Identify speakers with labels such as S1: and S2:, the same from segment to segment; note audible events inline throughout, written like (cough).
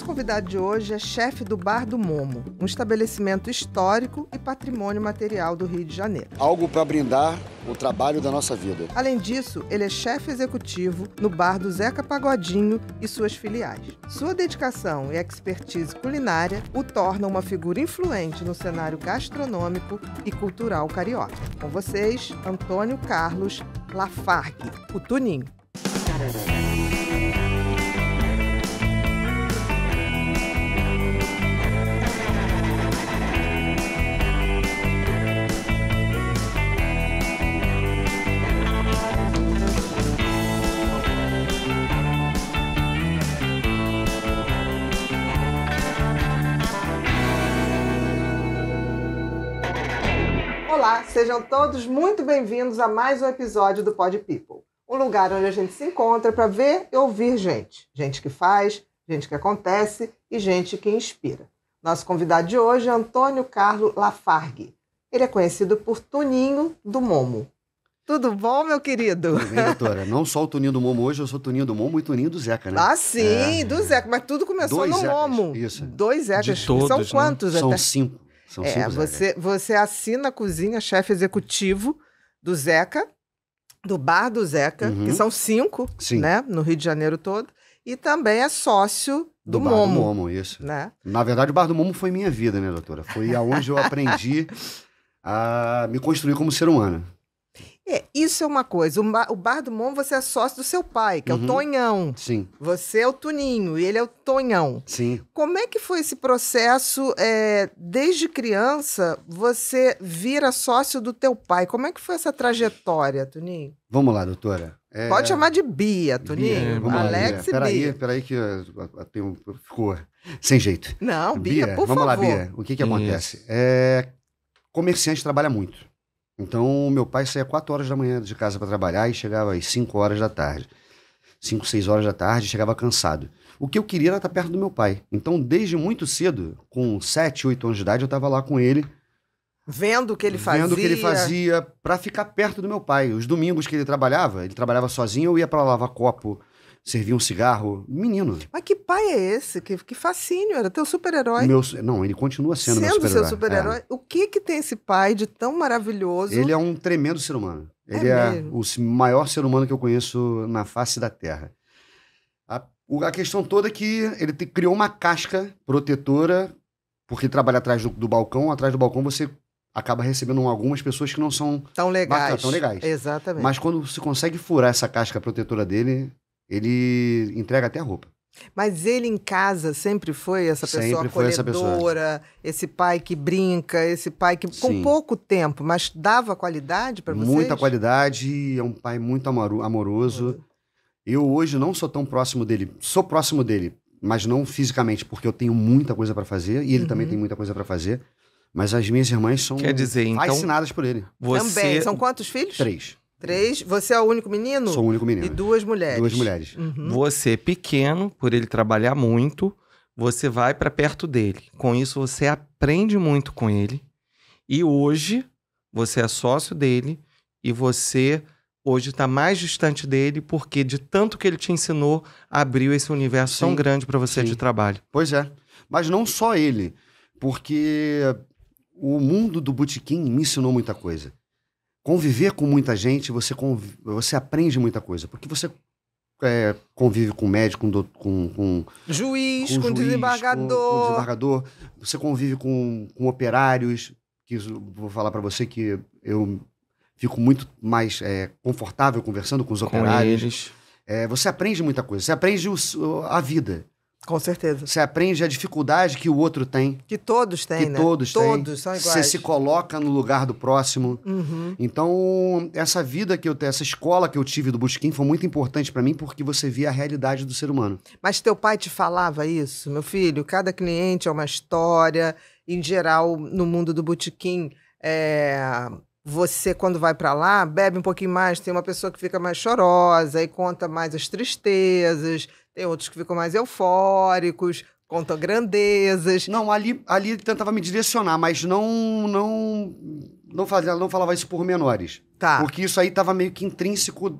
S1: Nosso convidado de hoje é chefe do Bar do Momo, um estabelecimento histórico e patrimônio material do Rio de Janeiro.
S2: Algo para brindar o trabalho da nossa vida.
S1: Além disso, ele é chefe executivo no bar do Zeca Pagodinho e suas filiais. Sua dedicação e expertise culinária o tornam uma figura influente no cenário gastronômico e cultural carioca. Com vocês, Antônio Carlos Lafargue, o Tuninho. Sejam todos muito bem-vindos a mais um episódio do Pod People, um lugar onde a gente se encontra para ver e ouvir gente, gente que faz, gente que acontece e gente que inspira. Nosso convidado de hoje é Antônio Carlo Lafargue. Ele é conhecido por Tuninho do Momo. Tudo bom, meu querido? Tudo bem,
S2: doutora. Não só o Tuninho do Momo hoje, eu sou Tuninho do Momo e Tuninho do Zeca, né? Ah, sim, é.
S1: do Zeca. Mas tudo começou Dois no Zecas, Momo. Isso. Dois Zecas. De todos, São né? quantos? Né? São até? cinco.
S3: São é, cinco você,
S1: você assina a cozinha, chefe executivo do Zeca, do bar do Zeca, uhum. que são cinco, Sim. né? No Rio de Janeiro todo. E também é sócio do, do Bar do Momo, isso. Né?
S2: Na verdade, o Bar do Momo foi minha vida, né, doutora? Foi aonde eu (laughs) aprendi a me construir como ser humano.
S1: É, isso é uma coisa. O, Bar do Mon, você é sócio do seu pai, que uhum. é o uhum. Tonhão. Sim. Você é o Tuninho e ele é o Tonhão. Sim. Como é que foi esse processo? É, desde criança, você vira sócio do teu pai. Como é que foi essa trajetória, Tuninho?
S2: Vamos lá, doutora. É... Pode chamar
S1: de Bia, Tuninho. Bia, Alex lá, Bia. e Bia. Peraí,
S2: peraí que ah, ficou sem jeito.
S1: Não, Bia, Bia por vamos favor. Vamos lá, Bia. O que, que
S2: acontece? É... Comerciante trabalha muito. Então, meu pai saía 4 horas da manhã de casa para trabalhar e chegava às 5 horas da tarde. 5, 6 horas da tarde, chegava cansado. O que eu queria era estar tá perto do meu pai. Então, desde muito cedo, com 7, 8 anos de idade, eu estava lá com ele.
S1: Vendo o que ele fazia. Vendo o que ele fazia
S2: para ficar perto do meu pai. Os domingos que ele trabalhava, ele trabalhava sozinho, eu ia para lavar copo, servia um cigarro. Menino.
S1: Mas que pai é esse? Que, que fascínio, era teu super-herói. Meu,
S2: não, ele continua sendo, sendo meu super-herói. Sendo seu super-herói. É.
S1: O que que tem esse pai de tão maravilhoso? Ele é
S2: um tremendo ser humano. É ele é, é o maior ser humano que eu conheço na face da Terra. A, a questão toda é que ele te, criou uma casca protetora, porque trabalha atrás do, do balcão, atrás do balcão você acaba recebendo algumas pessoas que não são tão legais. Bacana, tão legais. Exatamente. Mas quando você consegue furar essa casca protetora dele, ele entrega até a roupa.
S1: Mas ele em casa sempre foi essa pessoa sempre acolhedora, essa pessoa. esse pai que brinca, esse pai que com Sim. pouco tempo, mas dava qualidade para vocês? Muita
S2: qualidade, é um pai muito amoroso. Uhum. Eu hoje não sou tão próximo dele, sou próximo dele, mas não fisicamente, porque eu tenho muita coisa para fazer e ele uhum. também tem muita coisa para fazer. Mas as minhas irmãs são Quer dizer, então, fascinadas por ele. Você... Também. São quantos
S1: filhos? Três. Três. Você é o único menino? Sou o único menino. E duas mulheres. Duas mulheres.
S4: Uhum. Você, é pequeno, por ele trabalhar muito, você vai para perto dele. Com isso, você aprende muito com ele. E hoje, você é sócio dele e você hoje está mais distante dele porque de tanto que ele te ensinou, abriu esse universo sim, tão grande para você sim. de trabalho. Pois é. Mas não só ele,
S2: porque o mundo do botequim me ensinou muita coisa conviver com muita gente, você, você aprende muita coisa. Porque você é, convive com médico, com, com, com juiz, com, com juiz, desembargador. Com, com, desembargador. Você convive com, com operários, que vou falar para você que eu fico muito mais é, confortável conversando com os operários. Eles. É, você aprende muita coisa. Você aprende o, a vida. Com certeza. Você aprende a dificuldade que o outro tem. Que todos têm, que né? Todos, todos têm. são iguais. Você se coloca no lugar do próximo. Uhum. Então, essa vida que eu tenho, essa escola que eu tive do Busquim foi muito importante para mim porque você via a realidade do ser humano.
S1: Mas teu pai te falava isso? Meu filho, cada cliente é uma história. Em geral, no mundo do botequim, é, você, quando vai para lá, bebe um pouquinho mais, tem uma pessoa que fica mais chorosa e conta mais as tristezas tem outros que ficam mais eufóricos, contam grandezas. Não, ali,
S2: ali tentava me direcionar, mas não não não fazia, não falava isso por menores. Tá. Porque isso aí estava meio que intrínseco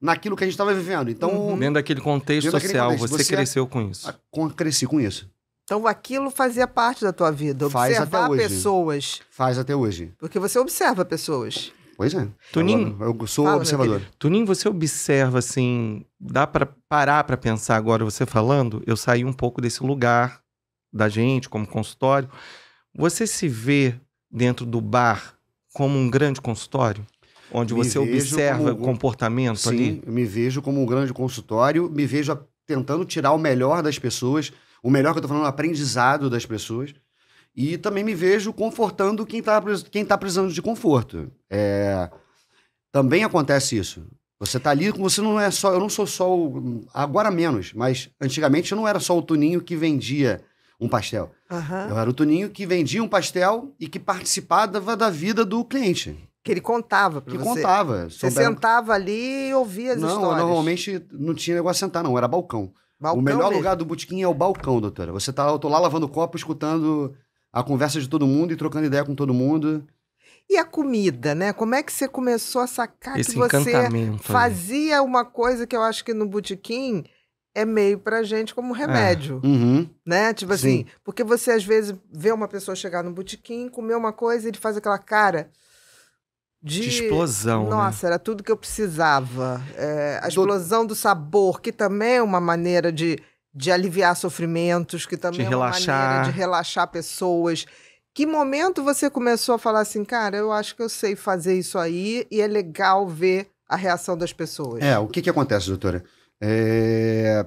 S2: naquilo que a gente estava vivendo. Então, uhum. dentro
S4: daquele contexto
S2: dentro social, daquele contexto, você, você, cresceu com
S4: isso. com, cresci com isso.
S1: Então aquilo fazia parte da tua vida, observar Faz até hoje. pessoas. Faz até hoje. Porque você observa pessoas. Pois é.
S4: Tunin, eu, eu sou fala, observador. Tunin, você observa assim, dá para parar para pensar agora você falando? Eu saí um pouco desse lugar da gente como consultório. Você se vê dentro do bar como um grande consultório? Onde me você observa como... o comportamento Sim, ali?
S2: me vejo como um grande consultório, me vejo tentando tirar o melhor das pessoas, o melhor que eu estou falando, o aprendizado das pessoas. E também me vejo confortando quem está quem tá precisando de conforto.
S4: É,
S2: também acontece isso. Você está ali, você não é só. Eu não sou só o. Agora menos, mas antigamente eu não era só o Tuninho que vendia um pastel. Uhum. Eu era o Tuninho que vendia um pastel e que participava da vida do cliente. Que ele contava para você. Que contava. Você
S1: sentava ali e ouvia as não, histórias. Não,
S2: normalmente não tinha negócio de sentar, não. Era balcão. balcão o melhor mesmo. lugar do botequim é o balcão, doutora. Você tá, eu tô lá lavando copo, escutando a conversa de todo mundo e trocando ideia com todo mundo.
S1: E a comida, né? Como é que você começou a sacar Esse que você fazia né? uma coisa que eu acho que no botequim é meio pra gente como remédio, é. uhum. né? Tipo assim, Sim. assim, porque você às vezes vê uma pessoa chegar no botequim, comer uma coisa e ele faz aquela cara... De... de, explosão. Né? Nossa, né? era tudo que eu precisava. É, a explosão do... do sabor, que também é uma maneira de de aliviar sofrimentos, que também de é uma relaxar. maneira de relaxar pessoas. Que momento você começou a falar assim, cara, eu acho que eu sei fazer isso aí e é legal ver a reação das pessoas? É, o
S2: que que acontece, doutora? É...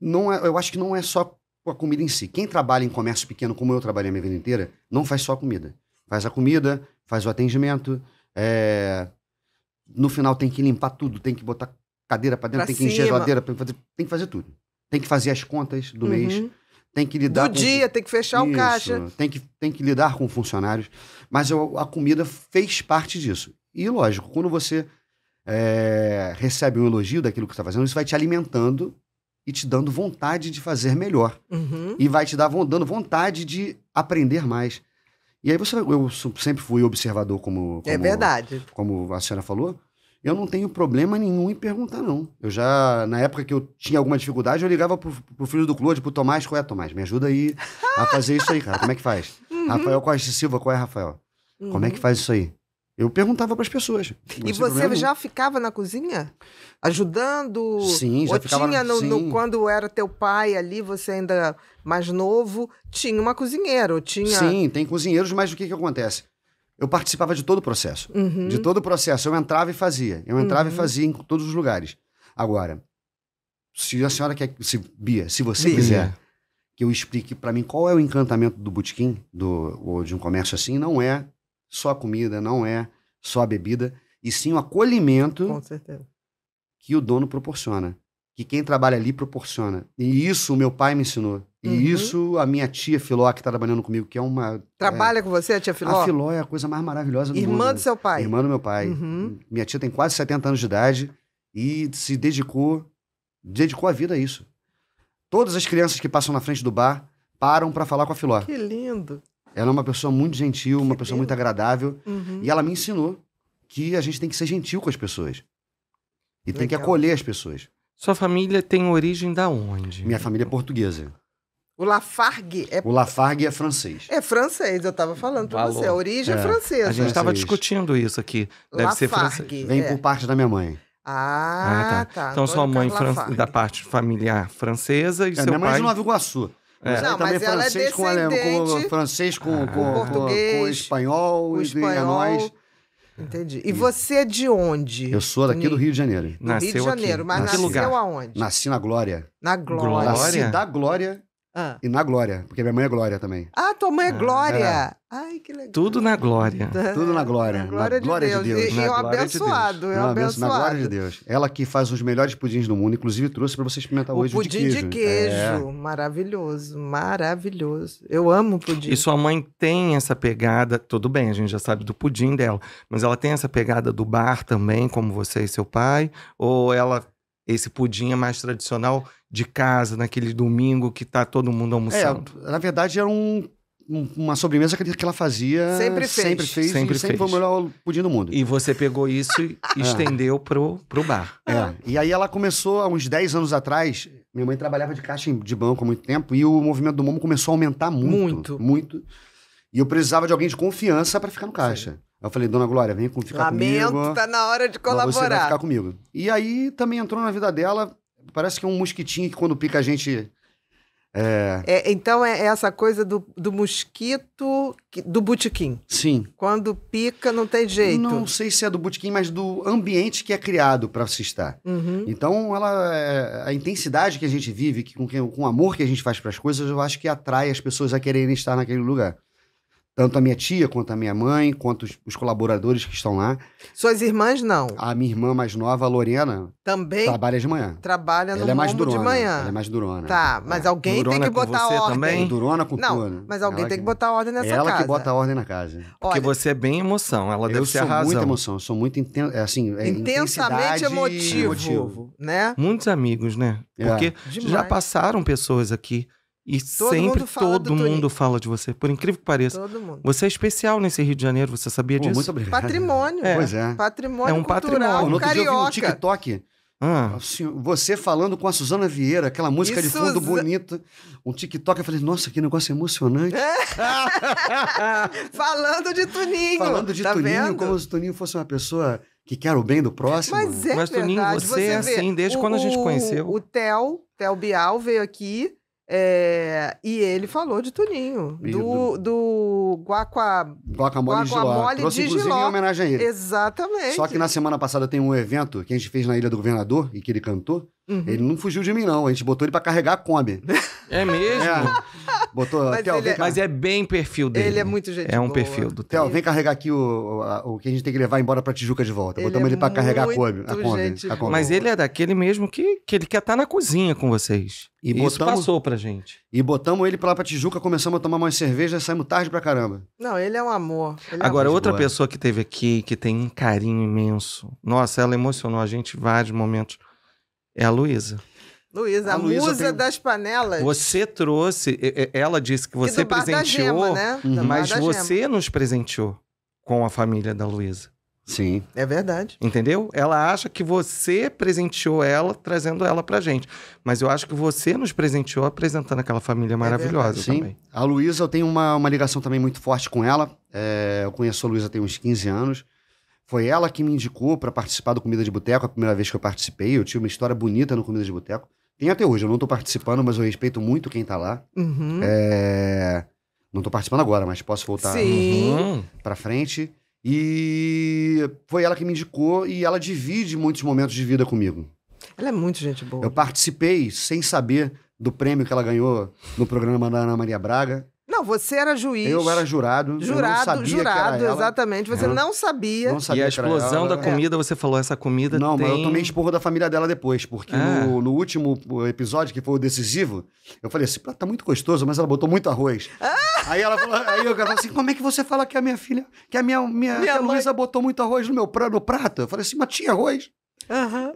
S2: Não é, eu acho que não é só a comida em si. Quem trabalha em comércio pequeno, como eu trabalhei a minha vida inteira, não faz só comida. Faz a comida, faz o atendimento, é... no final tem que limpar tudo, tem que botar cadeira para dentro, pra tem cima. que encher a geladeira, tem que fazer tudo tem que fazer as contas do uhum. mês, tem que lidar do com... dia, tem
S1: que fechar isso, o caixa.
S2: Tem que, tem que lidar com funcionários. Mas eu, a comida fez parte disso. E lógico, quando você é, recebe um elogio daquilo que está fazendo, isso vai te alimentando e te dando vontade de fazer melhor. Uhum. E vai te dar, dando vontade de aprender mais. E aí você, eu sempre fui observador, como, é como é verdade, como a senhora falou eu não tenho problema nenhum em perguntar, não. Eu já, na época que eu tinha alguma dificuldade, eu ligava pro, pro filho do Claude, pro Tomás, qual é, Tomás? Me ajuda aí a fazer isso aí, cara. Como é que faz? Uhum. Rafael Costa Silva, qual é, Rafael? Uhum. Como é que uhum. faz isso aí? Eu perguntava para as pessoas.
S3: E você já
S1: ficava na cozinha? Ajudando? Sim, já Ou ficava tinha no, sim. No, quando era teu pai ali, você ainda mais novo, tinha uma cozinheira? Tinha... Sim, tem cozinheiros, mas o que, que acontece? eu participava de todo o processo. Uhum. De todo o
S2: processo. Eu entrava e fazia. Eu entrava uhum. e fazia em todos os lugares. Agora, se a senhora quer. Se, Bia, se você Bia. quiser que eu explique para mim qual é o encantamento do botequim, do, ou de um comércio assim, não é só a comida, não é só a bebida, e sim o acolhimento que o dono proporciona que quem trabalha ali proporciona. E isso o meu pai me ensinou. E uhum. isso a minha tia Filó, que está trabalhando comigo, que é uma. Trabalha é,
S1: com você, a tia Filó? A
S2: Filó é a coisa mais maravilhosa do Irmã mundo. Irmã do seu pai? Irmã do meu pai. Uhum. Minha tia tem quase 70 anos de idade e se dedicou, dedicou a vida a isso. Todas as crianças que passam na frente do bar param para falar com a Filó. Que
S1: lindo!
S2: Ela é uma pessoa muito gentil, que uma pessoa lindo. muito agradável. Uhum. E ela me ensinou que a gente tem que ser gentil com as pessoas. E Legal. tem que acolher as pessoas.
S4: Sua família tem
S2: origem da onde? Minha família é portuguesa.
S1: O Lafargue é. O
S2: Lafargue é francês.
S1: É francês, eu estava falando para você. A origem é, é francesa. A gente estava
S4: discutindo isso aqui.
S2: Deve Lafargue,
S1: ser francês. É. Vem é. por
S4: parte da minha mãe. Ah, ah tá. tá. Então, então sua mãe Lafargue. da parte familiar francesa e é, seu minha pai. Minha mãe é de Nova Iguaçu. É. Não, também mas francês é ela é descendente... com,
S1: ale... com francês com, ah, com, português, com, com espanhol, espanhol. e é nós. É. Entendi. E, e você é
S2: de onde? Eu sou daqui do Rio de Janeiro. Do Nasceu Rio de Janeiro, aqui. mas nasceu, nasceu aonde? Nasci na Glória. Na Glória. Glória? Nasci da Glória ah. E na Glória, porque minha mãe é Glória também. Ah, tua mãe é ah, Glória! É. Ai, que legal. Tudo na Glória. Tudo na Glória. É na glória, de, Deus. E, na eu abençoado, eu abençoado. Na glória de Deus. Ela que faz os melhores pudins do mundo, inclusive trouxe para você experimentar o hoje pudim o pudim de queijo. queijo. É.
S1: Maravilhoso, maravilhoso. Eu amo pudim. E sua
S4: mãe tem essa pegada, tudo bem, a gente já sabe do pudim dela, mas ela tem essa pegada do bar também, como você e seu pai? Ou ela, esse pudim é mais tradicional de casa, naquele domingo que tá todo mundo almoçando.
S2: É, na verdade, era um, uma sobremesa que, ela fazia. Sempre fez. Sempre fez. Sempre, sempre fez. foi o melhor
S4: pudim do mundo. E você pegou
S2: isso e (laughs) ah. estendeu pro, pro bar. É. E aí ela começou, há uns 10 anos atrás, minha mãe trabalhava de caixa de banco há muito tempo e o movimento do Momo começou a aumentar muito. Muito. Muito. E eu precisava de alguém de confiança para ficar no caixa. Sim. Eu falei, dona Glória, vem ficar Lamento, comigo. Lamento, tá na hora de colaborar. Você vai ficar comigo. E aí também entrou na vida dela Parece que é um mosquitinho que quando pica a gente. É...
S1: É, então é essa coisa do, do mosquito do botequim. Sim. Quando pica, não tem jeito. Não sei se é do botequim,
S2: mas do ambiente que é criado para se estar. Uhum. Então, ela, é, a intensidade que a gente vive, que, com, com o amor que a gente faz para as coisas, eu acho que atrai as pessoas a quererem estar naquele lugar tanto a minha tia quanto a minha mãe, quanto os, os, colaboradores que estão lá. Suas irmãs não? A minha irmã mais nova, a Lorena,
S1: também trabalha de manhã. Trabalha no ela é mais durona, de manhã. Ela é
S2: mais durona. Tá,
S1: mas é. alguém durona tem que botar com você ordem. Também? É durona com não, tudo. mas alguém ela tem que, que botar ordem nessa ela casa. Ela que bota
S4: ordem na casa. Porque você é bem emoção, ela deve ser a razão. Eu sou muita emoção, sou muito inten é assim, é intensamente
S1: emotivo, emotivo, né?
S4: Muitos amigos, né? Porque é. já passaram pessoas aqui e todo sempre mundo todo mundo Turim. fala de você, por incrível que pareça. Todo mundo. Você é especial nesse Rio de Janeiro, você sabia Pô, disso? Muito obrigado. Patrimônio. É. Pois é. Patrimônio
S1: é um cultural patrimônio. carioca. No um
S4: TikTok, ah. você falando com a Suzana
S2: Vieira, aquela música de fundo bonita. Um TikTok, eu falei, nossa, que negócio emocionante.
S1: É. (laughs) falando de Tuninho. Falando de tá Tuninho, vendo?
S2: como se o Tuninho fosse uma pessoa que quer o bem do próximo. Mas é Mas, verdade. Tuninho, você, você é assim, desde o, quando a gente conheceu. O
S1: Theo, Theo Bial veio aqui é, e ele falou de Tuninho, do, do, do guacamole,
S2: guacamole de Giló. Trouxe, em homenagem a ele.
S1: Exatamente. Só que
S2: na semana passada tem um evento que a gente fez na Ilha do Governador e que ele cantou. Uhum. Ele não fugiu de mim, não. A gente botou ele para carregar a Kombi.
S4: É mesmo? É.
S2: Botou. Mas, Theo, é... mas
S4: é bem perfil dele. Ele é muito gente É um boa. perfil do Theo.
S2: vem carregar aqui o, o, o que a gente tem que levar embora pra Tijuca de volta. Ele Botamos é ele pra carregar a Kombi. A Kombi, a Kombi. Mas
S4: ele é daquele mesmo que, que ele quer estar tá na
S2: cozinha com
S4: vocês. E, botamos, isso passou pra gente.
S2: E botamos ele pra lá pra Tijuca, começamos a tomar mais cerveja, saímos tarde pra caramba.
S1: Não, ele é um amor. Ele é Agora, é outra boa.
S4: pessoa que teve aqui, que tem um carinho imenso. Nossa, ela emocionou a gente em vários momentos. É a Luísa.
S1: Luísa, a, ah, a Luísa musa tem... das panelas.
S4: Você trouxe, ela disse que você presenteou, gema, né? uhum. mas você nos presenteou com a família da Luísa. Sim. É verdade. Entendeu? Ela acha que você presenteou ela trazendo ela pra gente. Mas eu acho que você nos presenteou apresentando aquela família é maravilhosa é Sim. A Luísa, eu tenho uma, uma
S2: ligação também muito forte com ela. É, eu conheço a Luísa tem uns 15 anos. Foi ela que me indicou para participar do Comida de Boteco, a primeira vez que eu participei. Eu tive uma história bonita no Comida de Boteco. Tem até hoje, eu não tô participando, mas eu respeito muito quem tá lá. Uhum. É... Não tô participando agora, mas posso voltar uhum, pra frente. E foi ela que me indicou e ela divide muitos momentos de vida comigo.
S1: Ela é muito gente boa. Eu
S2: participei sem saber do prêmio que ela ganhou no programa da Ana Maria Braga.
S1: Não, você era juiz. Eu era jurado. Jurado, jurado, exatamente. Você é. não sabia. Não sabia e a
S4: explosão da é. comida, é. você falou, essa comida não, tem... Não, mas eu tomei esporro
S2: da família dela depois, porque ah.
S4: no, no, último
S2: episódio, que foi o decisivo, eu falei, esse assim, prato tá muito gostoso, mas ela botou muito arroz. Ah. Aí ela falou, aí eu falei assim, como é que você fala que a minha filha, que a minha, minha, minha Luísa botou muito arroz no meu prato,
S1: Eu falei assim, mas tinha arroz. Aham.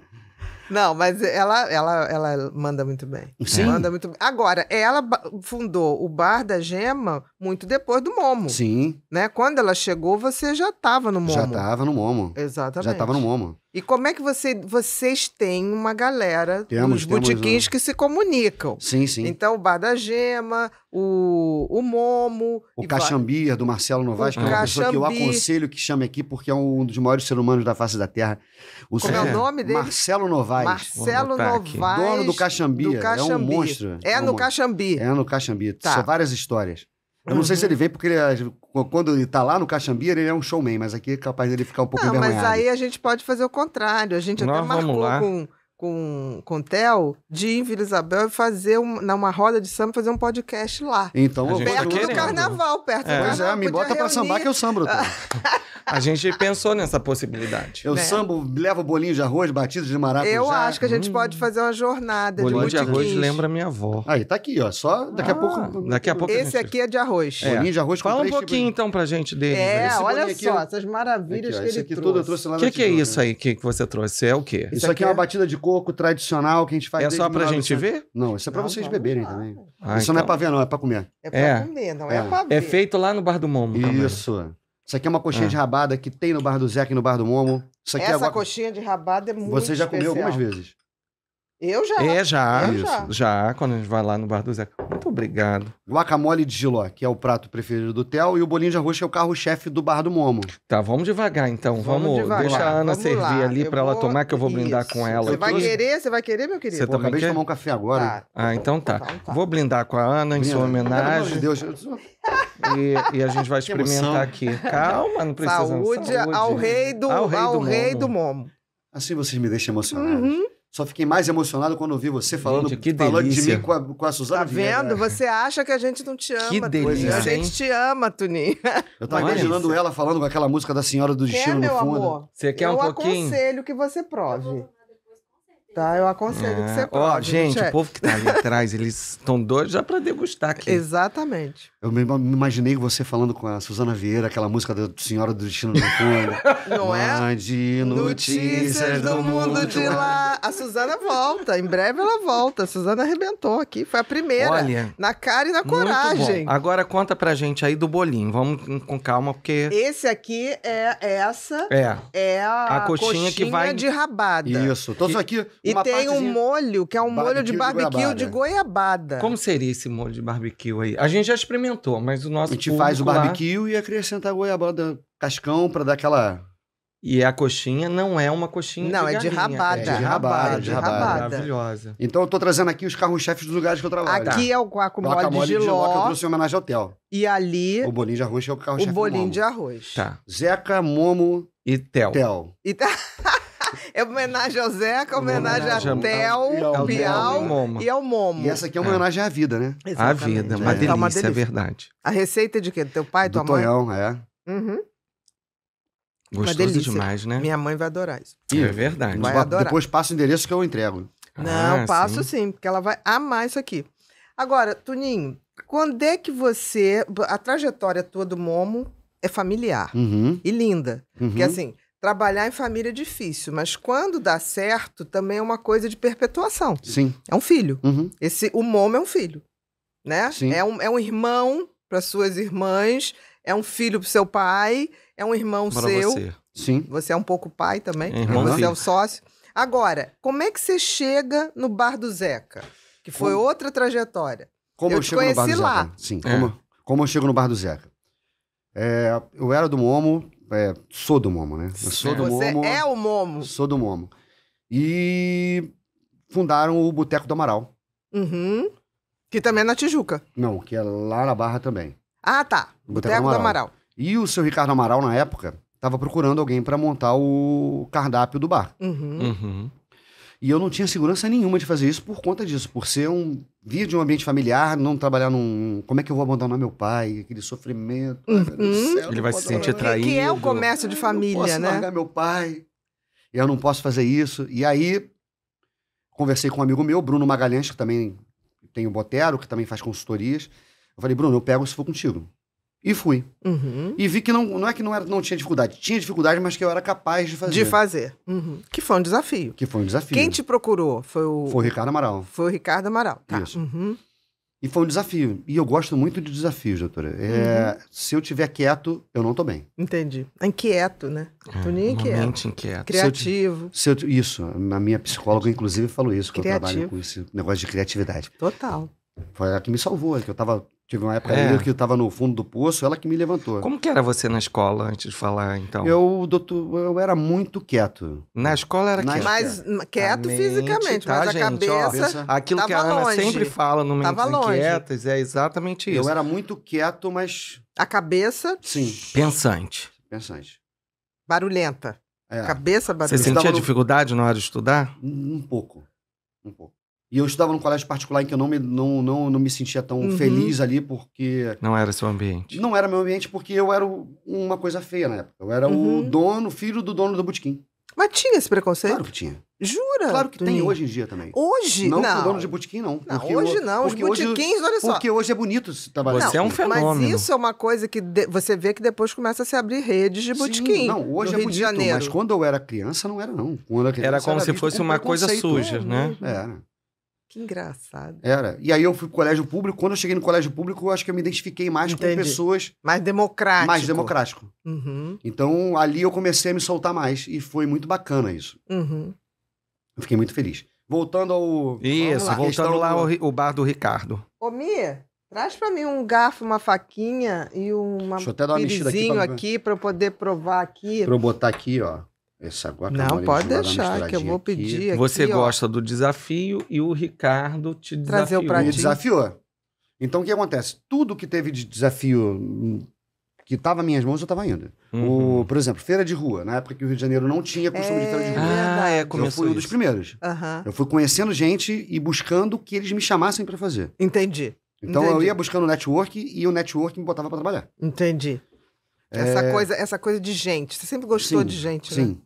S1: Não, mas ela, ela, ela manda muito bem. Sim. Manda muito bem. Agora, ela fundou o Bar da Gema muito depois do Momo. Sim. Né? Quando ela chegou, você já estava no Momo. Já estava no Momo. Exatamente. Já estava no Momo. E como é que você, vocês têm uma galera, temos, os botiquins um... que se comunicam? Sim, sim. Então, o Bar da Gema, o, o Momo. O
S2: Caxambir, é do Marcelo Novaes, que é uma Caxambir. pessoa que eu aconselho que chame aqui, porque é um dos maiores seres humanos da face da Terra. O como é, o nome dele? Marcelo Novaes. Marcelo Novaes. Dono do Caxambia. É um monstro. É, é, um no monstro. É no Caxambir. Tá. São várias histórias. Eu não uhum. sei se uhum. ele vem porque ele é quando ele tá lá no Caxambira, ele é um showman, mas aqui é capaz dele ficar um pouco Não, mas aí
S1: a gente pode fazer o contrário. A gente Nós até marcou com com, com o Theo de ir em Vila Isabel e fazer um, numa roda de samba, fazer um podcast lá. Então, eu perto tá do carnaval,
S2: perto é. do carnaval. Pois é, me
S1: bota reunir. pra sambar que eu sambro. (laughs)
S4: a gente pensou nessa possibilidade.
S2: Eu né? sambo, levo bolinho de arroz, batido de maracujá. Eu acho
S1: que a gente hum. pode fazer uma jornada bolinho de Bolinho de arroz lembra
S4: minha avó. Aí, tá aqui, ó. Só
S1: daqui ah, a pouco...
S4: Daqui
S2: a pouco Esse gente...
S1: aqui é de arroz. É. Bolinho de arroz Fala um pouquinho,
S4: então, pra gente dele.
S2: É, esse olha aqui, só, é essas maravilhas aqui, ó, que ele trouxe.
S1: O que, que
S4: é isso né? aí que você trouxe? É o quê? Isso aqui é
S2: uma é batida de coco coco tradicional que a gente faz. É só pra 19... gente ver?
S4: Não, isso é pra não, vocês beberem lá. também. Ah, isso então. não é então. pra ver, não, é pra comer. É pra é. comer, não é, é pra é ver. É feito
S2: lá no Bar do Momo. Isso. Também. Isso aqui é uma coxinha é. de rabada que tem no Bar do Zeca e no Bar do Momo. Isso aqui é Essa é...
S1: coxinha de rabada é muito Você já especial. comeu algumas vezes? Eu já. É, já. Eu já.
S4: já, quando a gente vai lá no Bar do Zeca. Muito obrigado. Guacamole de giló, que é o prato preferido do Theo, e o bolinho de arroz, que é o carro-chefe do Bar do Momo. Tá, vamos devagar então. Vamos, vamos devagar. deixa a Ana vamos servir lá. ali para vou... ela tomar, que eu vou blindar Isso. com ela. Você vai querer?
S1: Você vai querer, meu querido? Você Pô, também acabei quer? de tomar
S4: um café agora. Tá. Ah, então tá. Então tá. Vou blindar com a Ana em Minha, sua homenagem. Meu Deus, E, e, a gente vai experimentar aqui. Calma, não precisa.
S2: Saúde, saúde, ao rei do, ao rei, ao do, rei do, momo. Assim vocês me deixam emocionado. Uhum. Só fiquei mais emocionado quando ouvi você falando, gente, falando de mim com a, com a Suzana. Tá vendo?
S1: Você acha que a gente não te ama, Que delícia, A gente te ama, Tuninho. (laughs)
S2: Eu tava Mas imaginando ela falando com aquela música da Senhora do Destino quer, no fundo. Amor? Você quer eu um pouquinho? Eu
S1: aconselho que você prove. Tá, eu aconselho é. que você prove. Ó, gente, o povo
S4: que tá ali atrás, eles estão doidos já para
S1: degustar aqui. Exatamente.
S4: Eu me imaginei
S2: você falando com a Suzana Vieira, aquela música da Senhora do Destino do Fundo.
S1: (laughs) Não é? De notícias, do, do mundo de lá. A Suzana volta, em breve ela volta. A Suzana arrebentou aqui, foi a primeira. Olha. Na cara e na coragem.
S4: Agora conta pra gente aí do bolinho. Vamos com calma, porque.
S1: Esse aqui é essa. É. É a, a coxinha, coxinha, que vai. de rabada.
S4: Isso. Então, isso aqui
S1: e tem um molho, que é um molho de barbecue de, de goiabada. Como
S4: seria esse molho de barbecue aí? A gente já experimentou, mas o nosso. A gente faz o barbecue lá... e acrescenta a goiabada cascão para dar aquela. E a coxinha
S2: não é uma coxinha não, de Não, é de rabada. É de rabada, de rabada.
S4: Maravilhosa.
S2: Então eu tô trazendo aqui os carros-chefes dos lugares que eu trabalho. Aqui tá. é o guacamole de, de giló. que eu trouxe em homenagem ao Theo.
S1: E ali...
S2: O bolinho de arroz é o carro-chefe O bolinho de arroz. Tá. Zeca, Momo... E Theo. Tel. E... Tá. (laughs)
S1: é homenagem ao Zeca, homenagem, homenagem a Theo, ao Bial e ao Momo. E essa aqui é uma homenagem
S4: à vida, né? Exatamente. À vida, uma, é. Delícia, tá é uma delícia, é verdade.
S1: A receita é de quê? Do teu pai, Do tua Tonhão, mãe? é. Uhum.
S2: Gostoso demais, né? Minha mãe vai adorar isso.
S1: Ih, é verdade. Vai adorar. Depois
S2: passa o endereço que eu entrego. Não, ah, passo sim.
S1: sim, porque ela vai amar isso aqui. Agora, Tuninho, quando é que você. A trajetória tua do Momo é familiar uhum. e linda. Uhum. Porque assim, trabalhar em família é difícil, mas quando dá certo, também é uma coisa de perpetuação. Sim. É um filho. Uhum. Esse, o Momo é um filho, né? Sim. É um, é um irmão para suas irmãs, é um filho para seu pai, é um irmão pra seu. Você. Sim. Você é um pouco pai também, é irmão, você filho. é o sócio. Agora, como é que você chega no Bar do Zeca? Que foi como... outra trajetória. Como eu, eu chego no Bar do Zeca?
S2: Sim, é. como, como eu chego no Bar do Zeca? É, eu era do Momo, é, sou do Momo, né? Eu sou do Você Momo. é o Momo. Sou do Momo. E fundaram o Boteco do Amaral. Uhum. Que também é na Tijuca. Não, que é lá na Barra também. Ah, tá. Boteco, do, Amaral. E o seu Ricardo Amaral, na época, estava procurando alguém para montar o cardápio do bar. Uhum. Uhum. E eu não tinha segurança nenhuma de fazer isso por conta disso, por ser um vir de um ambiente familiar, não trabalhar num. Como é que eu vou abandonar meu pai? Aquele sofrimento.
S1: Uhum. Céu, ele vai se sentir traído. Que é o comércio de família, eu não posso né? largar meu pai.
S2: Eu não posso fazer isso. E aí, conversei com um amigo meu, Bruno Magalhães, que também tem o Botero, que também faz consultorias. Eu falei, Bruno, eu pego se for contigo. E fui. Uhum. E vi que não, não é que não, era, não tinha dificuldade. Tinha dificuldade, mas que eu era capaz de fazer. De fazer.
S1: Uhum. Que foi um desafio.
S2: Que foi um desafio. Quem te
S1: procurou? Foi o. Foi o Ricardo Amaral. Foi o Ricardo Amaral. Tá. Isso. Uhum.
S2: E foi um desafio. E eu gosto muito de desafios, doutora. É, uhum. se eu estiver quieto, eu não tô bem.
S1: Entendi. É inquieto, né? É, tô nem inquieto. Mente
S2: inquieto. Criativo. Se eu, se eu, isso. A minha psicóloga, inclusive, falou isso, que eu trabalho com esse negócio de criatividade. Total. Foi ela que me salvou, que eu tava Tive uma época é. que eu estava no fundo do poço, ela que me levantou. Como que
S4: era você na escola antes de falar, então? Eu, doutor, eu era muito quieto. Na escola era quieto. Mas
S1: quieto mente, fisicamente, tá, mas gente, a cabeça. Ó, aquilo que a Ana longe. sempre fala no Mentes Inquietas
S4: é exatamente isso. Eu era
S1: muito quieto, mas. A cabeça. Sim.
S4: Pensante. Pensante.
S1: Barulhenta. É. Cabeça barulhenta. Você sentia no...
S4: dificuldade na hora de estudar? Um pouco.
S2: Um pouco. E eu estudava num colégio particular em que eu não me, não, não, não me sentia tão uhum. feliz ali, porque.
S4: Não era seu ambiente.
S2: Não era meu ambiente, porque eu era uma coisa feia na época. Eu era uhum. o dono, filho do dono do botequim.
S1: Mas tinha esse preconceito? Claro que tinha. Jura? Claro que tem, hoje em dia também. Hoje? Não, não. dono de botequim, não.
S2: não hoje não, os botequins, olha só. Porque
S1: hoje é bonito trabalhar. Você é um fenômeno. Mas isso é uma coisa que de, você vê que depois começa a se abrir redes de botequim. não, hoje é Rio bonito, de mas
S2: quando eu era criança, não era não. Quando era, criança, era como era se fosse uma coisa suja, né? Era. É, é.
S1: Que engraçado.
S2: Era. E aí eu fui pro colégio público. Quando eu cheguei no colégio público, eu acho que eu me identifiquei mais Entendi. com pessoas. Mais democrático. Mais democrático. Uhum. Então ali eu comecei a me soltar mais. E foi muito bacana isso. Uhum. Eu fiquei muito feliz. Voltando ao. Isso, lá, voltando lá ao o bar do Ricardo.
S1: Ô, Mia, traz para mim um garfo, uma faquinha e uma Deixa eu até dar uma aqui, pra... aqui para eu poder provar aqui. Pra eu
S4: botar aqui, ó. Essa guacamole Não, pode deixar, que eu vou pedir aqui. Você aqui, gosta ó. do desafio e o Ricardo te Trazer desafiou.
S2: Trazer o Me desafiou. Então, o que acontece? Tudo que teve de desafio hum, que estava nas minhas mãos, eu estava indo. Uhum. O, por exemplo, feira de rua. Na época que o Rio de Janeiro não tinha costume é... de feira de é rua. Ah, é, começou Eu fui um isso. dos primeiros. Uhum. Eu fui conhecendo gente e buscando que eles me chamassem para fazer. Entendi. Então, Entendi. eu ia buscando network e o network me botava para trabalhar. Entendi. É essa, coisa,
S1: essa coisa de gente. Você sempre gostou sim, de gente, sim. né? Sim.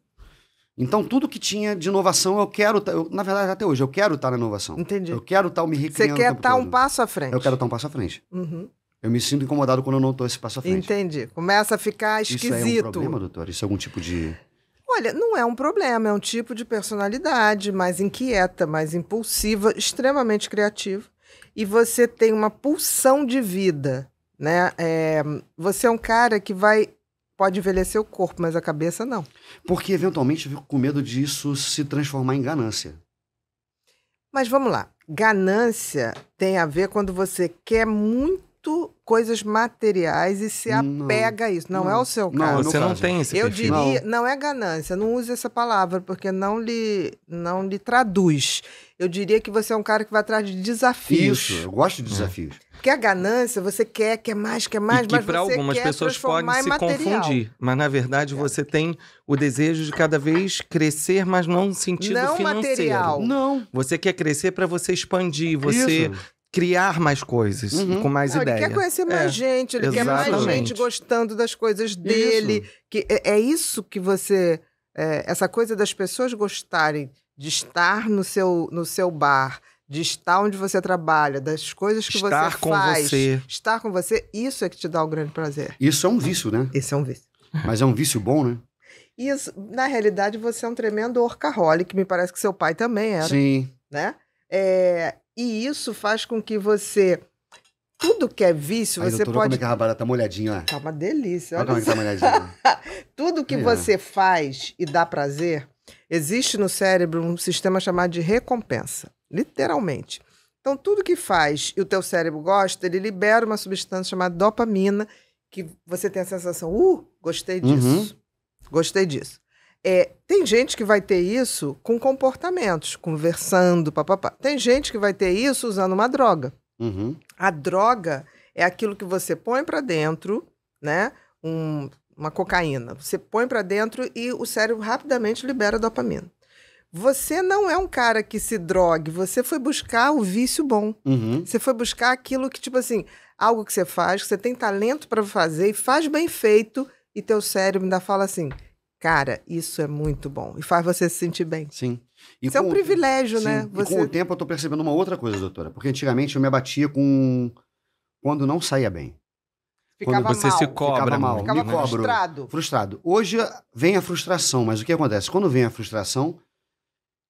S2: Então, tudo que tinha de inovação, eu quero. Eu, na verdade, até hoje, eu quero estar na inovação. Entendi. Eu quero estar me recriando. Você quer estar um passo
S1: à frente? Eu quero estar um passo à frente. Uhum.
S2: Eu me sinto incomodado quando eu não estou esse passo à frente.
S1: Entendi. Começa a ficar esquisito. Isso é um problema,
S2: doutor? Isso é algum tipo de.
S1: Olha, não é um problema, é um tipo de personalidade mais inquieta, mais impulsiva, extremamente criativa. E você tem uma pulsão de vida, né? É, você é um cara que vai pode envelhecer o corpo, mas a cabeça não. Porque eventualmente eu fico com medo disso se transformar em ganância. Mas vamos lá. Ganância tem a ver quando você quer muito coisas materiais e se apega não, a isso. Não, não, é o seu caso. Não, você não tem esse Eu perfil. diria, não. não é ganância, não use essa palavra porque não lhe não lhe traduz. Eu diria que você é um cara que vai atrás de desafios. Isso,
S4: eu gosto de desafios. É.
S1: Porque a ganância, você quer, quer mais, quer mais, e que mas para algumas
S4: pessoas podem se confundir. Mas, na verdade, você tem o desejo de cada vez crescer, mas não no sentido não financeiro. Material. Não. Você quer crescer para você expandir, você Isso criar mais coisas, uhum. com mais não, ideia. Ele quer conhecer mais é, gente, ele exatamente. quer mais gente
S1: gostando das coisas dele. Isso. Que é, é, isso que você. É, essa coisa das pessoas gostarem de estar no seu, no seu bar, de estar onde você trabalha, das coisas que estar você com faz, você. estar com você, isso é que te dá o grande prazer.
S2: Isso é um vício, né? Isso é um vício. Mas é um vício bom, né?
S1: Isso, na realidade, você é um tremendo orcaholic, me parece que seu pai também era. Sim. Né? É, e isso faz com que você tudo que é vício, você doutor, pode. Como é que
S2: a rabada tá molhadinha ó.
S1: Tá uma delícia. Olha, olha como é que tá molhadinha. (laughs) tudo que é. você faz e dá prazer, existe no cérebro um sistema chamado de recompensa. Literalmente. Então, tudo que faz e o teu cérebro gosta, ele libera uma substância chamada dopamina, que você tem a sensação, uh, gostei uhum. disso. Uhum. Gostei disso. É, tem gente que vai ter isso com comportamentos, conversando, papapá. Tem gente que vai ter isso usando uma droga. Uhum. A droga é aquilo que você põe para dentro, né? Um, uma cocaína. Você põe para dentro e o cérebro rapidamente libera dopamina. Você não é um cara que se drogue, você foi buscar o vício bom. Uhum. Você foi buscar aquilo que, tipo assim, algo que você faz, que você tem talento para fazer e faz bem feito, e teu cérebro ainda fala assim: cara, isso é muito bom. E faz você se sentir bem.
S2: Sim. E isso com... é um privilégio, né? Sim. né? Você... E com o tempo eu tô percebendo uma outra coisa, doutora. Porque antigamente eu me abatia com. quando não saía bem.
S1: Ficava quando você mal.
S2: se cobra, ficava mal, ficava me frustrado. Cobro, frustrado. Hoje vem a frustração, mas o que acontece? Quando vem a frustração,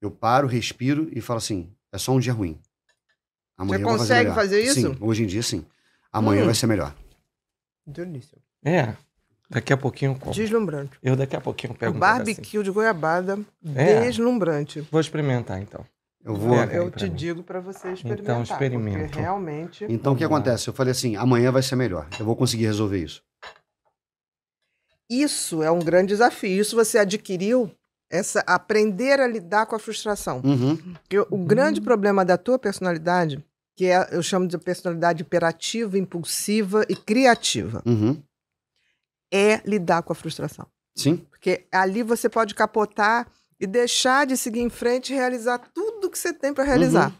S2: eu paro, respiro e falo assim: é só um dia ruim. Amanhã Você fazer, consegue fazer isso? Sim, hoje em dia sim. Amanhã Hum. vai ser melhor.
S1: Delícia.
S4: É. Daqui a pouquinho eu como. Deslumbrante.
S1: Eu daqui a pouquinho pego um Barbecue de goiabada. É. Deslumbrante.
S4: Vou experimentar então. Eu
S1: vou. É, eu te mim. digo para você então, experimentar. Então, experimento. Porque realmente. Então o que acontece?
S2: Eu falei assim: amanhã vai ser melhor. Eu vou conseguir resolver isso.
S1: Isso é um grande desafio. Isso você adquiriu essa aprender a lidar com a frustração. Uhum. Eu, o uhum. grande uhum. problema da tua personalidade, que é, eu chamo de personalidade imperativa, impulsiva e criativa, uhum. é lidar com a frustração. Sim. Porque ali você pode capotar e deixar de seguir em frente e realizar tudo que você tem para realizar. Uhum.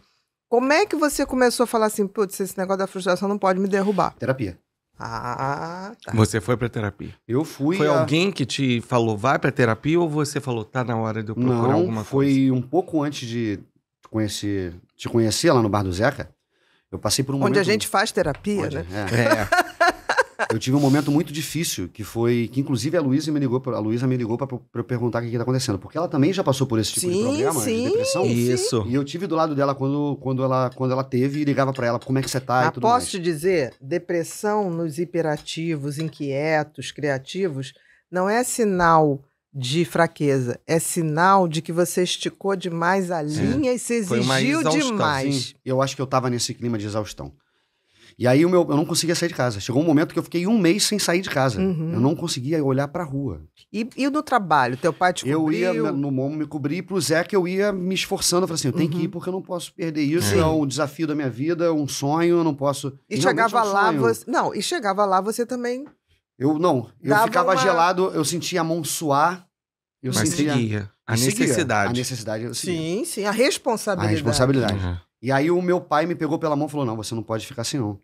S1: Como é que você começou a falar assim, putz, esse negócio da frustração não pode me derrubar? Terapia. Ah,
S4: tá. Você foi pra terapia? Eu fui. Foi a... alguém que te falou, vai pra terapia, ou você falou, tá na hora de eu procurar
S2: Não, alguma foi coisa? Foi um pouco antes de conhecer, te conhecer lá no Bar do Zeca. Eu passei por um Onde momento... a gente
S1: faz terapia, Onde? né?
S2: É. é eu tive um momento muito difícil, que foi que inclusive a Luísa me ligou, a Luísa me ligou para perguntar o que está acontecendo, porque ela também já passou por esse tipo sim, de problema, sim, de depressão. Isso. E eu tive do lado dela quando, quando ela quando ela teve e ligava para ela como é que você tá e ah, tudo posso mais. Posso te
S1: dizer, depressão nos hiperativos, inquietos, criativos, não é sinal de fraqueza. É sinal de que você esticou demais a linha e se exigiu demais. Sim. Eu acho que eu
S2: estava nesse clima de exaustão. E aí o meu, eu não conseguia sair de casa. Chegou um momento que eu fiquei um mês sem sair de casa. Uhum. Eu não conseguia olhar pra rua. E, e no trabalho? Teu pai te cobriu? Eu ia no Momo me cobrir pro Zé que eu ia me esforçando. Eu falei assim, eu tenho uhum. que ir porque eu não posso perder isso. É. um desafio da minha vida, um sonho, eu não posso... E, chegava é um lá... Você...
S1: Não, e chegava lá você também...
S2: Eu não. Eu Dava ficava uma... gelado, eu sentia a mão suar. Eu Mas sentia... seguia. A necessidade. A necessidade eu Sim, sim. A responsabilidade. A responsabilidade. Uhum. E aí o meu pai me pegou pela mão e falou: não, você não pode ficar assim, não.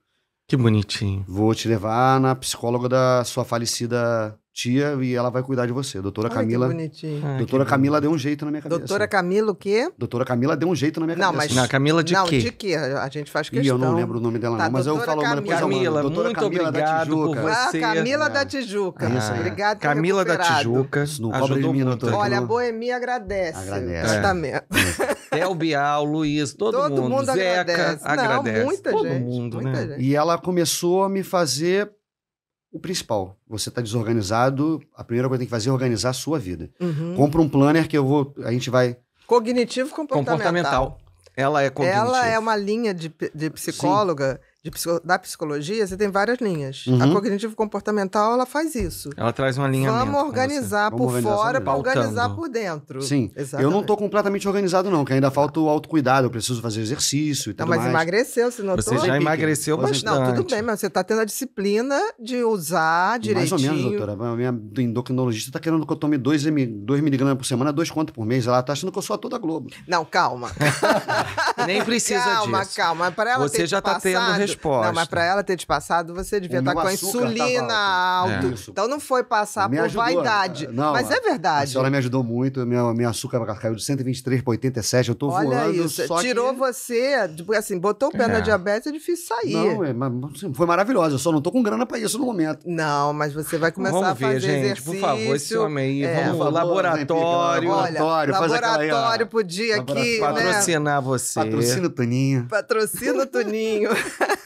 S2: Que bonitinho. Vou te levar na psicóloga da sua falecida tia e ela vai cuidar de você. Doutora Camila. Que bonitinho. Ah, doutora que Camila deu um jeito na minha cabeça. Doutora
S1: Camila o quê?
S2: Doutora Camila deu um jeito na minha não, cabeça. Mas... Não, Camila de não, quê? Não, de
S1: quê? A gente faz questão. E eu não lembro o nome dela, tá, não, mas eu falo Camila. depois Camila, eu doutora muito Camila obrigado ah, da Tijuca. Ah, Camila é. da Tijuca. isso Obrigado
S4: Camila da Tijuca. No cobra de mim, Olha, a
S1: Boemia agradece. Agradece. É. Tratamento.
S4: É. Del Bial, Luiz, todo, todo
S1: mundo, mundo Zeca, agradece.
S2: agradece. Não, muita
S3: todo gente, mundo,
S2: muita né? Gente. E ela começou a me fazer o principal. Você está desorganizado, a primeira coisa que tem que fazer é organizar a sua vida.
S3: Uhum. Compra
S2: um planner que eu
S4: vou, a gente vai...
S1: Cognitivo comportamental. Comportamental.
S4: Ela é
S2: cognitiva. Ela é
S1: uma linha de, de psicóloga... Sim da psicologia, você tem várias linhas. Uhum. A cognitivo-comportamental, ela faz isso. Ela traz uma linha Vamos organizar Vamos por organizar fora para organizar por dentro. Sim.
S2: Exatamente. Eu não estou completamente organizado, não, que ainda falta o autocuidado. Eu preciso fazer exercício e tudo não, mas mais. Mas
S1: emagreceu, se não Você já emagreceu mas, bastante. Não, tudo bem, mas você está tendo a disciplina de usar direitinho. Mais ou menos, doutora.
S2: A minha endocrinologista está querendo que eu tome 2 miligramas por semana, 2 contos por mês. Ela está achando que eu sou a toda Globo.
S1: Não, calma. (laughs) Nem precisa calma, disso. Calma, calma. Você já está tendo não, mas pra ela ter te passado, você devia estar tá com a insulina alta. É. Então não foi passar me por ajudou. vaidade. Não, mas é verdade. A senhora me
S2: ajudou muito, minha, minha açúcar caiu de 123 para 87, eu tô Olha voando. Isso.
S1: Tirou que... você, tipo, assim, botou o pé é. na diabetes, é difícil sair. Não,
S2: é, assim, foi maravilhosa, eu só não tô com grana para isso no momento. Não,
S4: mas você vai começar vamos a fazer ver, gente, exercício. Por favor, esse homem aí, é, vamos, favor, laboratório. Olha, laboratório, faz laboratório
S1: podia aqui, né? patrocinar
S4: né? você. Patrocina o Toninho.
S1: Patrocina o Toninho. (laughs)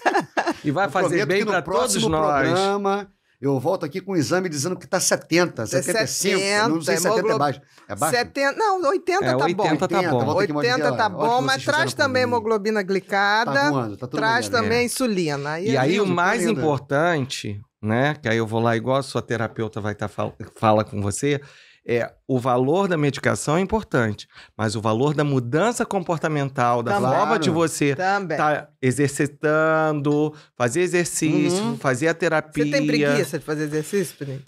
S4: E vai
S2: eu fazer
S1: bem para todos nós. Programa,
S4: eu
S2: volto aqui com um exame dizendo que está 70, 75. 70, não sei se 70 é baixo. É baixo?
S1: 70, não, 80 é, bom. 80 está bom. 80 tá bom, tá tá mas traz também hemoglobina glicada. Tá voando, tá tudo traz maneiro, também é. insulina. E, e aí, aí o mais
S4: importante, né? Que aí eu vou lá, igual a sua terapeuta vai estar tá, fala, fala com você, é o valor da medicação é importante, mas o valor da mudança comportamental, da Também. forma de você Também. tá exercitando, fazer exercício, uhum. fazer a terapia. Você tem preguiça
S1: de fazer
S2: exercício, Pedrinho?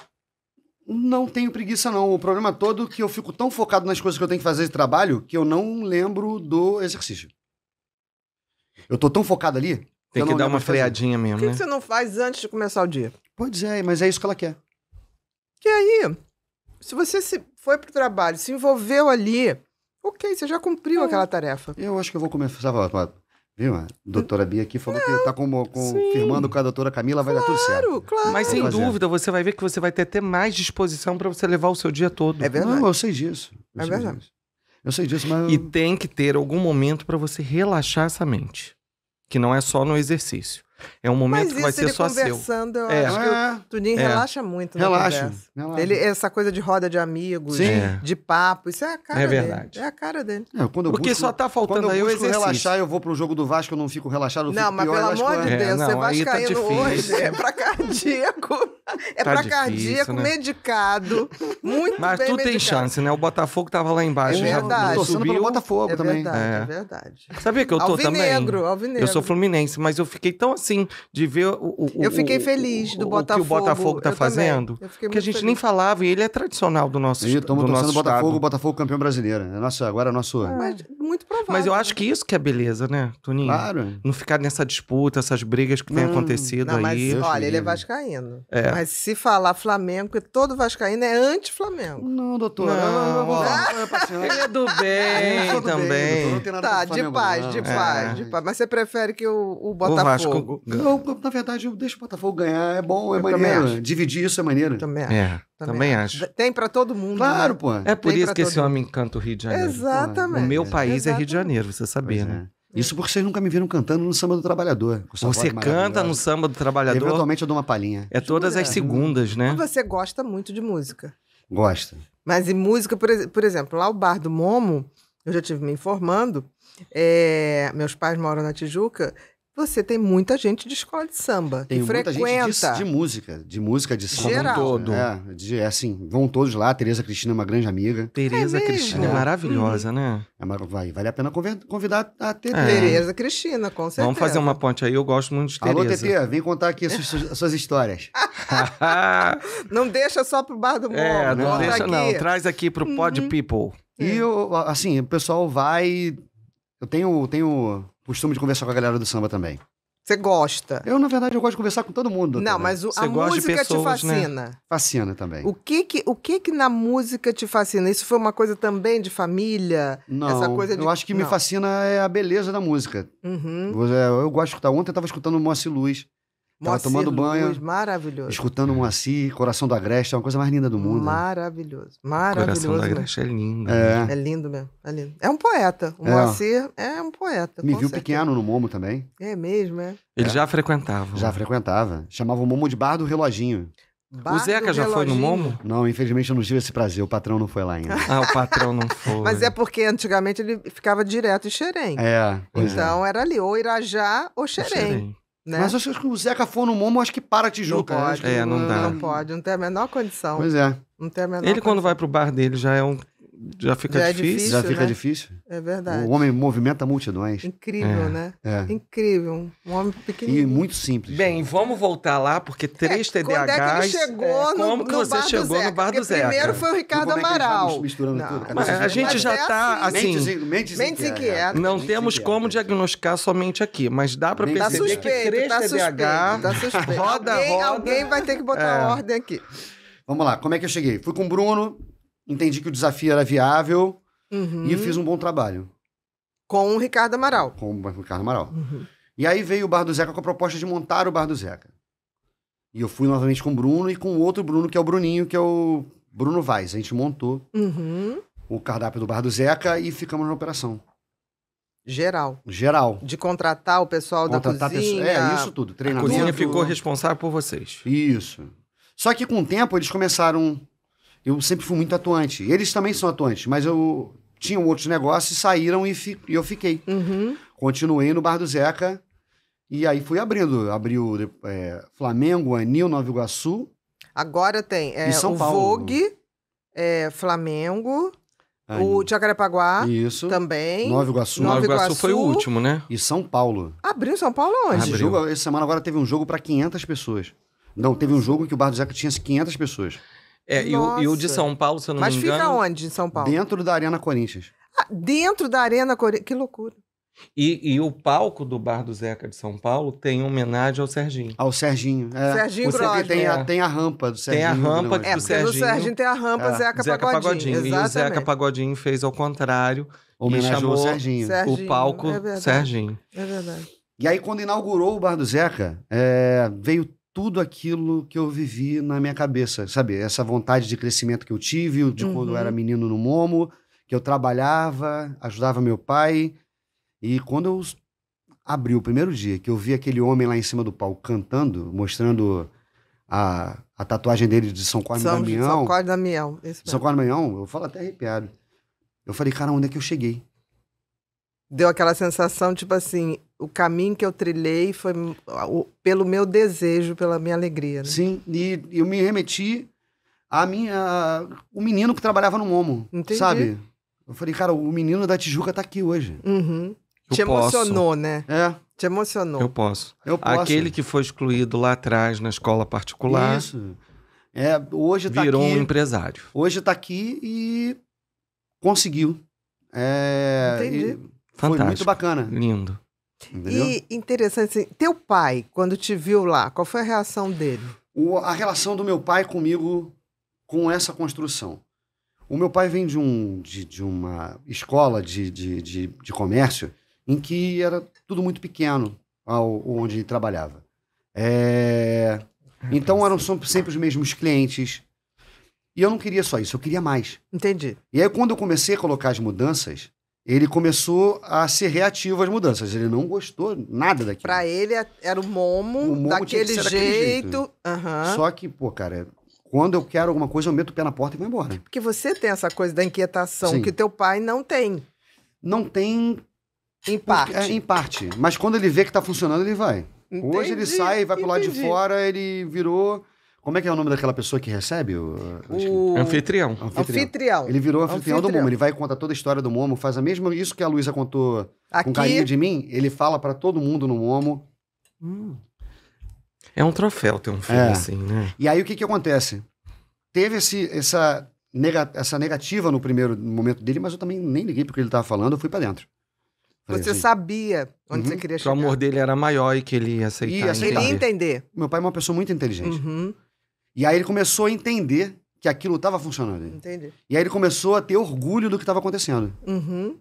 S2: Não tenho preguiça, não. O problema todo é que eu fico tão focado nas coisas que eu tenho que fazer de trabalho que eu não lembro do exercício. Eu tô tão focado ali. Tem que, que dar uma freadinha mesmo. Por que, né? que você
S1: não faz antes de começar o dia? Pois é, mas é isso que ela quer. que aí? Se você se foi pro trabalho, se envolveu ali, ok, você já cumpriu eu, é. aquela tarefa. Eu acho que eu vou começar a
S2: Viu? A doutora Bia aqui falou não, que está confirmando com a doutora Camila, vai dar tudo certo.
S1: Claro. Mas sem dúvida,
S4: você vai ver que você vai ter até mais disposição para você levar o seu dia todo. É verdade. Não, eu sei disso. Eu é sei verdade. Disso. Eu sei disso, mas. E tem que ter algum momento para você relaxar essa mente. Que não é só no exercício. É um momento que vai ser só seu. Eu é. acho que o é.
S1: Tuninho é. relaxa muito. Relaxa, relaxa. Ele, essa coisa de roda de amigos, Sim. É. de papo, isso é a cara é verdade. dele. É a cara dele. É,
S2: quando eu Porque busco, só tá faltando quando eu exercício. busco eu relaxar, eu vou pro jogo do Vasco, eu não fico relaxado. Eu não, fico mas pior, pelo amor de Deus, é, não, você vai tá caindo hoje. É pra
S1: (laughs) cardíaco. É tá pra difícil, cardíaco, né? medicado. Muito mas bem. Mas tu medicado. tem chance,
S4: né? O Botafogo tava lá embaixo. É verdade. Já subindo pelo Botafogo é também. É verdade, é
S1: verdade. Sabia que eu tô também? Alvinegro, alvinegro. Eu sou
S4: fluminense, mas eu fiquei tão assim assim, de ver o. o eu fiquei o, feliz do Botafogo. O que o Botafogo está fazendo. Porque a gente feliz. nem falava, e ele é tradicional do nosso E estamos torcendo o Botafogo, o Botafogo campeão brasileiro. É né? nosso, agora é nosso.
S1: mas, muito
S4: provável. Mas eu né? acho que isso que é beleza, né, Toninho? Claro. Não ficar nessa disputa, essas brigas que hum, tem acontecido não, mas, aí. Mas, olha, ele é vascaíno. É. Mas
S1: se falar Flamengo, que todo vascaíno é anti-Flamengo. Não, doutor. Não, não, não, não, (laughs) Ele é
S3: do bem também. tá, de paz, de paz, é. de
S1: paz. Mas você prefere que o, o Botafogo. O Vasco não, na verdade, eu deixo o Botafogo ganhar. É bom, é eu maneiro.
S2: Dividir isso é
S4: maneiro. Também é, acho. É, também, também acho. acho.
S2: Tem para todo mundo. Né? Claro, né? pô. É, é por Tem isso que esse mundo.
S4: homem canta o Rio de Janeiro. Exatamente. O meu país é Rio de Janeiro, você sabia, né? É. Isso porque vocês nunca me viram cantando
S2: no Samba do Trabalhador. Você canta no Samba do Trabalhador? Eventualmente
S4: eu dou uma palhinha. É
S2: todas as segundas,
S1: né? Mas você gosta muito de música. Gosta. Mas em música, por, por exemplo, lá o Bar do Momo, eu já tive me informando, é, meus pais moram na Tijuca, você tem muita gente de escola de samba tem que muita frequenta. Gente de, de
S2: música, de música de samba Geral. todo. É, de, é assim, vão todos lá. Tereza Cristina é uma grande amiga. Tereza é Cristina é maravilhosa,
S4: hum. né? É, vai, vale a pena
S1: convidar a Tereza. É. Tereza Cristina, com certeza. Vamos fazer
S4: uma ponte aí, eu gosto muito de Tereza. Alô,
S2: Tete, vem contar aqui suas, suas histórias.
S1: (laughs) não deixa só pro bar do mundo. É, não, não deixa aqui. não, traz aqui pro Pod uhum.
S4: People.
S2: E, eu, assim, o pessoal vai... Eu tenho, tenho costumo de conversar com a galera do samba também. Você
S1: gosta? Eu, na verdade, eu gosto de conversar com todo mundo. Não, também. mas o, a música pessoas, te né? fascina. Né?
S2: Fascina também.
S1: O que que, o que que na música te fascina? Isso foi uma coisa também de família? Não, essa coisa
S2: de... eu acho que Não. me fascina é a beleza da música. Uhum. Eu, é, eu, gosto de escutar. Ontem eu estava escutando o Moacir Luz.
S1: Moacir tomando banho. Luz, maravilhoso.
S2: Escutando Moacir, Coração da Agreste, é uma coisa mais linda do mundo.
S1: Maravilhoso. Né? Maravilhoso. Coração da Agreste
S2: é lindo. É. Né? é.
S1: lindo mesmo. É lindo. É um poeta. O é. Moacir é um poeta. Me viu certeza.
S2: pequeno no Momo também.
S1: É mesmo, é.
S2: Ele é. já frequentava. Já frequentava. Chamava o Momo de Bar do Reloginho.
S1: Bar o Zeca já foi no Momo?
S2: Não, infelizmente eu não tive esse prazer. O patrão não foi lá ainda. ah, o patrão não (laughs) foi. Mas é
S1: porque antigamente ele ficava direto em Xerém. É. é. Então é. era ali, ou Irajá ou Xerém. Xerém. Né? Mas acho que o Zeca for no Momo, acho que para Tijuca. Não pode. É, não, não dá. Não pode, não tem a menor condição. Pois é. Não tem a menor Ele, condição.
S4: quando vai pro bar dele, já é um já fica já é
S1: difícil. É difícil. Já fica né? difícil. É verdade. O homem
S4: movimenta multidões.
S2: É? Incrível, é. né? É.
S1: Incrível. Um homem pequenininho. E muito
S4: simples. Bem, vamos voltar lá, porque é, três é, TDAHs...
S1: Quando é que ele chegou no, como que você chegou no bar do Zé primeiro foi o Ricardo Amaral.
S4: Misturando não, tudo. Mas a gente mas já está, assim...
S1: mentes, mentes inquietas.
S4: Não temos como diagnosticar somente aqui, mas dá
S1: para perceber suspeito, que três tá TDAH... Tá suspeito. Roda, alguém, roda. Alguém vai ter que botar ordem
S2: aqui. Vamos lá, como é que eu cheguei? Fui com o Bruno, entendi que o desafio era viável
S3: uhum. e fiz um
S2: bom trabalho. Com o Ricardo Amaral. Com o Ricardo Amaral. Uhum. E aí veio o Bar do Zeca com a proposta de montar o Bar do Zeca. E eu fui novamente com o Bruno e com outro Bruno, que é o Bruninho, que é o Bruno Vaz. A gente montou
S3: uhum.
S2: o cardápio do Bar do Zeca e ficamos na operação. Geral. Geral.
S1: De contratar o pessoal contratar da cozinha. Pessoa, é, isso tudo. Treinamento.
S2: A cozinha ficou
S4: responsável por vocês.
S2: Isso. Só que com o tempo eles começaram eu sempre fui muito atuante. Eles também são atuantes, mas eu tinha outros negócios, saíram e, fi, e eu fiquei. Uhum. Continuei no Bar do Zeca e aí fui abrindo. Abriu é, Flamengo, Anil, Nova Iguaçu.
S1: Agora tem é, o Paulo. Vogue, é, Flamengo... Anil. O Jacarepaguá Isso. também. Nova Iguaçu. Nova Iguaçu, Iguaçu foi o
S2: último, né? E São Paulo.
S1: Abriu São Paulo onde? Esse jogo,
S2: essa semana agora teve um jogo para 500 pessoas. Não, teve um jogo que o Bar do Zeca tinha 500 pessoas. É, e o, e o, de São Paulo, se eu não Mas me engano... Mas fica onde em São Paulo? Dentro da Arena
S4: Corinthians.
S1: Ah, dentro da Arena Corinthians? Que loucura.
S4: E, e, o palco do Bar do Zeca de São Paulo tem homenagem ao Serginho. Ao Serginho. É. Serginho Grosman. Tem, a, é. tem a rampa do Serginho. Tem a rampa do, é, do Serginho. Serginho tem a rampa é. Zeca, Zeca Pagodinho. Pagodinho. E o Zeca Pagodinho fez ao contrário.
S2: Homenageou o Serginho. Serginho. O palco é Serginho.
S3: É verdade.
S1: E
S2: aí, quando inaugurou o Bar do Zeca, é, veio tudo aquilo que eu vivi na minha cabeça, sabe? Essa vontade de crescimento que eu tive, de uhum. quando eu era uhum. menino no Momo, que eu trabalhava, ajudava meu pai. E quando eu abri o primeiro dia, que eu vi aquele homem lá em cima do palco cantando, mostrando a, a tatuagem
S1: dele de São Cosme São, Damião. São Cosme Damião. São Cosme Damião, eu falo até arrepiado. Eu falei, cara, onde é que eu cheguei? Deu aquela sensação, tipo assim, o caminho que eu trilhei foi ah, pelo meu desejo, pela minha alegria. Né? Sim, e eu me remeti a minha. o menino que trabalhava no Momo,
S2: Entendi. sabe? Eu falei, cara, o menino da Tijuca tá aqui hoje. Uhum. Te posso. emocionou, né? É. Te emocionou. Eu posso. eu posso. Aquele
S4: que foi excluído lá atrás na escola particular. Isso.
S2: É, hoje tá virou aqui, um empresário. Hoje tá aqui e conseguiu.
S1: É, Entendi. E foi Fantástico. muito
S2: bacana. Lindo. Entendeu? E
S1: interessante, assim, teu pai, quando te viu lá, qual foi a reação dele? O, a relação do meu
S2: pai comigo com essa construção. O meu pai vem de, um, de, de uma escola de, de, de, de, comércio em que era tudo muito pequeno ao, onde ele trabalhava. É... Então eram sempre os mesmos clientes. E eu não queria só isso, eu queria mais. Entendi. E aí, quando eu comecei a colocar as mudanças, ele começou a ser reativo às mudanças. Ele não gostou nada daquilo.
S1: Para ele é, era o momo, o momo daquele, jeito. daquele, jeito. Uhum. Só
S2: que, pô, cara, quando eu quero alguma coisa, eu meto o pé na porta e vou embora.
S1: Porque você tem essa coisa da inquietação Sim. que teu pai não tem. Não tem. Em parte. É, em parte. Mas quando ele vê que tá
S2: funcionando, ele vai. Entendi, Hoje ele sai, vai pro lado de fora, ele virou. Como é que é o nome daquela pessoa que recebe? O...
S3: o... É anfitrião. anfitrião. anfitrião. Ele virou anfitrião, anfitrião, do Momo. Ele vai
S2: contar toda a história do Momo, faz a mesma. Isso que a Luísa contou Aqui... com carinho de mim, ele fala para todo mundo no Momo. Hum.
S4: É um troféu ter um filho é. assim, né?
S2: E aí o que, que acontece? Teve esse, essa, nega, essa negativa no primeiro momento dele, mas eu também nem liguei porque ele estava falando, eu fui para dentro. Falei você assim.
S1: sabia onde uhum. você queria chegar. Que o amor
S2: dele era maior e que ele ia aceitar. Ia aceitar. Ele ia entender. Meu pai é uma pessoa muito inteligente. Uhum. E aí ele começou a entender que aquilo estava funcionando. Entendi. E aí ele começou a ter orgulho do que estava acontecendo.
S1: Uhum.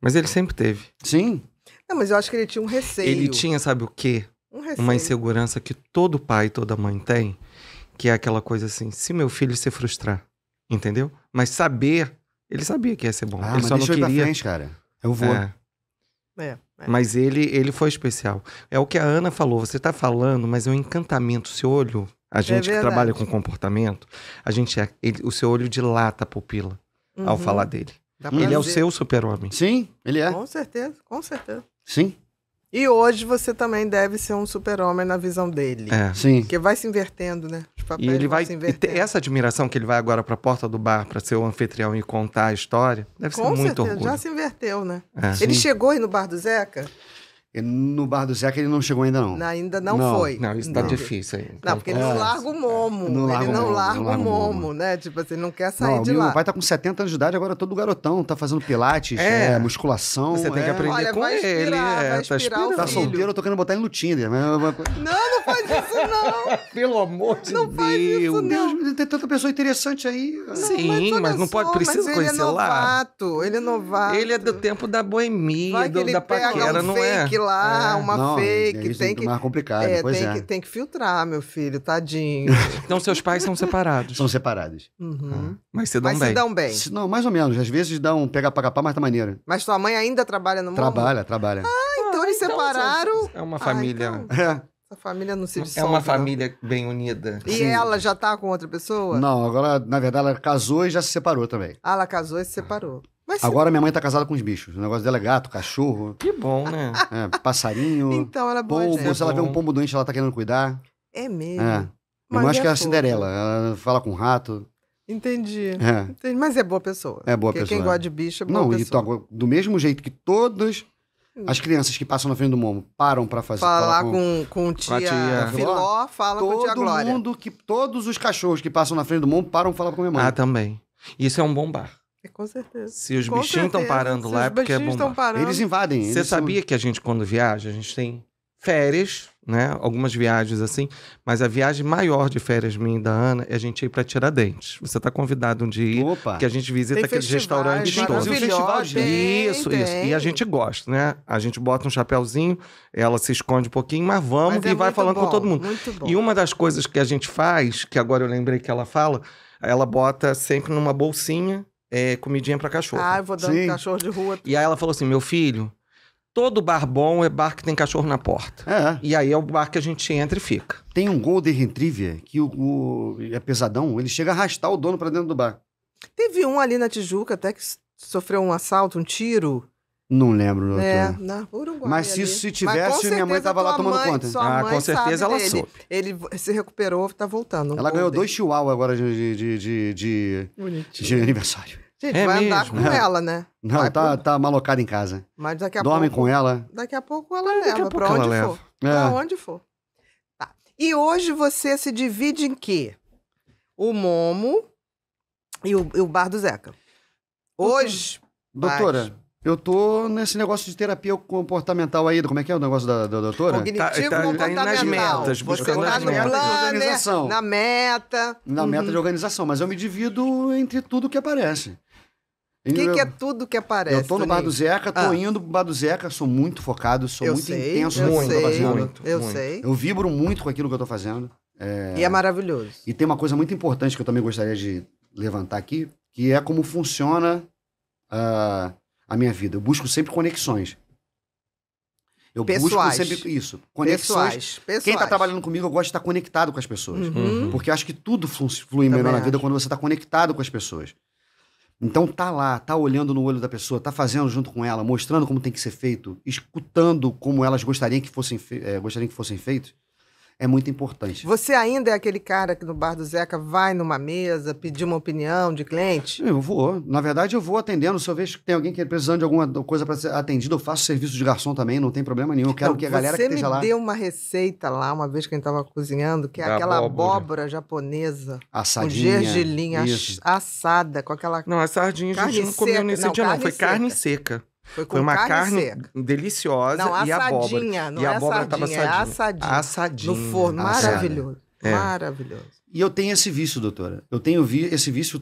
S4: Mas ele sempre teve. Sim.
S1: Não, mas eu acho que ele tinha um receio. Ele tinha,
S4: sabe o quê? Um receio. Uma insegurança que todo pai e toda mãe tem, que é aquela coisa assim, se meu filho se frustrar, entendeu? Mas saber, ele sabia que ia ser bom. Ah, ele mas só deixa não queria. Eu ir pra frente, cara. Eu vou. É. É, é. Mas ele, ele foi especial. É o que a Ana falou, você tá falando, mas é um encantamento, seu olho a é gente é que trabalha com comportamento, a gente é, ele, o seu olho dilata a pupila uhum. ao falar dele. Ele é o seu super-homem. Sim,
S1: ele é. Com certeza, com certeza. Sim. E hoje você também deve ser um super-homem na visão dele. É. Sim. Porque vai se invertendo, né? Os papéis e ele vai, se invertendo.
S4: E essa admiração que ele vai agora para a porta do bar para ser o anfitrião e contar a história, deve Com ser
S1: muito certeza. orgulho. Já se inverteu, né? É. Ele chegou aí no bar do Zeca?
S4: no bar do
S2: Zeca ele não chegou ainda, não. Ainda não, não foi. Não, isso tá não. difícil aí. não, porque ele não é. larga
S1: o momo. Não ele não larga, o momo, momo, né? Tipo assim, não quer sair não, de meu lá. Meu pai
S2: tá com 70 anos de idade, agora todo garotão, tá fazendo pilates, é. É, musculação. Você tem é. que aprender Olha, com inspirar, ele. É, tá, inspirando. tá solteiro, eu tô querendo botar ele no Tinder. Mas... É não, não faz
S4: isso, não. Pelo amor de Deus. Não faz isso,
S1: não. Deus, tem tanta pessoa interessante aí. Sim, mas, mas não pode, precisa é conhecer lá. Ele é novato, ele é novato. Ele
S4: é do tempo da boemia, da paquera, não é? lá é, uma não,
S1: fake. Tem que, mais complicado, é, pois tem é. Que, tem que filtrar, meu filho, tadinho. (laughs) então, seus pais
S2: são separados? São separados. Uhum. Ah. mas se dão mas bem. se dão bem. Se, não, mais ou menos. Às vezes dá um pega para capar, mas tá maneiro.
S1: Mas tua mãe ainda trabalha no Trabalha,
S2: trabalha. Ah,
S1: então ah, eles então separaram.
S2: É uma ah, família. Ah, então... É.
S1: A família não se dissolve. É uma
S2: família bem unida. E Sim. ela
S1: já tá com outra pessoa?
S2: Não, agora, na verdade, ela casou e já se separou também.
S1: Ah, ela casou e se separou. Mas Agora minha
S2: mãe tá casada com os bichos. O negócio dela é gato, cachorro. Que bom, né? (laughs) É, passarinho. então era bom. Pombo, é se ela vê um pombo doente, ela tá querendo cuidar.
S1: É mesmo. É. mãe acho que é, é a
S2: Cinderela. Ela fala com o rato.
S1: Entendi. É. Entendi. Mas é boa pessoa. É boa Porque pessoa. Quem é. gosta de bicho é boa Não, pessoa.
S2: toca do mesmo jeito que todas hum. as crianças que passam na frente do Momo param para fazer falar com, com, com tia, tia Filó, fala Todo com tia Glória. Todo mundo que todos os cachorros
S4: que passam na frente do Momo param para falar com minha mãe. Ah, também. Isso é um bom bar.
S1: É, com certeza. Se os Com bichinhos estão parando Se lá, é porque é bom. Eles invadem.
S4: Você eles sabia são... que a gente, quando viaja, a gente tem férias, né? Algumas viagens assim, mas a viagem maior de férias minha e da Ana é a gente ir para Tiradentes. Você está convidado um dia Opa. que a gente visita aqueles restaurantes todos. Tem Isso, tem. isso. E a gente gosta, né? A gente bota um chapéuzinho, ela se esconde um pouquinho, mas vamos mas é e vai falando bom, com todo mundo. E uma das coisas que a gente faz, que agora eu lembrei que ela fala, ela bota sempre numa bolsinha é, comidinha para cachorro. Ah, eu vou dando Sim. cachorro de rua. E aí ela falou assim: meu filho, todo bar bom é bar que tem cachorro na porta. É. E aí é o bar que a gente entra e fica. Tem um Golden Retriever que o, o é
S1: pesadão, ele chega a arrastar o dono para dentro do bar. Teve um ali na Tijuca até que sofreu um assalto, um tiro. Não lembro. É, na Uruguai. Mas se, se tivesse, minha mãe tava lá tomando mãe, conta. Ah, com certeza ela dele. soube. Ele, se recuperou, tá voltando. Um ela ganhou dele. dois
S2: chihuahua agora de, de, de, de, de aniversário.
S1: Gente, é vai mesmo, andar com é. ela, né?
S2: Não, tá, pro... tá malocada em casa.
S1: Mas daqui a Dorme pouco. Dorme com ela. Daqui a pouco ela é, leva, daqui pouco pra onde leva. for. É. Pra onde for. Tá. E hoje você se divide em quê? O Momo e o, e o Bar do Zeca. Hoje.
S2: Doutora, eu tô nesse negócio de terapia comportamental aí. Como é que é o negócio da, da doutora? Cognitivo tá, comportamental. Tá, tá nas metas, buscando tá nas metas de organização. Na
S1: meta. Na meta uhum. de
S2: organização, mas eu me divido entre tudo que aparece. O que, que, é
S1: tudo que aparece? Eu tô no Bar do Zeca, tô ah. indo
S2: pro Bar do Zeca, sou muito focado, sou eu muito sei, intenso no que eu tô fazendo. Muito, eu muito. sei. Eu vibro muito com aquilo que eu tô fazendo. É... E é
S1: maravilhoso.
S2: E tem uma coisa muito importante que eu também gostaria de levantar aqui, que é como funciona uh, a minha vida. Eu busco sempre conexões.
S1: Eu pessoais. busco sempre
S2: isso. Conexões. Pessoais. Tá pessoais. Quem está trabalhando comigo, eu gosto de estar conectado com as pessoas. Uhum. Porque eu acho que tudo flui, flui melhor na vida quando você está conectado com as pessoas. Então tá lá, tá olhando no olho da pessoa, tá fazendo junto com ela, mostrando como tem que ser feito, escutando como elas gostariam que fossem, é, gostariam que fossem feitos é muito importante.
S1: Você ainda é aquele cara que no bar do Zeca vai numa mesa pedir uma opinião de cliente? Eu vou. Na verdade, eu vou atendendo. Se eu vejo que
S2: tem alguém que é precisando de alguma coisa para ser atendido, eu faço serviço de garçom também, não tem problema nenhum. Eu quero não, que a galera que esteja lá. Você me deu
S1: uma receita lá, uma vez que a gente estava cozinhando, que é da aquela abóbora. abóbora. japonesa. Assadinha. Com gergelim, isso. assada, com aquela. Não, a sardinha a gente não comeu nesse não, dia, não. Foi seca. carne
S4: seca. Foi, Foi uma carne, deliciosa não, e assadinha, abóbora. Não e a abóbora assadinha, é tava É assadinha. assadinha.
S1: No forno, maravilhoso. É. Maravilhoso.
S4: E eu tenho esse vício,
S2: doutora. Eu tenho vi esse vício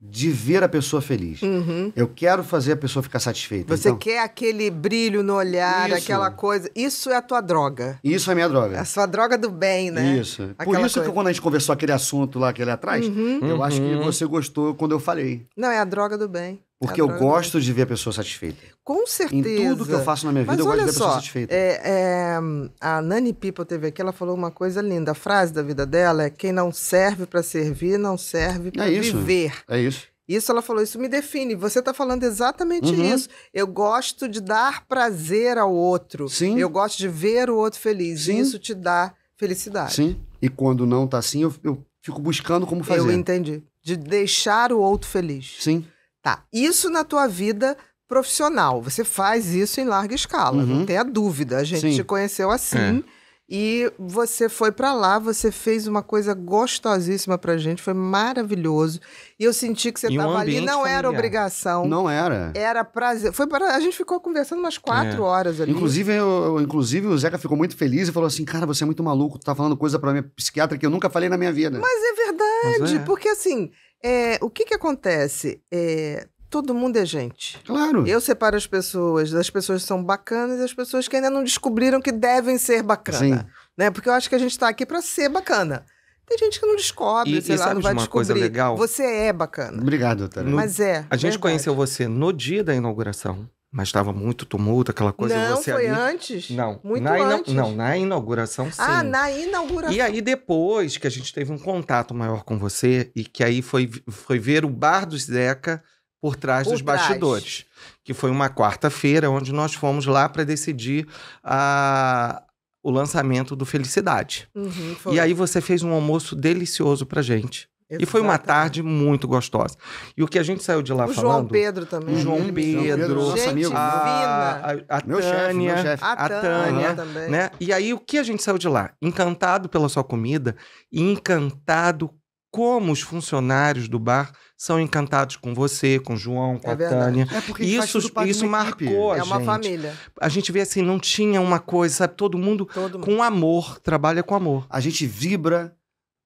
S2: de ver a pessoa feliz. Uhum. Eu quero fazer a pessoa ficar satisfeita. Você então...
S1: quer aquele brilho no olhar, isso. aquela coisa. Isso é a tua droga.
S2: Isso é a minha droga. É a sua
S1: droga do bem, né? Isso. Aquela Por isso coisa. que
S2: quando a gente conversou aquele assunto lá, aquele atrás, uhum. eu uhum. acho que uhum. você gostou quando eu falei.
S1: Não, é a droga do bem. Porque eu
S2: gosto de ver a pessoa satisfeita.
S1: Com certeza. Em tudo que eu faço na minha vida, Mas eu gosto de ver a pessoa satisfeita. É, é, a Nani People teve aqui, ela falou uma coisa linda. A frase da vida dela é: quem não serve para servir, não serve para é viver. É isso. Isso ela falou, isso me define. Você está falando exatamente uhum. isso. Eu gosto de dar prazer ao outro. Sim. Eu gosto de ver o outro feliz. Sim. Isso te dá felicidade. Sim.
S2: E quando não está assim, eu, eu fico buscando
S1: como fazer. Eu entendi. De deixar o outro feliz. Sim. Tá, isso na tua vida profissional. Você faz isso em larga escala, uhum. não a dúvida. A gente Sim. te conheceu assim. É. E você foi para lá, você fez uma coisa gostosíssima pra gente, foi maravilhoso. E eu senti que você estava um ali, não familiar. era obrigação. Não era. Era prazer. Foi pra... A gente ficou conversando umas quatro é. horas ali. Inclusive, eu, inclusive, o Zeca
S2: ficou muito feliz e falou assim: cara, você é muito maluco, tá falando coisa pra minha psiquiatra que eu nunca falei na minha vida. Mas
S1: é verdade, Mas é. porque assim, é, o que, que acontece? É, todo mundo é gente. Claro. Eu separo as pessoas, as pessoas que são bacanas e as pessoas que ainda não descobriram que devem ser bacana. Sim. Né? Porque eu acho que a gente está aqui para ser bacana. Tem gente que não descobre, e, sei e lá, não vai descobrir. Você é bacana.
S4: Obrigado, Tara. Mas é. A gente verdade. conheceu você no dia da inauguração. Mas estava muito tumulto, aquela coisa. Não, você foi ali... antes?
S1: Não. Muito na antes? Não,
S4: na inauguração, ah, sim. Ah, na
S1: inauguração. E aí,
S4: depois que a gente teve um contato maior com você, e que aí foi, foi ver o Bar do Zeca por trás por dos trás. bastidores. Que foi uma quarta-feira, onde nós fomos lá para decidir a, o lançamento do Felicidade.
S3: Uhum, e aí
S4: você fez um almoço delicioso para gente. Exatamente. E foi uma tarde muito gostosa. E o que a gente saiu de lá o falando... O João Pedro também. O né? João Pedro. Nosso gente, amigo. A, a, a meu Tânia. Chefe, chefe. A Tânia. Tânia né? E aí, o que a gente saiu de lá? Encantado pela sua comida e encantado como os funcionários do bar são encantados com você, com o João, com é a verdade. Tânia. É porque isso, isso marcou a gente. É uma família. A gente vê assim, não tinha uma coisa, sabe? Todo mundo, Todo mundo, com amor, trabalha com amor. A gente vibra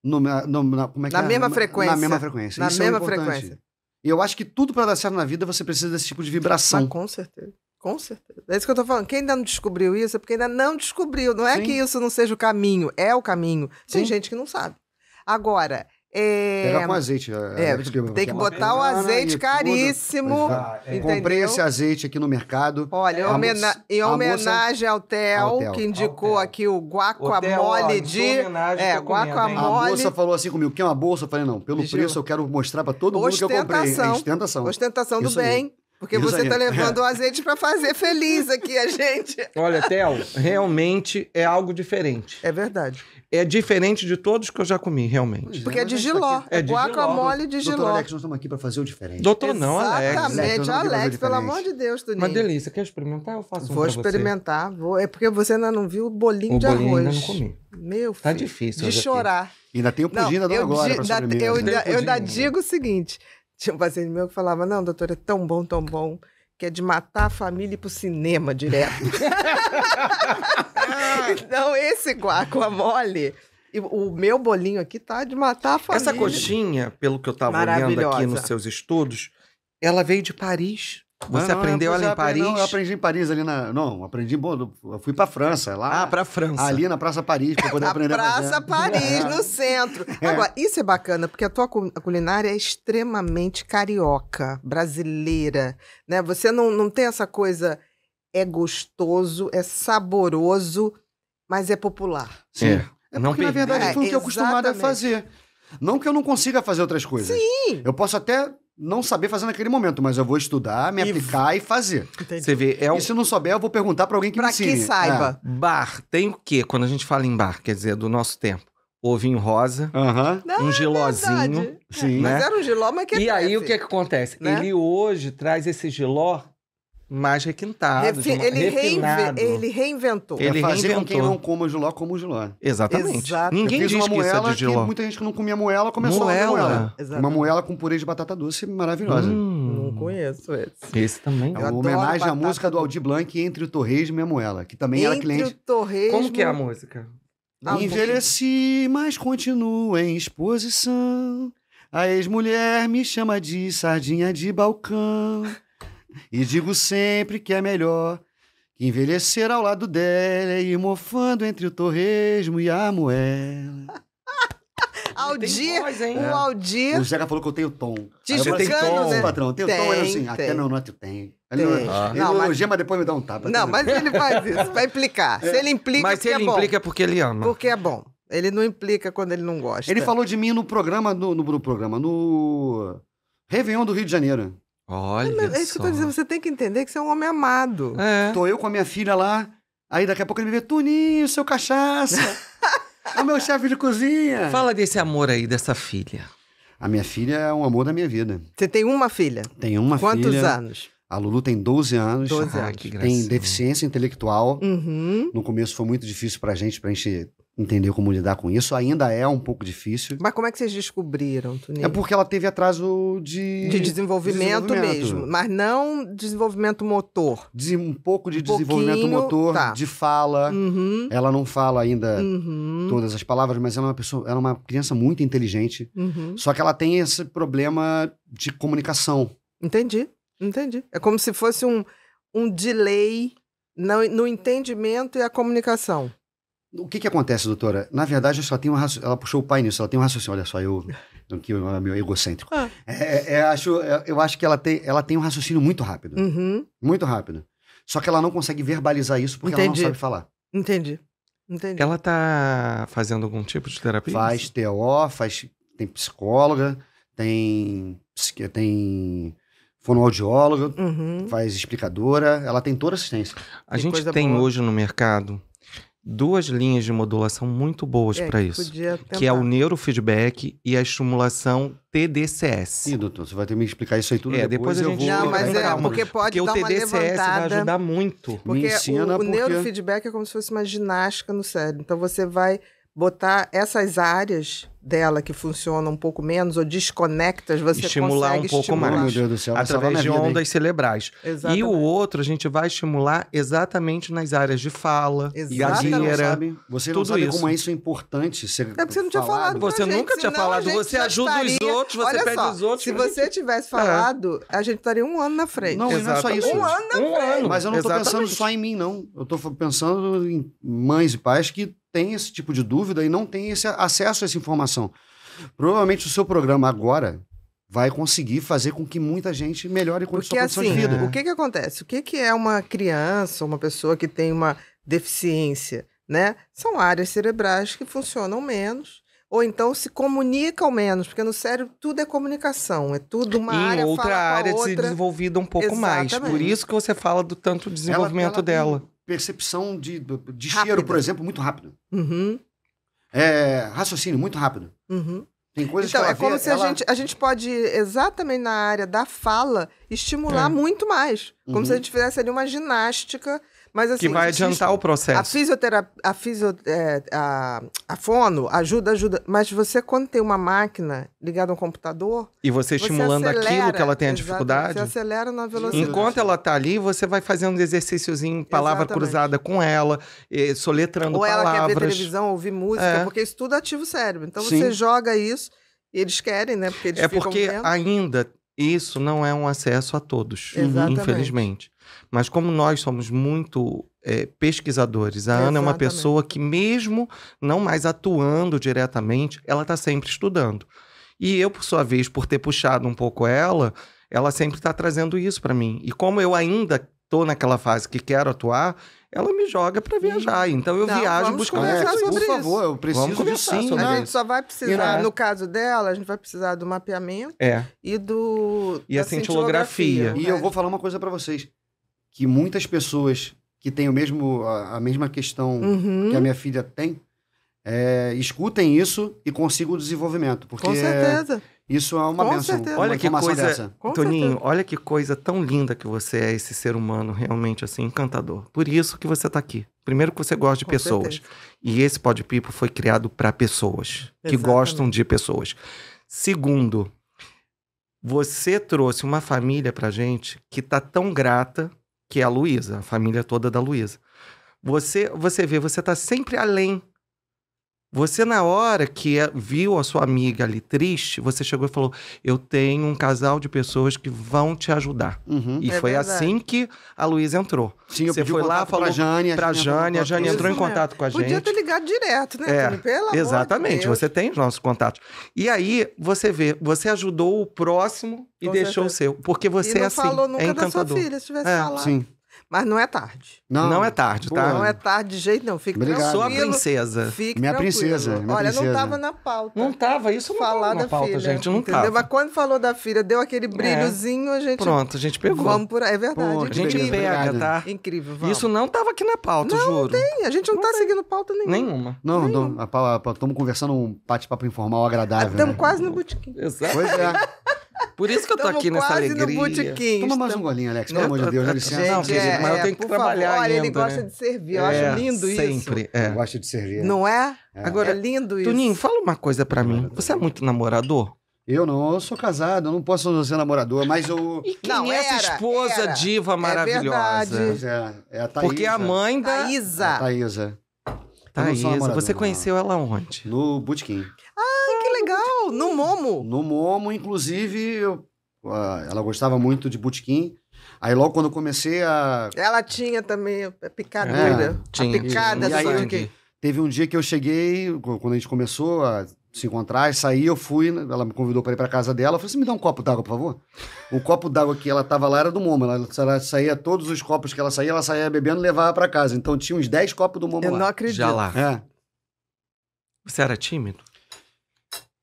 S4: no, no, na, como é que
S2: na é? mesma na, frequência. Na mesma frequência. Na Isso é mesma é frequência. E eu acho que tudo para dar certo na vida você precisa desse tipo
S1: de vibração. Ah, com certeza. Com certeza. É isso que eu tô falando. Quem ainda não descobriu isso é porque ainda não descobriu. Não é Sim. que isso não seja o caminho, é o caminho. Tem Sim. gente que não sabe. Agora, é... com azeite. É, é tem que botar o azeite caríssimo. É. Comprei esse
S2: azeite aqui no mercado. Olha, homena... em homenagem
S1: ao Theo, que indicou Altel. aqui o guacamole de. É, guacamole. A moça
S2: falou assim comigo: quer uma bolsa? Eu falei: não, pelo preço eu quero mostrar para todo mundo que eu comprei. É ostentação. Ostentação do bem. Aí. Porque Isso você está levando é.
S1: o azeite para fazer feliz aqui a gente.
S4: Olha, Theo, realmente é algo diferente. É verdade. É diferente de todos que eu já comi, realmente.
S1: É, porque é de giló. É, é de guacamole de giló. Doutor Alex,
S2: nós estamos aqui para fazer o diferente. Doutor, Exatamente. não, Alex.
S1: Exatamente, Alex, Alex pelo amor de Deus, Tuninho. Uma delícia.
S4: Quer experimentar?
S1: Eu faço um Vou experimentar. É porque você ainda não viu o bolinho o de bolinho arroz. Eu não comi. Meu tá filho. Tá difícil. De chorar. Ainda tem o pudim da Dona Glória para sobremesa. Eu, eu ainda digo o seguinte tinha um paciente meu que falava: Não, doutor é tão bom, tão bom, que é de matar a família e ir pro cinema direto. (laughs) então, esse guaco, a mole. O meu bolinho aqui tá de matar a família. Essa coxinha,
S4: pelo que eu tava olhando aqui nos seus estudos, ela veio de Paris.
S2: Você não, aprendeu não, é, em Paris? Não, eu aprendi em Paris ali na. Não, aprendi. Bom, eu fui pra França lá. Ah, pra França. Ali na Praça Paris, pra poder (laughs) na aprender Praça Paris, no (laughs) é.
S1: centro. É. Agora, isso é bacana, porque a tua culinária é extremamente carioca, brasileira. Né? Você não, não tem essa coisa. É gostoso, é saboroso, mas é popular.
S4: Sim. É. É
S2: porque, não na verdade, é o é, que eu acostumado a fazer. Não que eu não consiga fazer outras coisas. Sim. Eu posso até não saber fazer naquele momento, mas eu vou estudar, me e aplicar v... e fazer. Você vê, é um... E se não souber, eu vou perguntar para alguém que pra me ensine. Pra que saiba.
S4: É. Bar, tem o quê? Quando a gente fala em bar, quer dizer, do nosso tempo. Ovinho rosa, uhum. um é gilozinho. É Sim. Né? Mas era um
S1: giló, mas que é E
S4: aí o que é que acontece? Né? Ele hoje traz esse giló mais requintado. Refi uma, ele, reinve ele
S1: reinventou. Ele é fazer reinventou. com quem
S4: não coma jiló, como jiló. Exatamente. Exato. Ninguém diz uma que isso é
S2: de muita gente que não comia moela começou moela. a comer moela. Uma moela com purê de batata doce maravilhosa. Hum, não conheço esse.
S4: Esse também.
S1: É uma homenagem à
S2: música do Aldi Blanc, Entre o Torresmo e a Moela, que também entre era cliente. Entre o Torresmo... Como que é a música? Envelheci, um mas continuo em exposição. A ex-mulher me chama de sardinha de balcão. E digo sempre que é melhor que envelhecer ao lado dela e ir mofando entre o torresmo e a moela.
S1: (laughs) Aldir, voz, hein? É. o Aldir. O
S2: Zeca falou que eu tenho tom. Tijucano, tem tom, né? patrão. Tem, assim, tem tom, era assim, tem. até meu nota Ele, tem. Ah. ele não, é- ah. elogia, mas... mas... depois me dá um tapa. Não, mas ele faz isso,
S1: vai (laughs) implicar. É. Se ele implica, mas se ele é bom. implica é porque ele ama. Porque é bom. Ele não implica quando ele não gosta. Ele falou de mim no programa,
S2: no, no, no programa, no Réveillon do Rio de Janeiro. Olha é, é isso que eu tô dizendo,
S1: você tem que entender que você é um homem
S2: amado. É. Tô eu com a minha filha lá, aí daqui a pouco ele me vê, Tuninho, seu cachaça, (laughs) é o meu chefe de cozinha.
S4: Fala desse amor aí, dessa filha.
S2: A minha filha é um amor da minha vida. Você tem uma filha? Tem uma Quantos filha. Quantos anos? A Lulu tem 12 anos. 12 anos. Ah, tem deficiência intelectual.
S3: Uhum.
S2: No começo foi muito difícil pra gente, pra gente entender como lidar com isso. Ainda é um pouco difícil. Mas como é que vocês descobriram, Tuninho? É porque ela teve atraso de... De desenvolvimento, desenvolvimento. mesmo, mas não desenvolvimento motor. De um pouco de um desenvolvimento motor, tá. de fala. Uhum. Ela não fala ainda
S3: uhum. todas
S2: as palavras, mas ela é uma pessoa, ela é uma criança muito inteligente.
S3: Uhum. Só
S1: que ela tem esse problema de comunicação. Entendi, entendi. É como se fosse um, um delay no, no entendimento e a comunicação.
S2: O que, que acontece, doutora? Na verdade, ela, tem uma, ela puxou o pai nisso, ela tem um raciocínio. Olha só, eu, que é meu egocêntrico. Ah. É, é, é acho, é, eu acho que ela tem, ela tem um raciocínio muito rápido. Uhum. Muito rápido. Só que ela não consegue verbalizar isso
S1: porque Entendi. ela não sabe falar. Entendi. Entendi.
S2: Ela tá fazendo algum tipo de terapia? Faz TO, faz, tem psicóloga, tem, tem fonoaudióloga, uhum. faz explicadora, ela tem toda assistência.
S4: A tem gente tem boa. hoje no mercado duas linhas de modulação muito boas é, para isso, que é o neurofeedback e a estimulação TDCS. Sim, doutor, você vai ter que me explicar isso aí tudo é, depois. depois eu gente... vou... Não, mas é, porque pode porque dar o TDCS vai ajudar muito. Porque me ensina o, o porque... neurofeedback
S1: é como se fosse uma ginástica no cérebro. Então você vai botar essas áreas dela que funcionam um pouco menos ou desconectas, você estimular consegue um pouco estimular. mais. Meu Deus do céu,
S2: através
S4: de ondas cerebrais. Exatamente. E o outro a gente vai estimular exatamente nas áreas de fala, Exatamente. gazeira,
S1: você não sabe isso. como é
S2: isso
S4: importante. Ser é
S2: porque você não tinha falado. Você gente, nunca tinha falado. Você ajuda
S1: estaria... os outros, você Olha pede só, os outros. Se você tivesse é. falado, é. a gente estaria um ano na frente. Não, não é só isso. Um ano na um frente. Ano. Mas eu não estou pensando
S2: só em mim, não. Eu estou pensando em mães e pais que tem esse tipo de dúvida e não tem esse acesso a essa informação. Provavelmente o seu programa agora vai conseguir fazer com que muita gente melhore com Porque, a sua condição assim, de vida. É. O que,
S1: que acontece? O que, que é uma criança, uma pessoa que tem uma deficiência? Né? São áreas cerebrais que funcionam menos ou então se comunicam menos, porque no cérebro tudo é comunicação, é tudo uma e área outra fala área outra. desenvolvida
S4: um pouco Exatamente. mais. Por isso que você fala do tanto
S1: desenvolvimento ela,
S3: ela
S4: dela percepção de, de
S3: cheiro, por
S1: exemplo,
S2: muito rápido. Uhum. É, raciocínio muito rápido. Uhum. Tem coisas então, que ela é como vê, se ela... a, gente,
S1: a gente pode, exatamente na área da fala, estimular é. muito mais. Como uhum. se a uhum. gente fizesse ali uma ginástica mas assim. Que vai adiantar existe... o processo. A fisioterapia. A, fisio, é, a, a fono ajuda, ajuda. Mas você, quando tem uma máquina ligada a um computador. E você estimulando você acelera, aquilo que ela tem a dificuldade. Você acelera na velocidade. Enquanto
S4: ela tá ali, você vai fazendo exercíciozinho, palavra Exatamente. cruzada com ela, soletrando palavras. Ou ela quer ver televisão, ouvir música, é. porque
S1: isso tudo ativa o cérebro. Então Sim. você joga isso. E eles querem, né? Porque eles é porque vendo.
S4: ainda isso não é um acesso a todos, Exatamente. infelizmente. Mas como nós somos muito é, pesquisadores, a Exatamente. Ana é uma pessoa que, mesmo não mais atuando diretamente, ela está sempre estudando. E eu, por sua vez, por ter puxado um pouco ela, ela sempre está trazendo isso para mim. E como eu ainda estou naquela fase que quero atuar, ela me joga para viajar. Então eu não, viajo buscando é, Por isso. favor, eu preciso de sim, sobre A né? gente só vai precisar, no
S1: caso dela, a gente vai precisar do mapeamento é. e do e a cintilografia. cintilografia. Né? E eu vou falar uma coisa para
S2: vocês que muitas pessoas que têm o mesmo, a, a mesma questão uhum. que a minha filha tem, é, escutem isso e consigam o desenvolvimento. Porque Com certeza. Isso é uma Com benção. Certeza. Olha que coisa, dessa. Toninho,
S4: certeza. olha que coisa tão linda que você é, esse ser humano realmente assim encantador. Por isso que você está aqui. Primeiro que você gosta de Com pessoas. Certeza. E esse de Pipo foi criado para pessoas Exatamente. que gostam de pessoas. Segundo, você trouxe uma família pra gente que tá tão grata que é a Luísa, a família toda da Luísa. Você, você vê, você está sempre além você, na hora que é, viu a sua amiga ali triste, você chegou e falou: Eu tenho um casal de pessoas que vão te ajudar. Uhum. E é foi verdade. assim que a Luísa entrou. Sim, eu você foi lá, falou pra Jane, pra Jane, a Jane entrou em contato com a gente. Podia ter
S1: ligado direto, né, é, Pelo Exatamente, de você
S4: tem os nossos contatos. E aí, você vê, você ajudou o próximo e com deixou certeza. o seu. Porque você e é não é assim. falou nunca é encantador. da sua filha, se tivesse é. falado. Sim.
S1: Mas não é tarde. Não, não é tarde, tá? Não é tarde de jeito não. Fique Obrigado. Sua princesa. Fique minha tranquilo. princesa. Minha Olha, princesa. não estava na pauta. Não estava, isso não tava na pauta, filha, gente. Não entendeu? Tava. Mas quando falou da filha, deu aquele é. brilhozinho, a gente. Pronto, a gente pegou. Vamos por aí. É verdade. Pô, a gente incrível. pega, né? tá? Incrível.
S4: Vamos. Isso não estava aqui na pauta, não, juro. Não
S2: tem.
S1: A gente não, está seguindo pauta nenhuma.
S2: Nenhuma. Não, nenhuma. não. Estamos conversando um bate-papo informal agradável. Estamos né? quase
S1: no botequim. Exato. Pois é. (laughs) Por isso que eu tô Tamo aqui nessa alegria. Toma mais um golinho, Alex, pelo amor
S3: de
S4: tá- Deus, dá licença. Gente, não, querido, é, mas eu tenho que é, trabalhar Olha, ainda, ele gosta né? de servir, eu é, acho lindo sempre, isso. Sempre, é. Eu de servir.
S1: É. Não é? é. Agora, é lindo isso. Tuninho,
S4: fala uma coisa pra mim. Você é muito namorador?
S2: Eu não, eu sou casado, eu não posso ser namorador, mas eu. E quem não, é era, essa esposa era. diva é maravilhosa?
S1: É, é, a Thaísa. Porque a mãe da. Thaísa. É a
S4: Thaísa. Thaísa. Você conheceu ela onde? No Butiquim.
S1: Ah, legal! No Momo!
S2: No Momo, inclusive, eu, ah, ela gostava muito de butiquim. Aí logo quando eu comecei a.
S1: Ela tinha também a picadura. É, tinha. A picada e, aí, que...
S2: Teve um dia que eu cheguei, quando a gente começou a se encontrar, saí, eu fui, né, ela me convidou para ir para casa dela, eu falei assim, me dá um copo d'água, por favor. O copo d'água que ela tava lá era do Momo, ela, ela, saía, todos os copos que ela saía, ela saía bebendo e levava para casa. Então tinha uns 10 copos do Momo eu lá. Eu não acredito. Já lá.
S4: É. Você era tímido?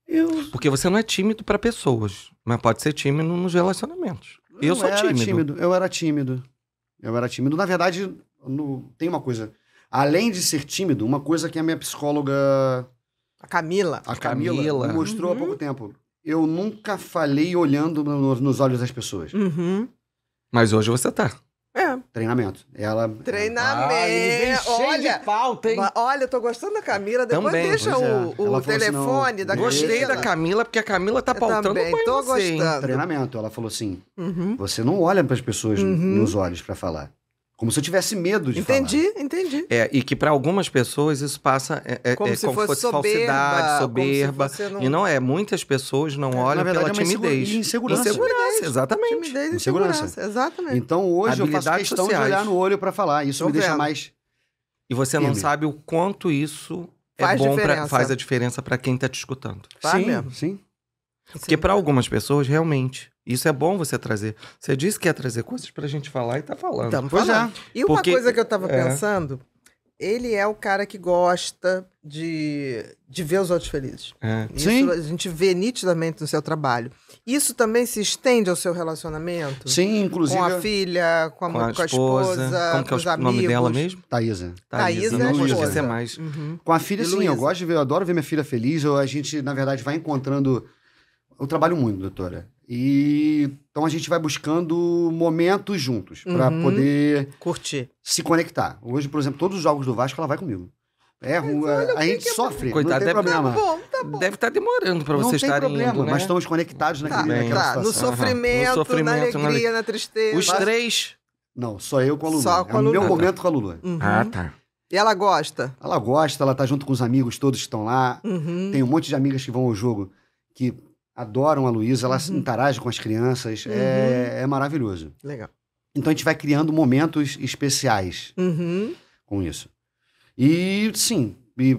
S4: Eu... Porque você não é tímido para pessoas, mas pode ser tímido nos relacionamentos. Eu, eu sou tímido. tímido. Eu
S2: era tímido. Eu era tímido. Na verdade, no... tem uma coisa. Além de ser tímido, uma coisa que a minha psicóloga. A Camila. A Camila, Camila. me mostrou uhum. há pouco uhum. tempo. Eu nunca falei olhando no, nos olhos das pessoas.
S3: Uhum.
S4: Mas hoje você tá.
S1: É.
S2: Treinamento. Ela. Tá Treinamento.
S1: Ah, olha, de hein? Olha, eu tô gostando da Camila. Depois também, deixa o, é. o assim, telefone assim, da Camila. Gostei da Camila, porque a Camila tá pautando também, tô você, gostando. Treinamento.
S2: Ela falou assim: uhum. você não olha para as pessoas uhum. nos
S4: olhos para falar. Como se eu tivesse medo
S2: de entendi,
S1: falar. Entendi, entendi.
S4: É, e que para algumas pessoas isso passa é, é como, é, se, como fosse, fosse soberba, falsidade, soberba. Não... E não é. Muitas pessoas não é, olham verdade, pela é timidez. Insegurança. Insegurança,
S1: exatamente. Timidez e insegurança. insegurança. Exatamente.
S4: Então hoje Habilidades eu faço questão sociais. de olhar no
S2: olho para falar. Isso Tô me vendo. deixa mais.
S4: E você não sabe o quanto isso faz é bom, pra, faz a diferença para quem está te escutando. Faz sim, mesmo. sim. Porque para algumas pessoas, realmente, isso é bom você trazer. Você disse que ia trazer coisas pra gente falar e tá falando. Estamos pois é. falando. Já. E Porque... uma coisa que eu tava é.
S1: pensando, ele é o cara que gosta de, de ver os outros felizes. É. Isso Sim. a gente vê nitidamente no seu trabalho. Isso também se estende ao seu relacionamento? Sim, inclusive. Com a filha, com a, com a, com a esposa, esposa, Como que é o nome dela mesmo? Thaisa. Thaisa, Thaisa é não vou esquecer mais.
S2: Uhum. Com a filha, e sim, Luísa. eu gosto de ver, eu adoro ver minha filha feliz. Eu, a gente, na verdade, vai encontrando eu trabalho muito, doutora. E então a gente vai buscando momentos juntos uhum. para poder curtir, se conectar. Hoje, por exemplo, todos os jogos do Vasco ela vai comigo.
S4: É, a gente que é sofre,
S2: Coitado, não tem tá problema. Tá bom,
S4: tá bom. Deve estar tá demorando
S1: para vocês estarem problema, indo, né? Mas estamos
S2: conectados tá, naquele, tá, naquela tá. No sofrimento, no sofrimento, na alegria, na, na tristeza. Os três? Não, só eu com a Lulu. Só com a Lulu. É o meu ah, momento com a Lulu. Uhum. Ah, tá. E ela gosta? Ela gosta, ela tá junto com os amigos todos que estão lá. Uhum. Tem um monte de amigas que vão ao jogo que adoram a Luísa, ela uhum. interage com as crianças, é, uhum. é, é, maravilhoso. Legal. Então a gente vai criando momentos especiais uhum. com isso. E sim,
S1: e,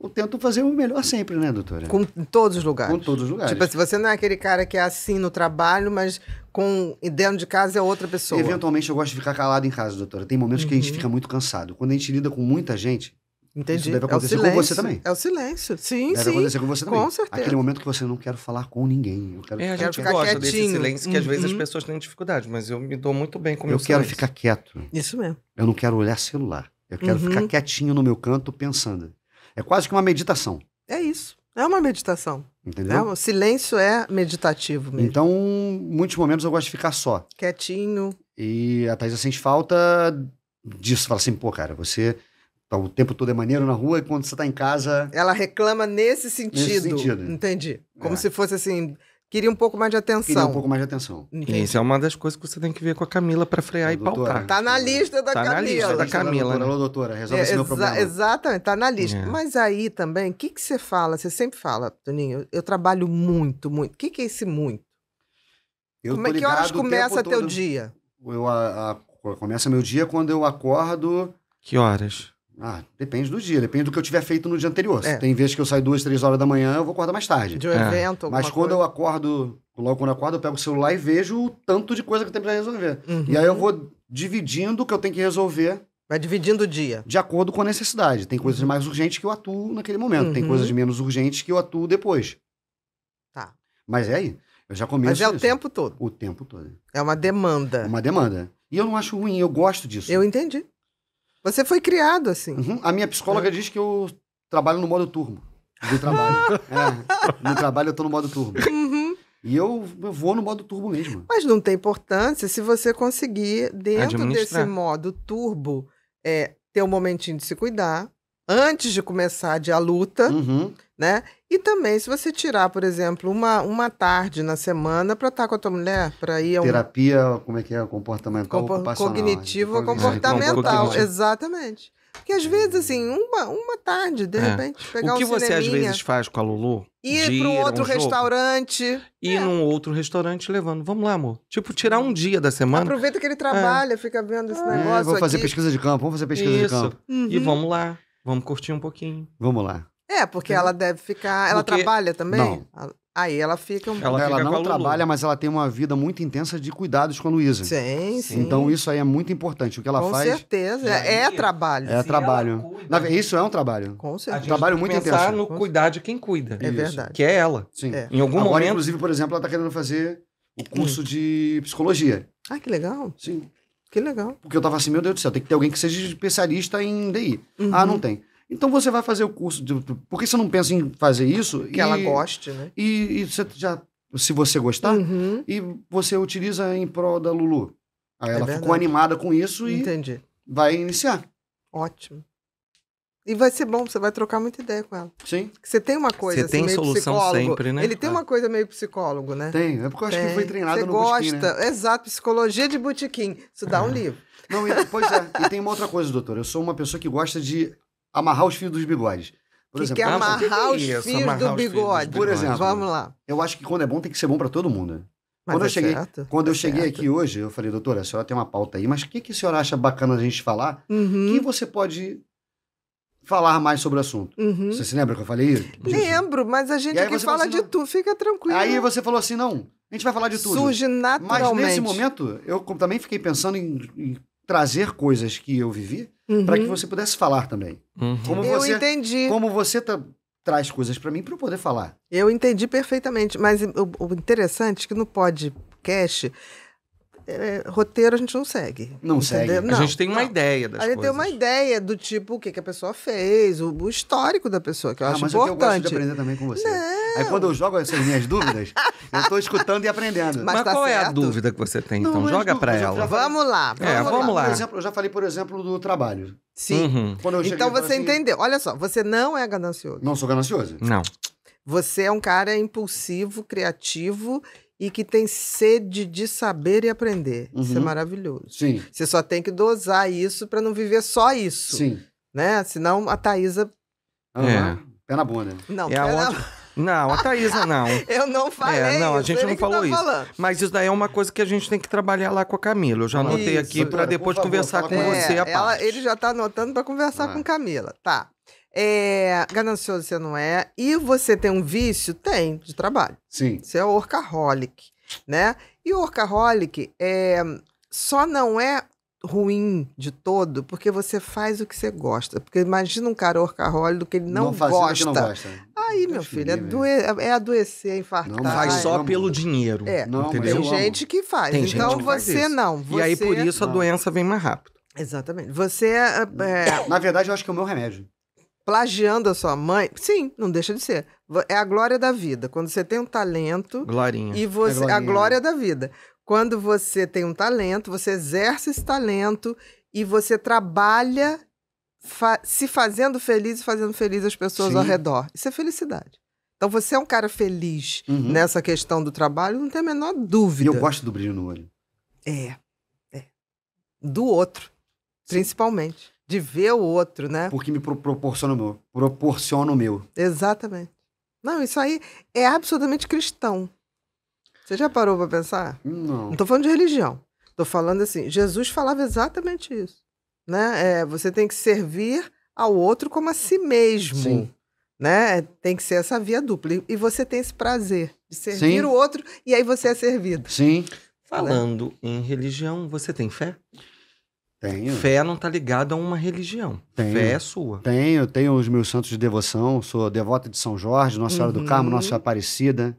S1: eu tento fazer o melhor sempre, né, doutora? Com todos os lugares. Com todos os lugares. Tipo assim, você não é aquele cara que é assim no trabalho, mas com dentro de casa é outra pessoa. Eventualmente
S2: eu gosto de ficar calado em casa, doutora. Tem momentos uhum. que a gente uhum. fica muito cansado. Quando a gente lida com muita gente, Entendi. Isso deve é acontecer é silêncio, com você também.
S1: É o silêncio. Sim, deve sim. Deve acontecer com você também. Com certeza. Aquele
S2: momento que você não quer falar com ninguém. Eu quero,
S4: é, a gente quieto. gosta quietinho. desse silêncio, que às uhum. vezes as uhum. pessoas têm dificuldade, mas eu me dou muito bem com o Eu quero silêncio. ficar quieto.
S2: Isso mesmo. Eu não quero olhar celular. Eu quero uhum. ficar quietinho no meu canto pensando. É quase que uma meditação.
S1: É isso. É uma meditação. Entendeu? o é silêncio é meditativo mesmo. Então, muitos momentos eu gosto de ficar só. Quietinho. E
S2: a Thaisa sente falta disso. Fala assim, pô, cara, você tá o tempo todo é maneiro na rua
S1: e quando você tá em casa. Ela reclama nesse sentido. Nesse sentido. Entendi. Como é. se fosse assim. Queria um pouco mais de atenção. Queria um pouco
S4: mais de atenção. Entendi. Isso é uma das coisas que você tem que ver com a Camila para frear e doutora, pautar. Tá na lista da tá Camila. Tá na lista da Camila. Né? Alô, doutora, doutora, resolve é, esse meu problema. Exatamente,
S1: tá na lista. É. Mas aí também, o que, que você fala? Você sempre fala, Toninho, eu, trabalho muito, muito. O que, que é esse muito?
S2: Eu Como é que horas começa teu dia? Eu começa meu dia quando eu acordo.
S4: Que horas?
S2: Ah, depende do dia, depende do que eu tiver feito no dia anterior. É. Tem vezes que eu saio duas, três horas da manhã, eu vou acordar mais tarde. De um é. evento, Mas quando coisa. eu acordo, logo quando eu acordo, eu pego o celular e vejo o tanto de coisa que eu tenho pra resolver. Uhum. E aí eu vou dividindo o que eu tenho que resolver. Vai dividindo o dia. De acordo com a necessidade. Tem coisas uhum. mais urgentes que eu atuo naquele momento, uhum. tem coisas uhum. menos urgentes que eu atuo depois. Tá. Mas é aí. Eu já começo. Mas é o isso. tempo todo. O tempo todo. É uma demanda. É uma demanda. E eu não acho ruim, eu gosto disso. Eu entendi. Você foi criado assim. Uhum. A minha psicóloga é. diz que eu trabalho no modo turbo. Do trabalho. (laughs) é, no trabalho eu tô no modo turbo. Uhum. E eu, eu, vou no modo turbo mesmo.
S1: Mas não tem importância se você conseguir, dentro desse modo turbo, é, ter um momentinho de se cuidar, antes de começar de a luta, uhum. né? E também, se você tirar, por exemplo, uma, uma tarde na semana para estar tá com a tua mulher, para ir a um...
S2: Terapia, como é que é? comportamento Compo ocupacional. Cognitivo ou é, comportamental, é,
S1: exatamente. Porque às vezes, assim, uma, uma tarde, de é. repente, pegar um O que você às vezes
S4: faz com a Lulu? Ir, ir para um outro um
S1: restaurante.
S4: Ir é. num outro restaurante levando. Vamos lá, amor. Tipo, tirar um dia da semana. Aproveita
S1: que ele é. trabalha, é. fica vendo esse é, negócio. É, vou fazer aqui. pesquisa de campo, vamos fazer pesquisa Isso. de campo. Uhum. E vamos
S4: lá. Vamos curtir um pouquinho. Vamos lá.
S1: É, porque ela deve ficar. Ela Porque- trabalha também? Não. Aí ela fica um. Ela, Ela fica não trabalha,
S2: mas ela tem uma vida muito intensa de cuidados com a Luísa. Sim, sim. Então isso aí é muito importante. O que ela com faz
S1: certeza. É, é trabalho. é trabalho.
S2: cuida, Na isso é um trabalho. Com a gente certeza. Trabalho tem intenso. muito pensar
S1: intenso. no cuidar de quem cuida, É Isso. verdade.
S2: que é ela. Sim. É. Em algum Agora, momento, inclusive, por exemplo, ela está querendo fazer o curso de psicologia.
S1: Ah, que legal. Sim. Que legal.
S2: Porque eu tava assim, meu Deus do céu, tem que ter alguém que seja especialista em DI. Uhum. Ah, não tem. Então você vai fazer o curso. De, por que você não pensa em fazer isso? Que e, ela goste, né? E, e, você já, se você gostar, uhum. e você utiliza em prol da Lulu. Aí é ela ficou animada
S1: com isso e Entendi. vai iniciar. Ótimo. E vai ser bom, você vai trocar muita ideia com ela. Sim. Você tem uma coisa você assim, tem meio solução psicólogo. sempre, né? Ele tem ah. uma coisa meio psicólogo, né? Tem, é porque eu acho tem. que foi treinado você no né? gosta. Botequim, né? Exato, psicologia de botequim. Isso dá
S2: um é. livro. Não, e, pois é. e tem uma outra coisa, doutor. Eu sou uma pessoa que gosta de amarrar os fios dos bigodes. Por que exemplo, quer amarrar é os fios amarrar do os bigode. Fios por exemplo, vamos lá. Eu acho que quando é bom tem que ser bom para todo mundo. Né? Quando, é eu cheguei, certo, quando é eu cheguei certo. aqui hoje, eu falei, doutora, a senhora tem uma pauta aí, mas o que, que a senhora acha bacana a gente falar? Uhum. Que você pode falar mais sobre o assunto. Uhum. Você se lembra que eu falei isso?
S1: Lembro, mas a gente aqui fala assim, de tudo, fica tranquilo. Aí você
S2: falou assim, não,
S1: a gente vai falar de tudo. Surge naturalmente. Mas nesse momento,
S2: eu também fiquei pensando em, em trazer coisas que eu vivi uhum. para que você pudesse falar também. Uhum.
S3: Como você, eu
S1: entendi. Como você tá, traz coisas para mim para eu poder falar. Eu entendi perfeitamente, mas o, o interessante é que no podcast é, roteiro a gente não segue. Não entendeu? segue. Não, a gente tem
S4: uma não. ideia
S2: das a coisas. A gente tem
S1: uma ideia do tipo o que, que a pessoa fez, o, o histórico da pessoa, que eu ah, acho mas importante. Mas eu gosto de aprender também com você. Não. Aí quando eu jogo
S2: essas minhas dúvidas,
S1: eu estou escutando e aprendendo. Mas, mas tá qual certo? é a
S4: dúvida que você tem,
S2: então? Joga para ela. Falei... Vamos lá. É, vamos, é, vamos lá. lá. Exemplo,
S1: eu já falei, por exemplo, do trabalho. Sim. Uhum. Cheguei, então você assim, entendeu. Olha só, você não é ganancioso. Não sou ganancioso. Não. Você é um cara impulsivo, criativo e que tem sede de saber e aprender. Uhum. Isso é uhum. maravilhoso. Sim. Você só tem que dosar isso para não viver só isso. Sim. Né? Senão a Thaisa.
S4: Uhum. Ah, é. Pé na bunda.
S1: Não, é pé na...
S4: Não, a Thaisa não. (laughs) Eu
S1: não é, falei. É, não, a gente não falou tá isso. Falando.
S4: Mas isso daí é uma coisa que a gente tem que trabalhar lá com a Camila. Eu já anotei aqui
S3: para depois favor, conversar com é, a Ela,
S1: ele já tá anotando para conversar ah. com Camila. Tá. É, ganancioso você não é. E você tem um vício? Tem, de trabalho. Sim. Você é workaholic, né? E o workaholic é, só não é ruim de todo porque você faz o que você gosta. Porque imagina um cara workaholic que ele não, não gosta. não gosta. Aí, meu filho, é, é adoecer, é infartar. Não faz só pelo dinheiro. É, não, entendeu? tem gente que faz. Tem então você faz não. Você... E aí, por isso, a doença vem mais rápido. Exatamente. Você. É, é... Na verdade, eu acho que é o meu remédio plagiando a sua mãe. Sim, não deixa de ser. É a glória da vida. Quando você tem um talento. Glorinha. E é você, é a glória da vida. Quando você tem um talento, você exerce esse talento e você trabalha fa se fazendo feliz e fazendo feliz as pessoas Sim. ao redor. Isso é felicidade. Então você é um cara feliz uhum. nessa questão do trabalho, não tem a menor dúvida. E eu gosto
S2: do brilho no olho.
S1: É. é. Do outro, Sim. principalmente de ver o outro, né? Porque me pro proporciona o meu. Proporciona o meu. Exatamente. Não, isso aí é absolutamente cristão. Você já parou para pensar? Não. Não tô falando de religião. Tô falando assim, Jesus falava exatamente isso. Né? É, você tem que servir ao outro como a si mesmo. Sim. Né? É, tem que ser essa via dupla. E você tem esse prazer de servir Sim. o outro e aí você é servido.
S4: Sim. Falando né? em religião, você tem fé? Sim. Tenho. Fé não tá ligada a uma religião. Tenho. Fé é sua.
S2: Tenho, tenho os meus santos de devoção, sou devota de São Jorge, Nossa Senhora uhum. do Carmo, Nossa Aparecida.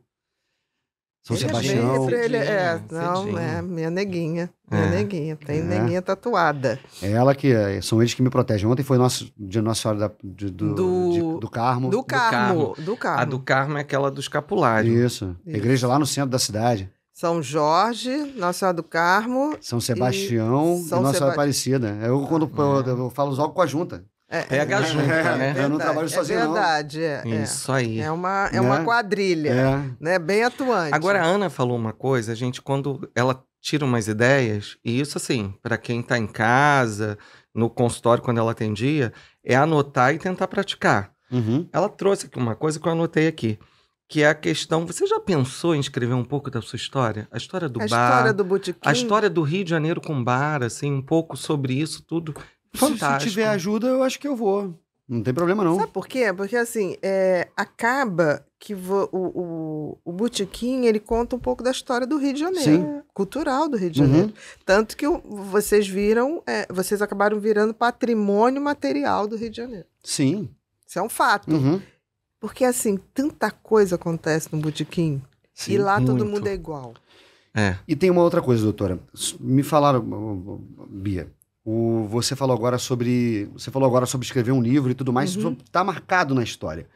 S2: São ele é Sebastião.
S1: É, ele, é, é não, é minha neguinha. É. Minha é. neguinha. Tem é. neguinha tatuada.
S2: É ela que. São eles que me protegem. Ontem foi nosso, de Nossa Senhora da, de, do,
S4: do, de,
S2: do, Carmo. Do Carmo.
S1: Do Carmo. A
S4: do Carmo é aquela do escapulário.
S2: Isso. Isso. Igreja lá no centro da cidade.
S1: São Jorge, Nossa Senhora do Carmo. São Sebastião e, São Nossa Senhora
S2: Aparecida. É, eu, quando ah, é. eu, eu, falo logo com a junta.
S1: É, Pega a é junta, né? é, né? eu não trabalho é sozinho, é verdade, não. É, Isso aí. É uma, é uma né? quadrilha, né? Bem atuante. Agora, a
S4: Ana falou uma coisa, a gente, quando ela tira umas ideias, e isso assim, para quem está em casa, no consultório, quando ela atendia, é anotar e tentar praticar. Uhum. Ela trouxe aqui uma coisa que eu anotei aqui que é a questão. Você já pensou em escrever um pouco da sua história? A história do a bar. A história do botequim. A história do Rio de Janeiro com bar, assim, um pouco sobre isso tudo. Fantástico. Se, se tiver
S1: ajuda, eu acho
S4: que eu vou. Não tem problema, não. Sabe
S1: por quê? Porque, assim, é, acaba que vo, o, o, o Botequim, ele conta um pouco da história do Rio de Janeiro. Sim. Né? Cultural do Rio de Janeiro. Uhum. Tanto que vocês viram, é, vocês acabaram virando patrimônio material do Rio de Janeiro. Sim. Isso é um fato. Uhum. Porque, assim, tanta coisa acontece no botequim e lá muito. todo mundo é igual.
S2: É. E tem uma outra coisa, doutora. Me falaram, Bia, o, você falou agora sobre. Você falou agora sobre escrever um livro e tudo mais. Uhum. Isso tá marcado na história.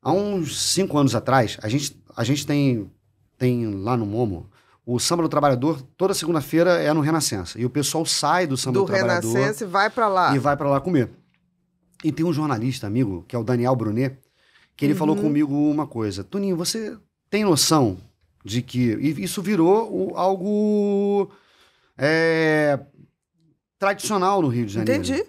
S2: Há uns cinco anos atrás, a gente, a gente tem, tem lá no Momo o Samba do Trabalhador, toda segunda-feira é no Renascença. E o pessoal sai do Samba do, do Trabalhador. Do Renascença e
S1: vai para lá. E
S2: vai para lá comer. E tem um jornalista amigo, que é o Daniel Brunet,
S1: que ele uhum. falou comigo
S2: uma coisa. Toninho, você tem noção de que isso virou algo é, tradicional no Rio de Janeiro? Entendi.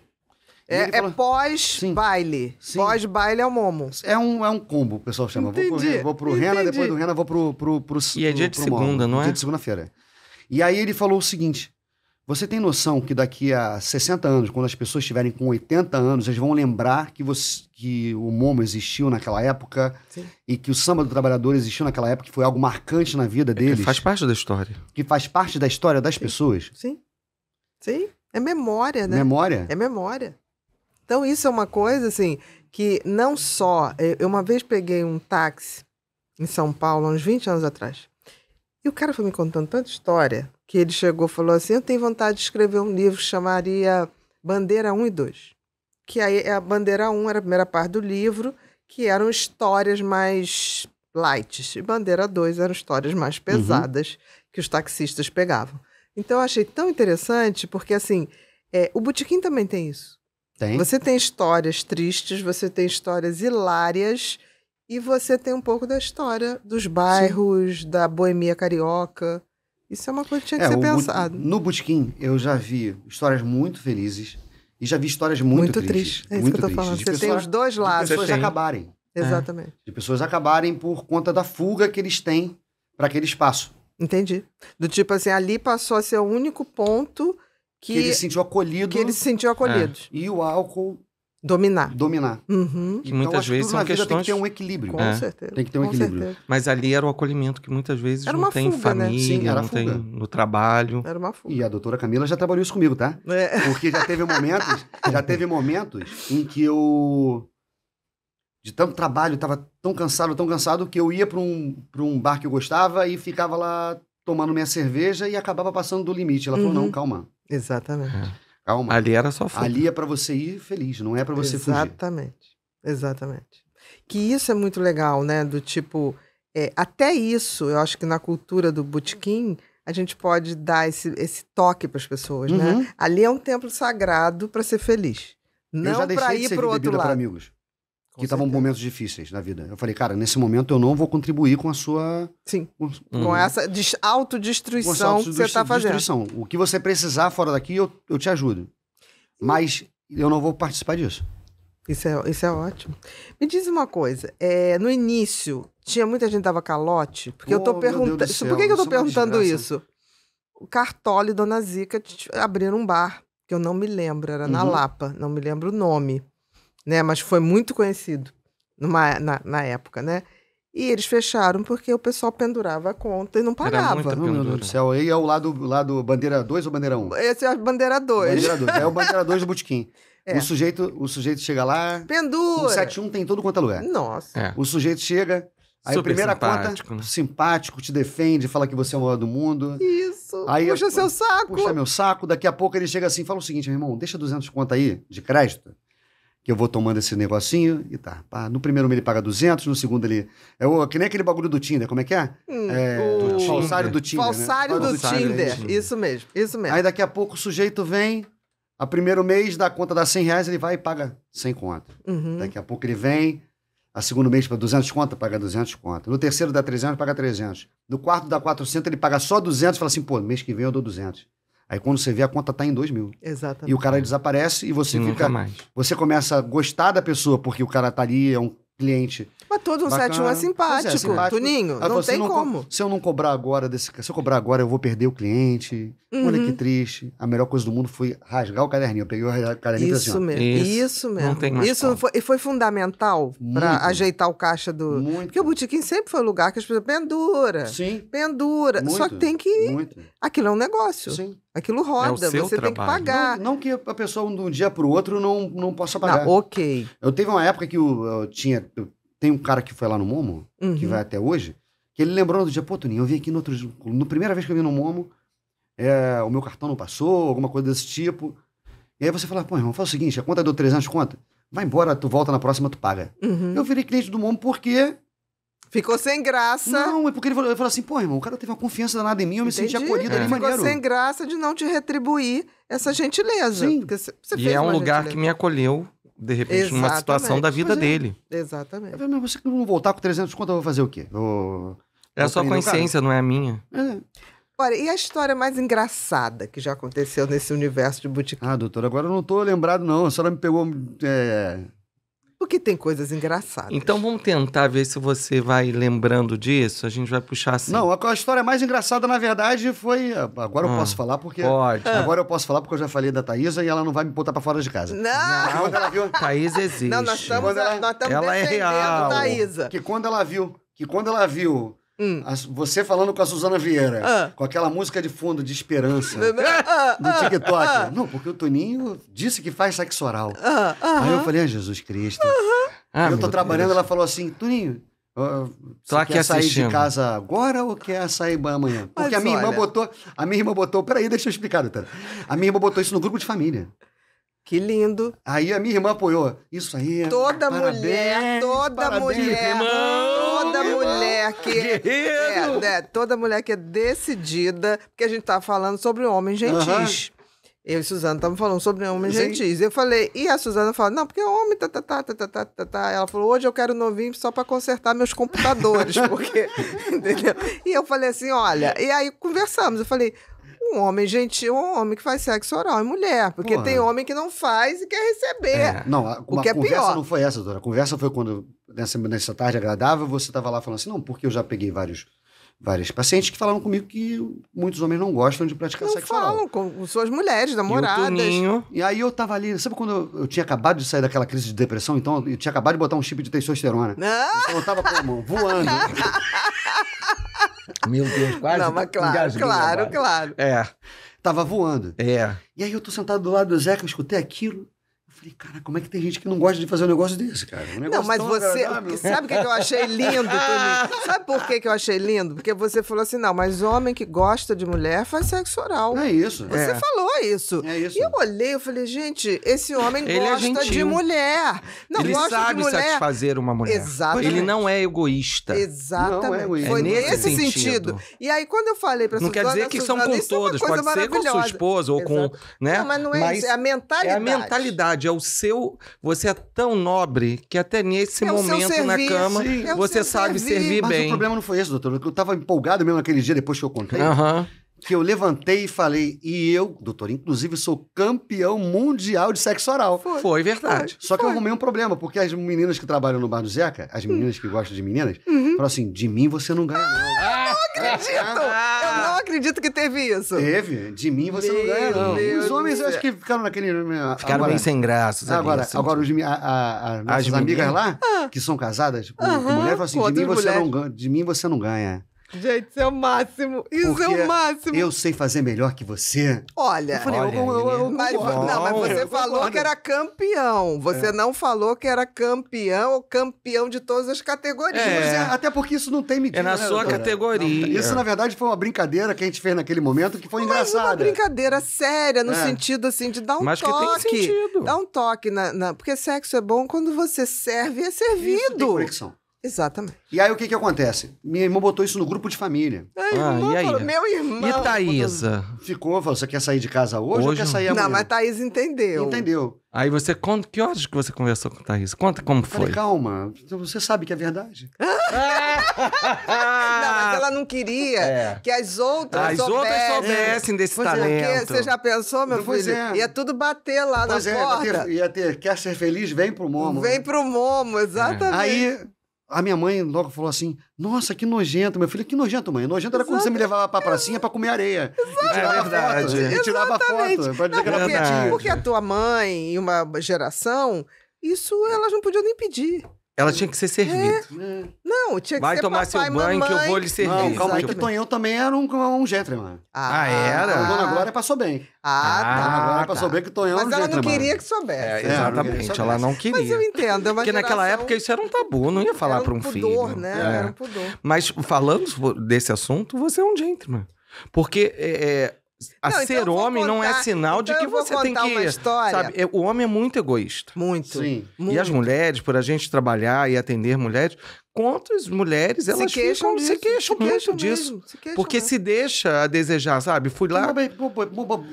S1: É, é pós-baile. Pós-baile é o Momo. É um, é um
S2: combo, o pessoal chama. Entendi. Vou pro, Rena, depois do
S1: Rena vou pro, pro,
S2: pro, pro E é dia de segunda, Momo. não é? Dia de segunda-feira. É. E aí ele falou o seguinte: você tem noção que daqui a 60 anos, quando as pessoas estiverem com 80 anos, elas vão lembrar que, você, que o Momo existiu naquela época Sim. e que o Samba do Trabalhador existiu naquela época, que foi algo marcante na vida é deles. Que faz
S4: parte da história.
S2: Que faz parte da história das Sim. pessoas.
S1: Sim. Sim. É memória, né? Memória. É memória. Então, isso é uma coisa, assim, que não só. Eh, eu uma vez peguei um táxi em São Paulo, uns 20 anos atrás. E o cara foi me contando tanta história que ele chegou e falou assim: Eu tenho vontade de escrever um livro que chamaria Bandeira 1 e 2. Que aí a Bandeira 1 era a primeira parte do livro, que eram histórias mais light. E Bandeira 2 eram histórias mais uhum. pesadas uhum. que os taxistas pegavam. Então eu achei tão interessante, porque assim, é, o Botequim também tem isso. Tem. Você tem histórias tristes, você tem histórias hilárias e você tem um pouco da história dos bairros, Sim. da boemia carioca. Isso é uma coisa que tinha que é, ser pensado.
S2: No Butiquim, eu já vi histórias muito felizes e já vi histórias muito, muito tristes. Triste. É isso muito que eu tô falando. Você pessoas, tem os dois lados. De pessoas acabarem. É. Exatamente.
S1: De pessoas acabarem por conta da fuga que eles têm para aquele espaço. Entendi. Do tipo assim, ali passou a ser o único ponto que, que ele se sentiu acolhido. Que ele se sentiu acolhido. É. E o álcool Dominar. Dominar.
S3: Uhum. Então, que então, muitas vezes que são questões... tem que ter um equilíbrio. Com é. certeza. Tem que ter um Com equilíbrio. Certeza.
S4: Mas ali era o acolhimento que muitas vezes
S3: era não tem fuga, né? família, né? Sim, era não fuga. tem
S4: no trabalho. Era uma fuga. E a doutora Camila já trabalhou isso
S2: comigo, tá? É. Porque já teve momentos, já teve momentos em que eu de tanto trabalho, estava tão cansado, tão cansado que eu ia para um, um bar que eu gostava e ficava lá tomando minha cerveja e acabava passando do limite. Ela uhum. falou: "Não, calma".
S1: Exatamente. É.
S4: Calma. Ali era
S1: só fuga. Ali
S2: é para você ir feliz, não é para você Exatamente. fugir.
S1: Exatamente. Exatamente. Que isso é muito legal, né? Do tipo, é, até isso, eu acho que na cultura do butiquim, a gente pode dar esse, esse toque para as pessoas, né? uhum. né? Ali é um templo sagrado para ser feliz. Não para ir para outro lado. Pra
S3: amigos.
S2: Com que estavam momentos difíceis na vida. Eu falei, cara, nesse momento eu não vou contribuir com a sua. Sim. Com, uhum. com essa
S1: autodestruição essa auto que você está fazendo. Destruição.
S2: O que você precisar fora daqui, eu,
S1: eu te ajudo. Mas eu não vou participar disso. Isso é, isso é ótimo. Me diz uma coisa. É, no início, tinha muita gente que dava calote? Porque oh, eu tô oh, perguntando. Por que, que eu tô é perguntando isso? O Cartola e Dona Zica abriram um bar, que eu não me lembro, era uhum. na Lapa, não me lembro o nome né? Mas foi muito conhecido numa, na, na época, né? E eles fecharam porque o pessoal pendurava a conta e não pagava. Era Meu Deus do
S2: céu. Aí é o lado, lado bandeira 2 ou bandeira 1? Um?
S1: Esse é a bandeira
S2: 2. Bandeira 2. é o bandeira 2 do Botequim. (laughs) É. O, sujeito, o sujeito chega lá. Pendura! O 71 tem todo quanto é lugar. Nossa. É. O sujeito chega, aí Super primeira simpático, conta, né? simpático, te defende, fala que você é o maior do mundo.
S3: Isso.
S2: Aí puxa eu, seu saco. Puxa meu saco. Daqui a pouco ele chega assim e fala o seguinte, meu irmão, deixa 200 conto aí de crédito que eu vou tomando esse negocinho e tá. Pá. No primeiro ele paga 200, no segundo ele... É o, que nem aquele bagulho do Tinder, como é que é? Hum, é o... do falsário do Tinder. Né? Falsário, né? do, falsário do, é Tinder. Tinder. isso mesmo, isso mesmo. Aí daqui a pouco o sujeito vem, a primeiro mês da conta dá 100 reais, ele vai e paga 100 conto. Uhum. Daqui a pouco ele vem, a segundo mês para 200 conto, paga 200 conto. No terceiro dá 300, paga 300. No quarto dá 400, ele paga só 200 e fala assim, pô, mês que vem eu dou 200. Aí quando você vê, a conta tá em 2 mil.
S1: Exatamente. E o cara
S2: desaparece e você Sim, fica. Mais. Você começa a gostar da pessoa, porque o cara tá ali, é um cliente.
S1: Mas todo um 71 é, é simpático, é, simpático. Ah, não tem não como. Se
S2: eu não cobrar agora desse Se eu cobrar agora, eu vou perder o cliente. Uhum. Olha que triste. A melhor coisa do mundo foi rasgar o caderninho. Eu peguei o caderninho assim, Isso assim, mesmo. Isso. Isso mesmo. Não tem mais Isso
S1: foi, foi, fundamental para ajeitar o caixa do. Muito. Porque o botequim sempre foi o lugar que as pessoas. Pendura. Sim. Pendura. Muito. Só que tem que. Muito. Aquilo é um negócio. Sim. Aquilo é roda, é você trabalho. tem que pagar.
S2: Não, não, que a pessoa de um dia para o outro não, não possa pagar. Não, ok. Eu teve uma época que eu, eu tinha. Eu, tem um cara que foi lá no Momo, uhum. que vai até hoje, que ele lembrou do dia, pô, Toninho, eu vim aqui no outro. Na primeira vez que eu vim no Momo, é, o meu cartão não passou, alguma coisa desse tipo. E aí você fala, pô, irmão, faz o seguinte, a conta é deu 300 conta? Vai embora, tu volta na próxima, tu
S3: paga.
S1: Uhum. Eu virei cliente do Momo porque Ficou sem graça. Não, é porque ele falou, ele falou assim, pô, irmão, o cara teve uma confiança danada em mim, eu me Entendi. senti acolhido é. ali, maneiro. Ficou sem graça de não te retribuir essa gentileza. Sim. e é um lugar gentileza. que me
S4: acolheu, de
S1: repente, Exatamente. numa situação da vida é. dele.
S2: Exatamente. falei, mas você não voltar com 300 contas, eu vou fazer o quê? Vou... É a sua consciência,
S1: não é a minha. É. Olha, e a história mais engraçada que já aconteceu nesse universo de boutique Ah, doutora, agora eu não tô lembrado, não. A senhora me pegou... É... Porque tem
S2: coisas engraçadas.
S4: Então vamos tentar ver se você vai lembrando disso. A gente vai puxar assim. Não,
S2: a, a história mais engraçada, na verdade, foi. Ah, agora eu ah, posso falar porque. Pode. Agora ah. eu posso falar porque eu já falei da Thaísa e ela não vai me botar pra fora de casa.
S1: Não! não quando
S2: ela viu. Thaisa existe. Não, nós estamos, ela, nós estamos ela é real. Que quando ela viu. Que quando ela viu Hum. A, você falando com a Suzana Vieira, ah. com aquela música de fundo de esperança (laughs)
S3: ah, do TikTok. Ah,
S2: não, porque o Toninho disse que faz sexo oral. Ah, Aí eu falei, ah, Jesus Cristo. Ah, eu tô trabalhando, Deus. ela falou assim, Toninho, você
S3: aqui quer assistindo. sair de
S2: casa agora ou quer sair amanhã? Porque Mas a minha olha... irmã botou. A minha irmã botou. Peraí, deixa eu explicar, doutora. A minha irmã botou isso no grupo de família. Que lindo. Aí a minha irmã apoiou. Isso aí. Toda parabéns, mulher, toda parabéns, mulher, irmão, toda irmão, mulher que é, é,
S1: toda mulher que é decidida, porque a gente tá falando sobre homens gentis. Uhum. Eu e Suzana estamos falando sobre homens Sim. gentis. Eu falei, e a Suzana falou, não, porque homem, tá, tá, tá, tá, tá, tá, tá, tá. Ela falou, hoje eu quero novinho só para consertar meus computadores, (laughs) porque, (laughs) entendeu? E eu falei assim, olha, e aí conversamos, eu falei, um homem gentil um homem que faz sexo oral e mulher. Porque Porra. tem homem que não faz e quer receber. É. Não, a, o que é conversa pior. não
S2: foi essa, doutora. A conversa foi quando, nessa, nessa tarde agradável, você estava lá falando assim, não, porque eu já peguei vários várias pacientes que falaram comigo que muitos homens não gostam de praticar não sexo
S1: falam oral. com suas mulheres, namoradas. E,
S2: o e aí eu tava ali, sabe quando eu, eu, tinha acabado de sair daquela crise de depressão, então eu tinha acabado de botar um chip de testosterona. Não. Ah! Então eu tava com a mão voando. (laughs)
S4: Meu Deus, quase. Não, mas claro, claro, claro. É. Tava voando. É.
S2: E aí eu tô sentado do lado do Zeca, eu escutei aquilo. Falei, cara, como é que tem gente que não gosta de fazer um negócio desse, cara? Um negócio não, mas você. Agradável. Sabe o que é eu achei lindo, (laughs)
S1: Sabe por que eu achei lindo? Porque você falou assim: não, mas homem que gosta de mulher faz sexo oral. É isso. Você é. falou isso. É isso. E eu olhei, eu falei, gente, esse homem Ele é gosta é de mulher. Não Ele gosta sabe de mulher. satisfazer uma mulher. Exatamente. Ele não
S4: é egoísta. Exatamente. Não é egoísta. Foi é nesse sentido. sentido.
S1: E aí, quando eu falei pra Não quer dizer que são com todas, pode ser com sua esposa ou Exato. com. Né? Não, mas não é mas isso. É a mentalidade. É a
S4: mentalidade, é o seu. Você é tão nobre que até nesse é momento na cama é você sabe servir, mas bem. Mas o problema não foi esse, doutor. Eu tava empolgado
S2: mesmo naquele dia depois que eu contei. Uhum. Que eu levantei e falei, e eu, doutor, inclusive sou campeão mundial de sexo oral. Foi, foi verdade. Só que eu arrumei um problema, porque as meninas que trabalham no bar do Zeca, as meninas que gostam de meninas, uhum. falaram assim: de mim você não ganha, não. Eu
S1: ah, não acredito! Ah, acredito que
S2: teve isso. Teve. De mim você Meu não ganha, não. os homens eu acho que ficaram naquele. Eh, ficaram agora, sem graça. Sabe? Agora, assim, agora tipo, a, a, as amigas lá, ah. que são casadas, assim, com, uh -huh, com mulher, falam assim: de mim, você não de mim você não ganha.
S1: Gente, isso é o máximo. Isso Porque é o máximo. Eu
S2: sei fazer melhor que você. Olha, eu falei, Olha, eu, eu, eu, mas, não, não, mas você
S1: falou que era campeão. Você é. não falou que era campeão ou campeão de todas as categorias. É, é. Até porque isso não tem medida. É na né, sua
S4: categoria. Não,
S2: isso, na
S1: verdade, foi uma brincadeira que a gente fez naquele momento que foi mas engraçada. uma brincadeira séria, no é. sentido assim, de dar um mas toque. Mas que tem sentido. Dar um toque na, na, Porque sexo é bom quando você serve e é servido. Isso tem conexão. Exatamente. E aí o que que acontece? Minha irmã botou isso no grupo de família. Ah, irmã, e aí? Falou, né? meu
S4: irmão. E Thaísa?
S1: Ficou, falou,
S2: você quer sair de casa hoje, hoje? ou quer sair amanhã? Não, mas
S1: Thaís entendeu. Entendeu.
S4: Aí você conta, que horas que você conversou com Thaís? Conta como foi. Falei, calma, então você sabe que é
S1: verdade. (laughs) não, mas ela não queria é. que as outras as soubessem. outras soubessem desse pois é, talento. É. você já pensou, meu pois filho? É. Ia tudo bater lá pois na é, porta. Ia ter,
S2: ia ter, quer ser feliz, vem pro Momo.
S1: Vem né? pro Momo,
S2: é. exatamente. Aí a minha mãe logo falou assim: Nossa, que nojento, meu filho, que nojento, mãe. Nojento era Exato. quando você me levava pra pracinha pra comer areia. Exato.
S3: E tirava é verdade. foto. E
S2: tirava foto. Pra dizer não, que era porque, porque a
S1: tua mãe e uma geração, isso elas não podiam nem pedir.
S4: Ela tinha que ser servida.
S1: É. Não, tinha que vai ser tomar seu banho mamãe. que eu vou lhe servir. Não, calma aí, que
S4: Tonhão
S2: também era um, um gentleman. mano. Ah, ah, era? A Dona Glória passou bem. Ah, ah tá. A Dona Glória
S4: passou bem que o Tonhão Mas era um ela não queria que soubesse. É, é exatamente, ela não, ela não queria. Mas eu entendo. É Porque geração... naquela época isso era um tabu, não ia falar um para um pudor, filho. Né? É. Era um pudor, Mas falando desse assunto, você é um gentleman. Porque é, é a não, ser então homem contar, não é sinal então de que você tem que. Sabe, é, o homem é muito egoísta. Muito. Sim. Muito. E as mulheres, por a gente trabalhar e atender mulheres, quantas mulheres elas se queixam, ficam, disso, se
S1: queixam se muito disso.
S4: se queixam porque mesmo. se deixa a desejar, sabe? Fui lá.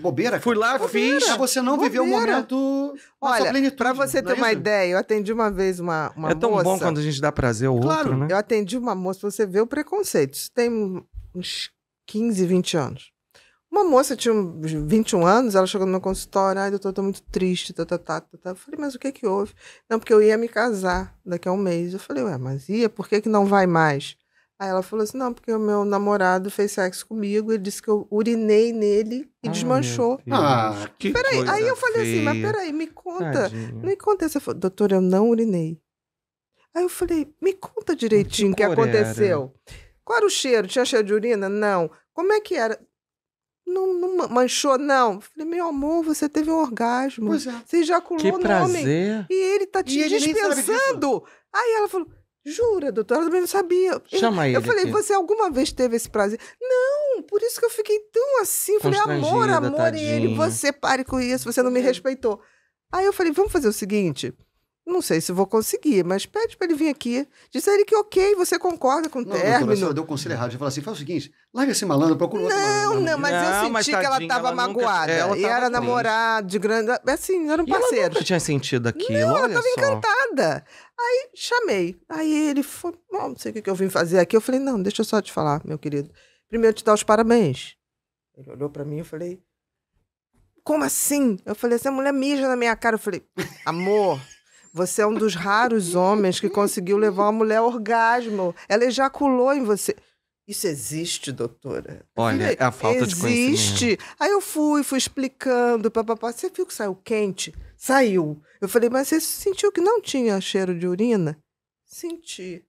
S1: Bobeira. Fui lá, bobeira, fiz. Você não bobeira. viveu o um momento. Olha, para você é ter é uma isso? ideia, eu atendi uma vez uma, uma é moça. É tão bom quando a gente
S4: dá prazer ao claro, outro, né? Eu
S1: atendi uma moça, você vê o preconceito. Isso tem uns 15, 20 anos. Uma moça tinha 21 anos, ela chegou no meu consultório, ai, doutor, tô muito triste, tá, tá, tá, tá, Eu falei, mas o que que houve? Não, porque eu ia me casar daqui a um mês. Eu falei, ué, mas ia? Por que que não vai mais? Aí ela falou assim, não, porque o meu namorado fez sexo comigo, ele disse que eu urinei nele e desmanchou. Ah, que peraí. coisa Aí eu falei feia. assim, mas peraí, me conta, Tadinha. me conta essa... Doutor, eu não urinei. Aí eu falei, me conta direitinho o que, que aconteceu. Qual era o cheiro? Tinha cheiro de urina? Não. Como é que era? Não, não manchou, não. Falei, meu amor, você teve um orgasmo. Pois é. Você ejaculou que no prazer. homem. E ele tá te e dispensando. Aí ela falou, Jura, doutora? Eu também não sabia. Chama eu, ele. Eu falei, aqui. você alguma vez teve esse prazer? Não, por isso que eu fiquei tão assim. Falei, amor, amor. Tadinha. E ele, você pare com isso, você não me é. respeitou. Aí eu falei, vamos fazer o seguinte. Não sei se vou conseguir, mas pede para ele vir aqui. Diz a ele que ok, você concorda com o não, término. Doutora, deu um conselho errado. Já falou assim, faz o seguinte,
S2: larga esse malandro, procura outro Não, não, mas eu senti mas tadinha, que ela estava magoada. É, ela e era namorada
S1: de grande... Assim, eram parceiros. parceiro. ela nunca tinha sentido aquilo, não, ela estava encantada. Aí, chamei. Aí ele foi... não sei o que eu vim fazer aqui. Eu falei, não, deixa eu só te falar, meu querido. Primeiro, te dar os parabéns. Ele olhou para mim e eu falei... Como assim? Eu falei, essa mulher mija na minha cara. Eu falei, amor... Você é um dos raros homens que conseguiu levar uma mulher ao orgasmo. Ela ejaculou em você. Isso existe, doutora? Olha, é a falta existe. de conhecimento. Existe. Aí eu fui, fui explicando, papapá. Você viu que saiu quente? Saiu. Eu falei, mas você sentiu que não tinha cheiro de urina? Senti.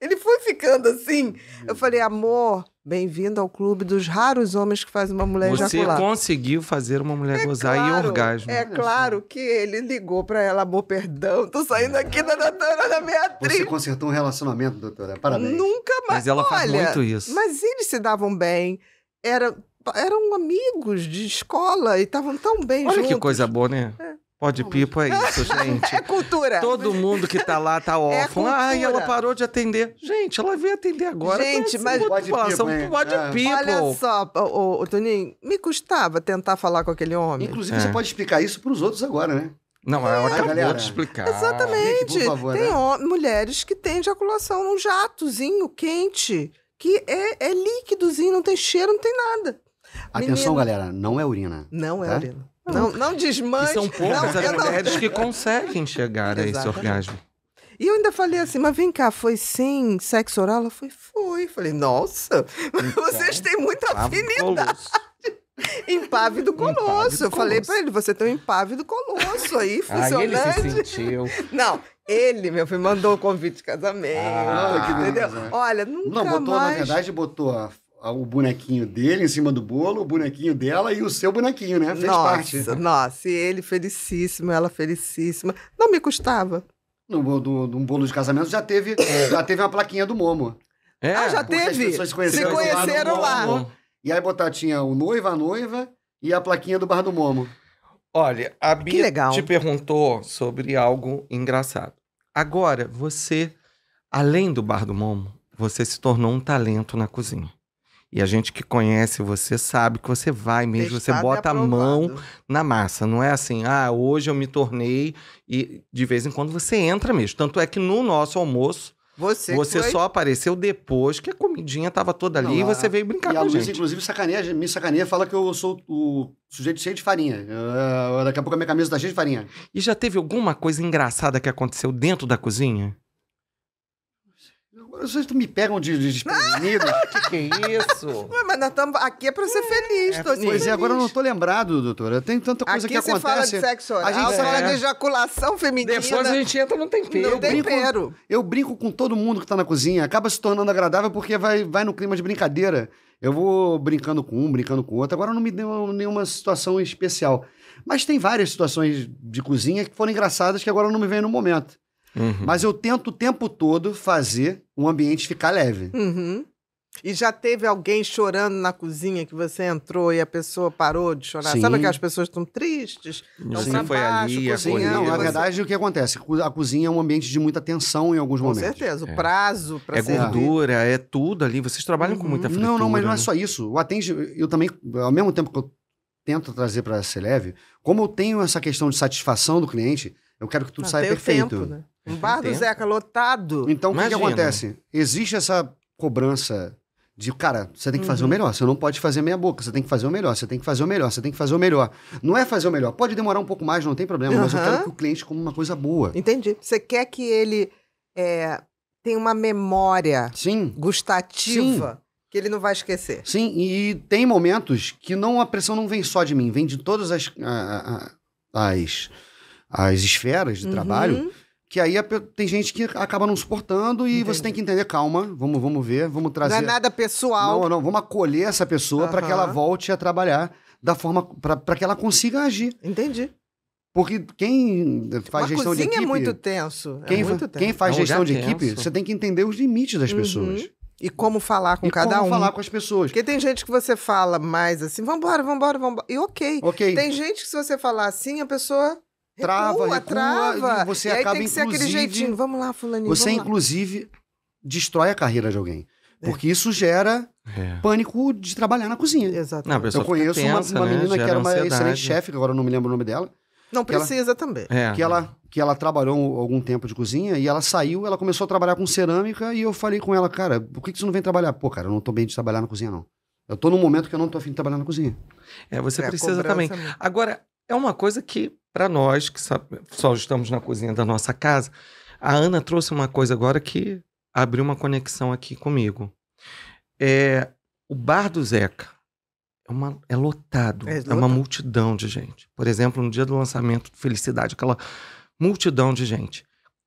S1: Ele foi ficando assim. Eu falei, amor, Bem-vindo ao clube dos raros homens que faz uma mulher Você ejacular. Você
S4: conseguiu fazer uma mulher é gozar claro, e
S1: orgasmo. É claro que ele ligou para ela, amor, perdão, tô saindo aqui da doutora da Beatriz. Você
S2: consertou um relacionamento, doutora, parabéns. Nunca mais. Mas ela Olha, faz muito isso.
S1: Mas eles se davam bem, era, eram amigos de escola e estavam tão bem Olha juntos. Olha que
S4: coisa boa, né? É. Pode pipo é isso, gente. (laughs) é
S1: cultura. Todo mundo
S4: que tá lá tá (laughs) é órfão. É Ai, ela parou de atender. Gente, ela veio atender agora. Gente, mas... pode de população, pipo,
S1: é. Olha só, o, o, Toninho, me custava tentar falar com aquele homem. Inclusive, é. você pode
S2: explicar isso pros outros agora, né? Não, é, uma acabou galera. de explicar. Exatamente. favor, tem né?
S1: mulheres que têm ejaculação num jatozinho quente, que é, é líquidozinho, não tem cheiro, não tem nada. Atenção,
S4: galera, não é urina. Não
S1: é tá? urina. Não, não desmanche. E são poucas não, as mulheres não... que conseguem
S4: chegar a esse orgasmo.
S1: E eu ainda falei assim, mas vem cá, foi sem sexo oral? Ela foi, foi. Falei, nossa, então, vocês têm muita afinidade. Impávido Colosso. Eu falei para ele, você tem um impávido Colosso aí, funcionando (laughs) ele se sentiu. Não, ele, meu filho, mandou o convite de casamento, ah, entendeu? Olha, nunca mais... Não, botou, mais... na verdade,
S2: botou a o
S1: bonequinho dele
S2: em cima do bolo, o bonequinho dela e o seu bonequinho, né? Fez nossa, parte.
S1: Nossa, e ele felicíssimo, ela felicíssima. Não me custava. No, do, um bolo de
S2: casamento já teve, (coughs) já teve uma plaquinha do Momo. É, ah, já teve? As pessoas se conheceram, lá. lá. E aí botar tinha o noivo, a noiva e a plaquinha do Bar do Momo.
S4: Olha, a Bia te perguntou sobre algo engraçado. Agora, você, além do Bar do Momo, você se tornou um talento na cozinha. E a gente que conhece você sabe que você vai mesmo, Testado você bota a mão na massa. Não é assim, ah, hoje eu me tornei e de vez em quando você entra mesmo. Tanto é que no nosso almoço você, você só apareceu depois que a comidinha tava toda ali não, e você veio brincar e com a gente.
S2: inclusive, sacaneia, me sacaneia, fala que eu sou o sujeito cheio de farinha.
S4: daqui a pouco a minha camisa tá cheia de farinha. E já teve alguma coisa engraçada que aconteceu dentro da cozinha? Vocês me pegam de
S2: desprevenido. (laughs) que que é isso?
S1: Ué, mas nós estamos aqui é ser é, feliz, é, tô assim, Pois feliz. é, agora eu não
S2: tô lembrado, doutora. Tem tanta coisa aqui que acontece. Aqui você fala de sexo oral, a gente é. fala de
S1: ejaculação feminina. Depois a gente entra no tempero. No tempero. Brinco,
S2: eu brinco com todo mundo que tá na cozinha. Acaba se tornando agradável porque vai, vai no clima de brincadeira. Eu vou brincando com um, brincando com outro. Agora não me deu nenhuma situação especial. Mas tem várias situações de cozinha que foram engraçadas que agora não me vem no momento. Uhum. Mas eu tento o tempo todo fazer o ambiente ficar leve.
S1: Uhum. E já teve alguém chorando na cozinha que você entrou e a pessoa parou de chorar? Sim. Sabe que as pessoas estão tristes?
S3: Não Sim, foi baixo, ali, cozinha, não, Na verdade,
S2: o que acontece? A cozinha é um ambiente de muita tensão em alguns com momentos. Com certeza. O é. prazo para É servir. gordura,
S4: é tudo ali. Vocês trabalham uhum. com
S1: muita fritura. Uhum. Não, não, mas não é né? só
S2: isso. O atende, eu também, ao mesmo tempo que eu tento trazer para ser leve, como eu tenho essa questão de satisfação do cliente, eu quero que tudo ah, saia perfeito. Tempo, né?
S1: Um bar do Zeca lotado. Então, o que, que, acontece?
S2: Existe essa cobrança de, cara, você tem que fazer uhum. o melhor, você não pode fazer meia boca, você tem que fazer o melhor, você tem que fazer o melhor, você tem que fazer o melhor. Não é fazer o melhor, pode
S1: demorar um pouco mais, não tem problema, uhum. mas eu quero que o cliente como uma coisa boa. Entendi. Você quer que ele é, tenha uma memória Sim. gustativa. Sim. Que ele não vai esquecer.
S2: Sim, e tem momentos que não a pressão não vem só de mim, vem de todas as, a, a, as, as esferas de uhum. trabalho que aí tem gente que acaba não suportando e Entendi. você tem que entender, calma, vamos, vamos ver, vamos trazer. Não é nada pessoal. Não, não, vamos acolher essa pessoa uhum. para que ela volte a trabalhar da forma. para que ela consiga agir. Entendi. Porque quem faz Uma gestão de é equipe. é muito
S1: tenso. É muito tenso. quem faz é um gestão de tenso. equipe, você tem que entender os limites das uhum. pessoas. E como falar com e cada como um. Como falar com as pessoas. Porque tem gente que você fala mais assim, vambora, vambora, vambora. E ok. okay. Tem gente que se você falar assim, a pessoa trava, recua, trava. E você e aí acaba, tem que ser aquele jeitinho. Vamos lá, fulaninho. Você,
S2: inclusive, lá. destrói a carreira de alguém. Porque isso gera é. pânico de trabalhar na cozinha. Exatamente. Não, eu conheço tensa, uma, uma, né? menina que era uma ansiedade. Né? excelente chefe, agora eu não me lembro o nome dela.
S1: Não precisa ela, também. É, que, é.
S2: ela, que ela trabalhou algum tempo de cozinha e ela saiu, ela começou a trabalhar com cerâmica e eu falei com ela, cara, por que, que você não vem trabalhar? Pô, cara, eu não tô bem de trabalhar na cozinha, não.
S4: Eu tô num momento que eu não tô afim de trabalhar na cozinha. É, você é, precisa também. Agora, é uma coisa que para nós, que sabe, só estamos na cozinha da nossa casa, a Ana trouxe uma coisa agora que abriu uma conexão aqui comigo. É, o bar do Zeca é, uma, é lotado, é, é uma multidão de gente. Por exemplo, no dia do lançamento do Felicidade, aquela multidão de gente.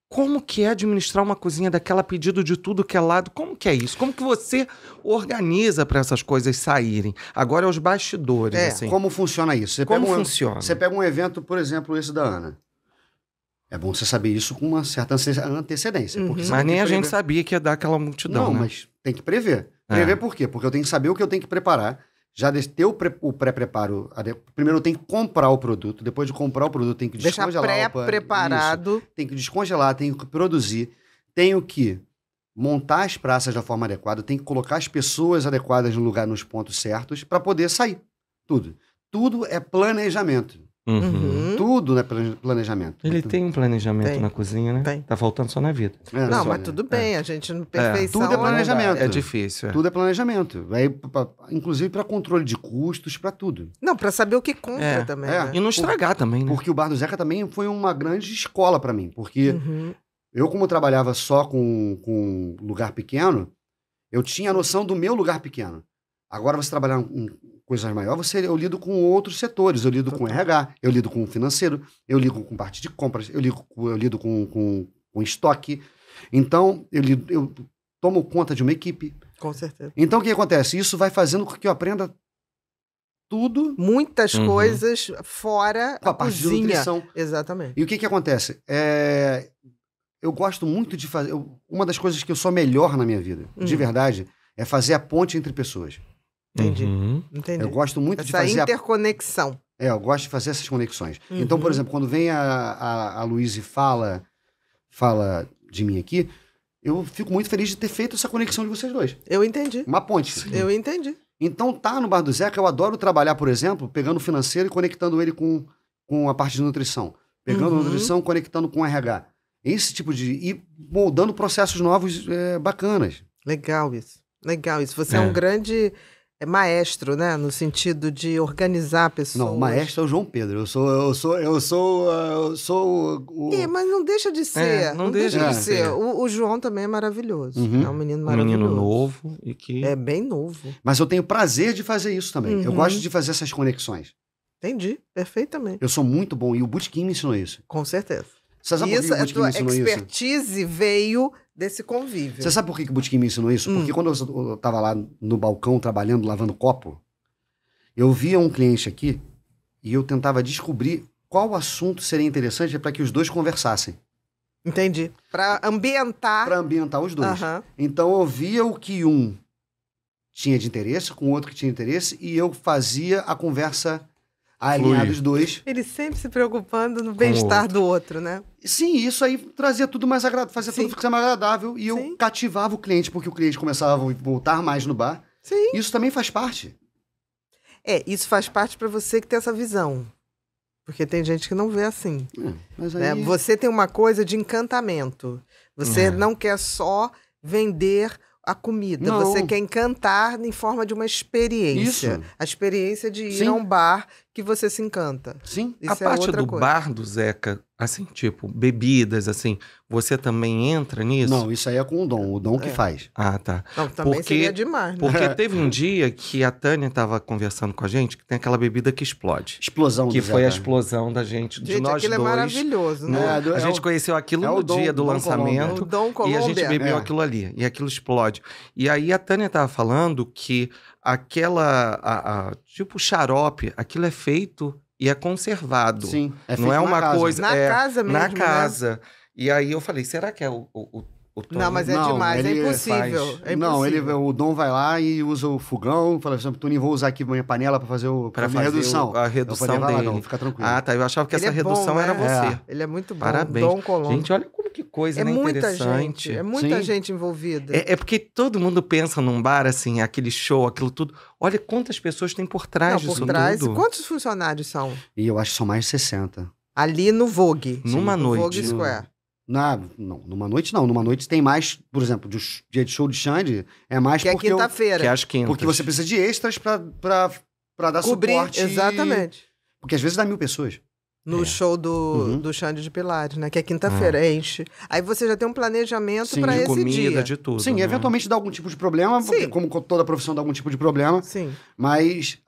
S4: Como que é administrar uma cozinha daquela pedido de tudo que é lado? Como que é isso? Como que você organiza para essas coisas saírem? Agora é os bastidores, é, assim. Como funciona isso? Você como um, funciona? Você
S2: pega um evento, por exemplo, esse da Ana. É bom você saber isso com uma certa antecedência. Uhum. Mas nem a gente
S4: sabia que ia dar aquela multidão. Não, né? mas
S2: tem que prever. Prever é. por quê? Porque eu tenho que saber o que eu tenho que preparar já ter o pré-preparo. Primeiro tem que comprar o produto, depois de comprar o produto tem que descongelar. Deixar pré-preparado. Tem que descongelar, tem que produzir, tenho que montar as praças da forma adequada, tem que colocar as pessoas adequadas no lugar, nos pontos certos, para poder sair. Tudo. Tudo é planejamento.
S4: Uhum. Tudo né planejamento. Ele tem um planejamento Tem. na cozinha, né? Tem. Tá faltando só na vida.
S1: É, Não, mas é. tudo bem, a gente não é. perfeição. Tudo
S2: é planejamento. É difícil. é. Tudo é planejamento. Aí, pra- inclusive para controle de custos, para tudo.
S1: Não, pra saber o que compra É. também. É. Né? E não estragar
S2: também, né? Porque o Bar do Zeca também foi uma grande escola para mim. Porque Uhum. eu, como trabalhava só com, com lugar pequeno, eu tinha a noção do meu lugar pequeno. Agora você trabalhar em coisas maiores, você, eu lido com outros setores. Eu lido com RH, eu lido com financeiro, eu lido com parte de compras, eu lido, eu lido com, com, com estoque. Então, eu, lido, eu tomo conta de uma equipe. Com certeza. Então, o que acontece? Isso vai fazendo com que eu aprenda tudo. Muitas
S1: uhum. coisas fora a, a parte cozinha. de nutrição. Exatamente.
S2: E o que, que acontece? É... Eu gosto muito de fazer. Uma das coisas que eu sou melhor na minha vida, uhum. de hum. verdade, é fazer a ponte entre pessoas. Entendi. Uhum.
S1: Entendi. Eu gosto muito Essa de fazer. essa interconexão.
S2: A... É, eu gosto de fazer essas conexões. Uhum. Então, por exemplo, quando vem a, a, a Luiz e fala, fala de mim aqui, eu fico muito feliz de ter feito essa conexão de vocês dois. Eu entendi. Uma ponte. Sim. Eu entendi. Então, tá no Bar do Zeca, eu adoro trabalhar, por exemplo, pegando o financeiro e conectando ele com, com a parte de nutrição. Pegando uhum. nutrição, conectando com RH. Esse tipo de. e moldando processos novos
S1: é, bacanas. Legal isso. Legal isso. Você é, é um grande é maestro, né? No sentido de organizar pessoas. Não, maestro
S2: é o João Pedro. Eu sou, eu sou, eu sou, ah, eu sou o. É,
S1: mas não deixa de ser. É, não, não, deixa, deixa de é, ser. É. O, o, João também é maravilhoso. Uhum. É um menino maravilhoso. Um menino
S4: novo e que.
S2: É bem novo. Mas eu tenho prazer de fazer isso também. Uhum. Eu gosto de fazer essas conexões.
S1: Entendi, perfeitamente.
S2: Eu sou muito bom e o Butkin me ensinou isso. Com certeza. Você sabe isso, por que é o isso?
S1: expertise veio desse convívio. Você sabe
S2: por que o Butkin me ensinou isso? Porque hum. quando eu estava lá no balcão trabalhando, lavando copo, eu via um cliente aqui e eu tentava descobrir qual assunto seria interessante para que os dois conversassem. Entendi. Para ambientar. Para ambientar os dois. Uhum. Então eu via o que um tinha de interesse com o outro que tinha interesse e eu fazia a conversa alinhados dois.
S1: Ele sempre se preocupando no bem-estar do outro, né? Sim, isso aí trazia tudo mais agradável, fazia Sim. tudo ficar mais
S2: agradável e Sim. eu cativava o cliente, porque o cliente começava a voltar mais no bar. Sim. Isso também faz
S1: parte. É, isso faz parte para você que tem essa visão. Porque tem gente que não vê assim. É, né? aí... né? Você tem uma coisa de encantamento. Você uhum. não quer só vender a comida. Não. Você quer encantar em forma de uma experiência. Isso. A experiência de ir Sim. a um bar que você se encanta. Sim, Isso a é parte do coisa.
S4: bar do Zeca, assim, tipo, bebidas, assim, você também entra nisso? Não, isso aí é com o Dom, o Dom é. que faz. Ah, tá. Não, também porque, seria demais, né? Porque (laughs) teve um dia que a Tânia estava conversando com a gente, que tem aquela bebida que explode. Explosão Que foi Zeca. a explosão da gente, de gente, nós aquilo é dois. é maravilhoso, né? É, a é gente o, conheceu aquilo é no Dom, dia do Dom lançamento. Colômbia. E a gente bebeu aquilo ali, e aquilo explode. E aí a Tânia estava falando que aquela. A, a, tipo xarope, aquilo é feito e é conservado. Sim. É não é uma casa. coisa. Na é, casa mesmo. Na né? casa. Né? E aí eu falei, será que é o. o, o
S2: Tom? Não, mas é não, demais, é impossível. Faz... é impossível. Não, ele,
S4: o Dom vai lá e usa o fogão,
S2: fala assim, Tony, vou usar aqui minha panela para fazer, o, para pra fazer redução. O, a redução eu falei, dele. Lá, não, fica tranquilo. Ah, tá,
S4: eu achava que ele essa é redução bom, né? era você. É. Ele é muito bom. Parabéns. Dom Colombo. Gente, olha Olha que coisa, é né? Muita gente, é muita Sim. gente envolvida. É, é, porque todo mundo pensa num bar, assim, aquele show, aquilo tudo. Olha quantas pessoas tem por trás Não, disso por trás, tudo.
S1: Quantos funcionários são?
S4: E eu acho que são mais de 60.
S2: Ali no Vogue. Numa Sim, noite. Vogue Square. Na, não, numa noite não. Numa noite tem mais, por exemplo, do dia de show de Xande, é mais que é porque... É quinta-feira. Que é às Porque você precisa de
S1: extras pra, dar Cobrir, suporte. Exatamente. E... Porque às vezes dá mil pessoas no é. show do, uhum. do Xande de Pilares, né? Que é quinta-feira, é. enche. Aí você já tem um planejamento para esse comida, dia. de tudo. Sim, né? eventualmente dá algum tipo de problema, Sim. como toda profissão dá algum tipo de problema.
S2: Sim. Mas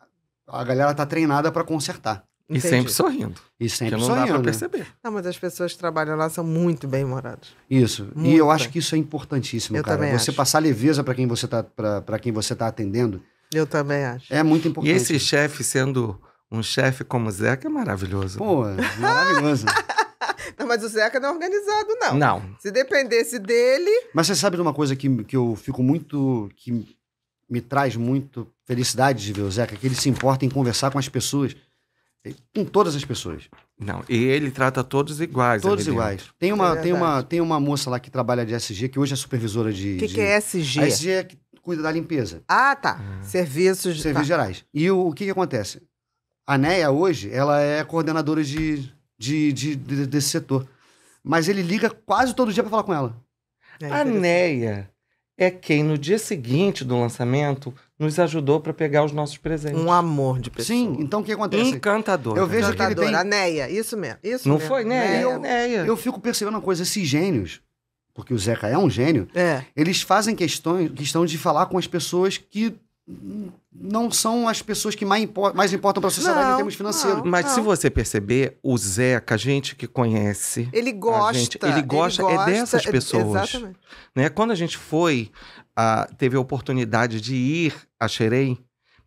S2: a galera tá treinada para consertar. Entendi. E sempre sorrindo. E sempre que não sorrindo. Não dá pra né? perceber.
S1: Não, mas as pessoas que trabalham lá são muito bem moradas. Isso. Muito e eu acho que
S4: isso é importantíssimo,
S1: eu cara. Também você
S2: acho. passar leveza para quem você tá para quem você tá atendendo.
S1: Eu também acho. É muito importante. E esse
S4: chefe sendo um chefe como o Zeca é maravilhoso. Né? Pô, maravilhoso. (laughs)
S1: não, mas o Zeca não é organizado, não. Não. Se dependesse dele.
S2: Mas você sabe de uma coisa que, que eu fico muito. que me traz muito felicidade de ver o Zeca, que ele se importa em conversar com as pessoas. Com todas as pessoas.
S4: Não, e ele trata todos iguais. Todos iguais.
S2: Tem uma, é tem, uma, tem uma moça lá que trabalha de SG, que hoje é supervisora de. O que, de... que é SG? A SG é
S1: que cuida da limpeza. Ah, tá. Hum. Serviços.
S2: Serviços tá. gerais. E o, o que, que acontece? A Neia hoje, ela é coordenadora de,
S4: de, de, de desse setor. Mas ele liga quase todo dia para falar com ela.
S3: É a Neia
S4: é quem, no dia seguinte do lançamento, nos ajudou para pegar os nossos presentes. Um amor de pessoa. Sim, então o que acontece? Encantador.
S2: Eu vejo Encantador. que ele tem... A
S1: Neia, isso mesmo. Isso Não mesmo. foi, Neia? Eu, é
S2: Neia. eu fico percebendo uma coisa, esses gênios, porque o Zeca é um gênio, é. eles fazem questões, questão de falar com as pessoas que não são as pessoas que mais, mais importam para a sociedade não, em termos financeiros. Mas não. se
S4: você perceber, o Zeca, a gente que conhece. Ele
S1: gosta. Gente, ele, gosta ele, gosta é dessas é, pessoas. Exatamente.
S4: Né? Quando a gente foi, ah, teve a oportunidade de ir a Xerém,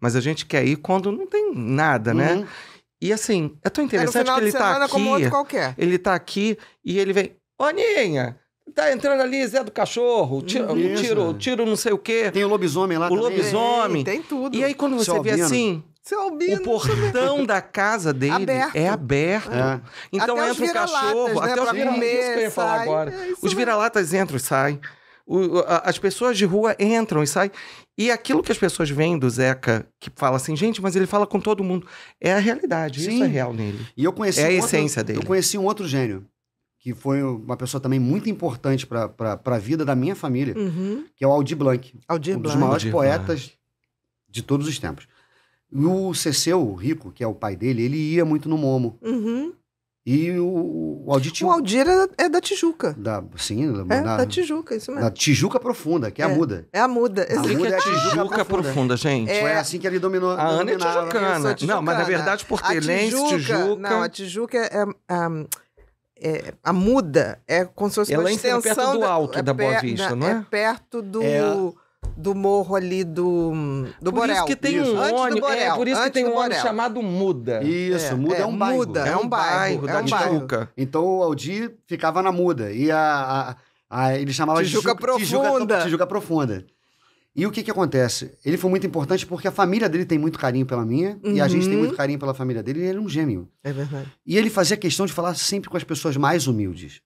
S4: mas a gente quer ir quando não tem nada, né? uhum. né? E assim, é tão interessante é que ele está aqui. Ele está aqui e ele vem. Ô, Ninha, Tá entrando ali Zé do Cachorro, tiro, tiro, tiro não sei o quê. Tem o lobisomem lá o também. O lobisomem. Tem, tem,
S1: tudo. E aí quando você Seu vê albino. assim... Albino, o portão
S4: da casa dele aberto. é aberto. É. Então até entra o cachorro, né? até os vira-latas. agora. É os vira-latas entram e saem. O, a, as pessoas de rua entram e saem. E aquilo que as pessoas veem do Zeca, que fala assim, gente, mas ele fala com todo mundo, é a realidade, Sim. isso é real nele. E eu conheci é a essência dele. Eu
S2: conheci um outro gênio, que foi uma pessoa também muito importante para a vida da minha família, uhum. que é o Aldir Blanc. Aldir um Blanc. dos maiores Aldir poetas Blanc. de todos os tempos. E o Ceceu, o Rico, que é o pai dele, ele ia muito no Momo. Uhum. E o, o Aldir tinha... O Aldir é, é da Tijuca. Da, sim, é, da, da Tijuca, isso mesmo. Da Tijuca Profunda, que é, é a Muda. É
S1: a Muda. A Muda é, é a Tijuca, profunda. profunda. gente. É. Foi assim que ele dominou. A Ana é tijucana. tijucana. Não, mas na verdade, portelense, Tijuca... Tijuca... Não, a Tijuca é... Um é, é, é, a muda é como se fosse Ela uma extensão... Ela é perto do alto da, da Boa Vista, da, não é? É perto do... É do morro ali do, do por é, Borel. Isso que tem isso. um Antes ônibus, Borel, é, por isso Antes que tem um ônibus chamado Muda. Isso, é, Muda é, é, né? é, um bairro. é um bairro,
S4: é um bairro. Tijuca.
S2: Então o Aldi ficava na Muda e a, a, a ele chamava Tijuca, Tijuca Profunda. Tijuca, Tijuca Profunda. E o que que acontece? Ele foi muito importante porque a família dele tem muito carinho pela minha uhum. e a gente tem uhum. muito carinho pela família dele. ele é um gêmeo. É verdade. E ele fazia questão de falar sempre com as pessoas mais humildes.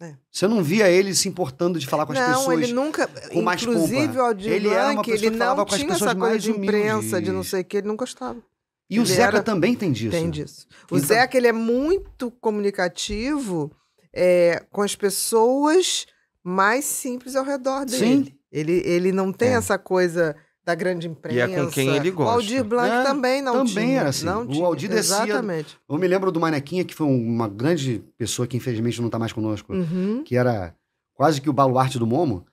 S2: É. Você não via ele se importando de falar com as não, pessoas. Não, ele nunca. Com mais inclusive, o ele era uma pessoa ele que falava com as pessoas essa coisa de imprensa, humildes. de não
S1: sei o que, ele não gostava.
S2: E ele o Zeca era... também tem disso. Tem
S1: disso. O então... Zeca, ele é muito comunicativo é, com as pessoas mais simples ao redor dele. Sim. Ele, ele não tem é. essa coisa da grande imprensa.
S2: E é com quem ele gosta. O Aldir Blanc é, também não também é tinha. Era assim. não o Aldir tinha. descia... Exatamente. Eu me lembro do Manequinha, que foi uma grande pessoa que infelizmente não está mais conosco, uhum. que era quase que o baluarte do Momo,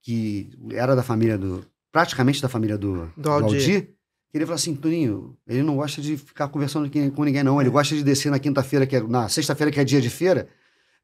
S2: que era da família do... praticamente da família do, do Aldir. Do Aldir. Ele falou assim, Toninho, ele não gosta de ficar conversando com ninguém, não. Ele gosta de descer na quinta-feira, que é, na sexta-feira, que é dia de feira,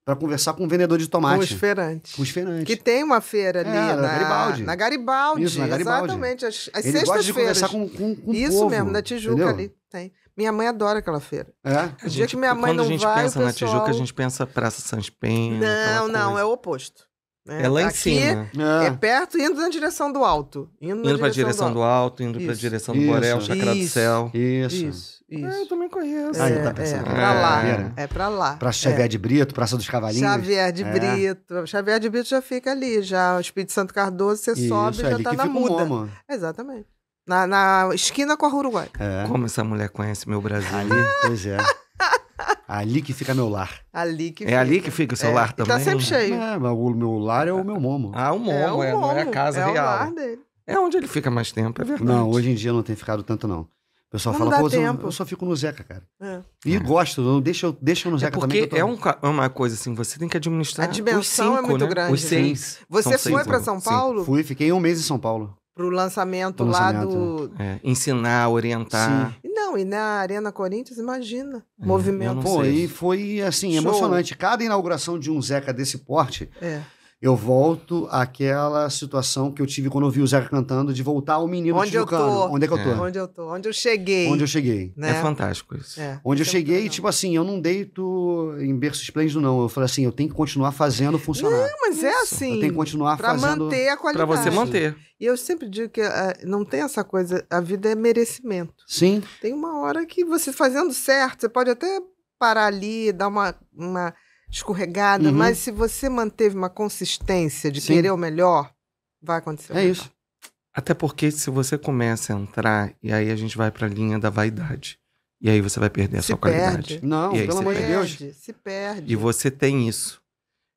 S2: para conversar com o um vendedor de tomate. Com os feirantes. Com os
S1: feirantes. Que tem uma feira é, ali é, na, na Garibaldi. Na Garibaldi. Isso, na Garibaldi. Exatamente. As, as Ele gosta de conversar com, com, com Isso povo, mesmo, na Tijuca entendeu? ali. Tem. Minha mãe adora aquela feira.
S3: É? O dia que
S1: minha mãe quando não vai, Quando a gente pensa pessoal... na Tijuca, a gente
S4: pensa Praça Sanspen. Não,
S1: não, é o oposto. Né? É lá em Aqui, cima. É. é. perto, indo na direção do alto. Indo, indo para a direção do alto, do alto indo para a direção do Borel, Chacra do Céu.
S4: Isso. Isso. É, Isso.
S1: eu também conheço. Ah, então tá pensando. É, é, pra lá. É, é pra lá. Pra Xavier é. de Brito,
S2: Praça dos Cavalinhos. Xavier de é. Brito.
S1: Xavier de Brito já fica ali, já. O Espírito Santo Cardoso, você Isso, sobe e já tá na muda. Moma. Exatamente. Na, na esquina com a Uruguai. Como
S4: essa mulher conhece meu Brasil? Ali, pois é. (laughs) Ali que fica meu lar. Ali que É ali que fica o seu é. lar tá também? E tá sempre né? cheio. É, o meu lar é o meu momo. Ah, o
S2: momo,
S1: é, o momo. É, não é a casa é real. É o lar
S3: dele.
S4: É onde ele fica mais tempo,
S1: é verdade. Não, hoje
S4: em dia não tem ficado tanto, não
S3: pessoal não fala, pô, eu, eu, só
S2: fico no Zeca, cara.
S3: É.
S4: E é. gosto, não, deixa, eu, deixa eu no é Zeca é porque também. Porque é um, é uma coisa assim, você tem que administrar. A dimensão é cinco, é muito né? grande. Os seis. Você São foi para São Paulo? Sim. Fui, fiquei um mês em São Paulo.
S1: Pro lançamento, Pro lançamento lá
S4: do. É. ensinar, orientar.
S1: Sim. Não, e na Arena Corinthians, imagina.
S2: movimento. Pô, e foi assim, Show. emocionante. Cada inauguração de um Zeca desse porte. É eu volto àquela situação que eu tive quando eu vi o Zeca cantando, de voltar ao menino onde Eu tô, onde é que eu tô? É. Onde
S1: eu tô, onde eu cheguei. Onde eu cheguei. Né? É
S4: fantástico isso.
S1: É,
S2: onde eu é cheguei, não. tipo assim, eu não deito em berço esplêndido, não. Eu falei assim, eu tenho que continuar fazendo funcionar. Não, mas é isso. é assim. Eu tenho que continuar pra fazendo. Pra manter a qualidade. Pra você manter.
S1: E eu sempre digo que eh, não tem essa coisa, a vida é merecimento. Sim. Tem uma hora que você fazendo certo, você pode até parar ali, dar uma, uma escorregada, uhum. mas se você manteve uma consistência de Sim. querer o melhor, vai acontecer. É melhor. isso.
S4: Até porque se você começa a entrar, e aí a gente vai para a linha da vaidade. E aí você vai perder a se sua perde. qualidade. Não, pelo amor de
S1: Deus. Se perde. E
S4: você tem isso.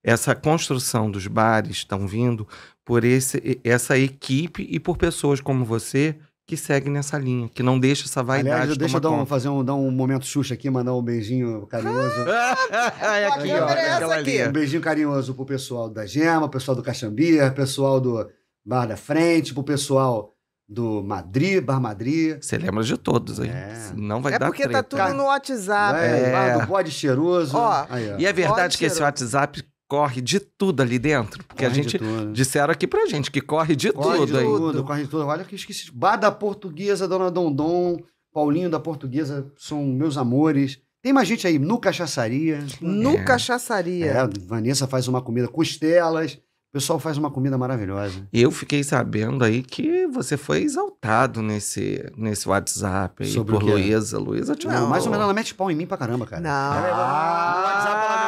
S4: Essa construção dos bares estão vindo por esse, essa equipe e por pessoas como você que segue nessa linha, que não deixa essa vaidade Aliás, deixa eu dar um,
S2: fazer um, dar um momento Xuxa aqui, mandar um beijinho carinhoso. é
S3: (laughs) aqui, ó, aqui. Um beijinho
S2: carinhoso pro pessoal da Gema, pessoal do Caxambia, pessoal do Bar da Frente, pro pessoal do Madrid,
S4: Bar Madrid. Você lembra de todos aí. É. Não
S2: vai é dar É porque tá treta. tá tudo
S1: no WhatsApp. É, é. Bar
S2: do
S4: Bode Cheiroso. Ó,
S2: aí, ó. E é verdade que esse
S4: WhatsApp corre de tudo ali dentro? Porque corre a gente disseram aqui pra gente que corre de corre tudo. Corre de tudo,
S2: corre de tudo. Olha que eu esqueci. Bar da Portuguesa, Dona Dondon, Paulinho da Portuguesa, são meus amores. Tem mais gente aí no Cachaçaria. No é.
S1: Cachaçaria. É,
S2: Vanessa faz uma comida costelas. O pessoal faz uma comida maravilhosa.
S4: Eu fiquei sabendo aí que você foi exaltado nesse, nesse WhatsApp aí Sobre por Luísa. Luísa te tipo, Não, mais ou menos
S2: ela mete pau em mim pra caramba, cara. Não. Ah, ah, no WhatsApp ela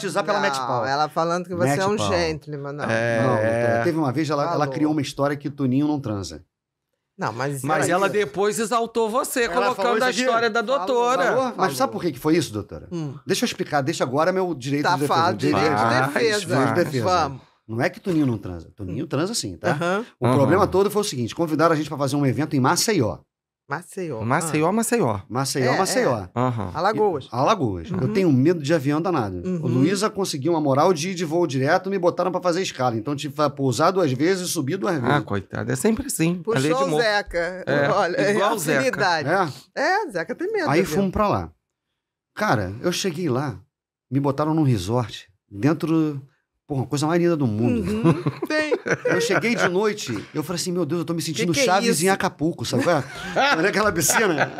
S1: batizar pela Matt Paul. Ela falando que você Matt é um Paul. gentleman, não.
S2: É, não, Teve uma vez, ela, ela criou uma história que Toninho não transa.
S4: Não, mas. Mas ela isso. depois exaltou você, ela colocando a história da doutora. Falou, falou. Mas
S2: sabe por que foi isso, doutora? Hum. Deixa eu explicar, deixa agora meu direito tá de defesa. Fala, direito de defesa. Faz, defesa. Vamos. Não é que Toninho não transa. Toninho transa sim, tá? Uhum. O uhum. problema todo foi o seguinte: convidaram a gente para fazer um evento em Maceió.
S1: Maceió. Maceió, ah.
S2: Maceió. Maceió, é, Maceió. É. Uhum. Alagoas. Alagoas. Uhum. Eu tenho medo de avião danado. Uhum. O Luísa conseguiu uma moral de ir de voo direto, me botaram para fazer escala. Então tive que pousar duas vezes e subir duas ah, vezes. Ah,
S4: coitado. É sempre assim.
S1: Puxou o Zeca. É. Olha, é Igual é Zeca. É? é, Zeca tem medo. Aí fomos para
S2: lá. Cara, eu cheguei lá, me botaram num resort, dentro Porra, coisa mais linda do mundo. Uhum, (laughs) tem. Eu cheguei de noite, eu falei assim, meu Deus, eu tô me sentindo que que é Chaves é em Acapulco, sabe qual é? (laughs) aquela piscina.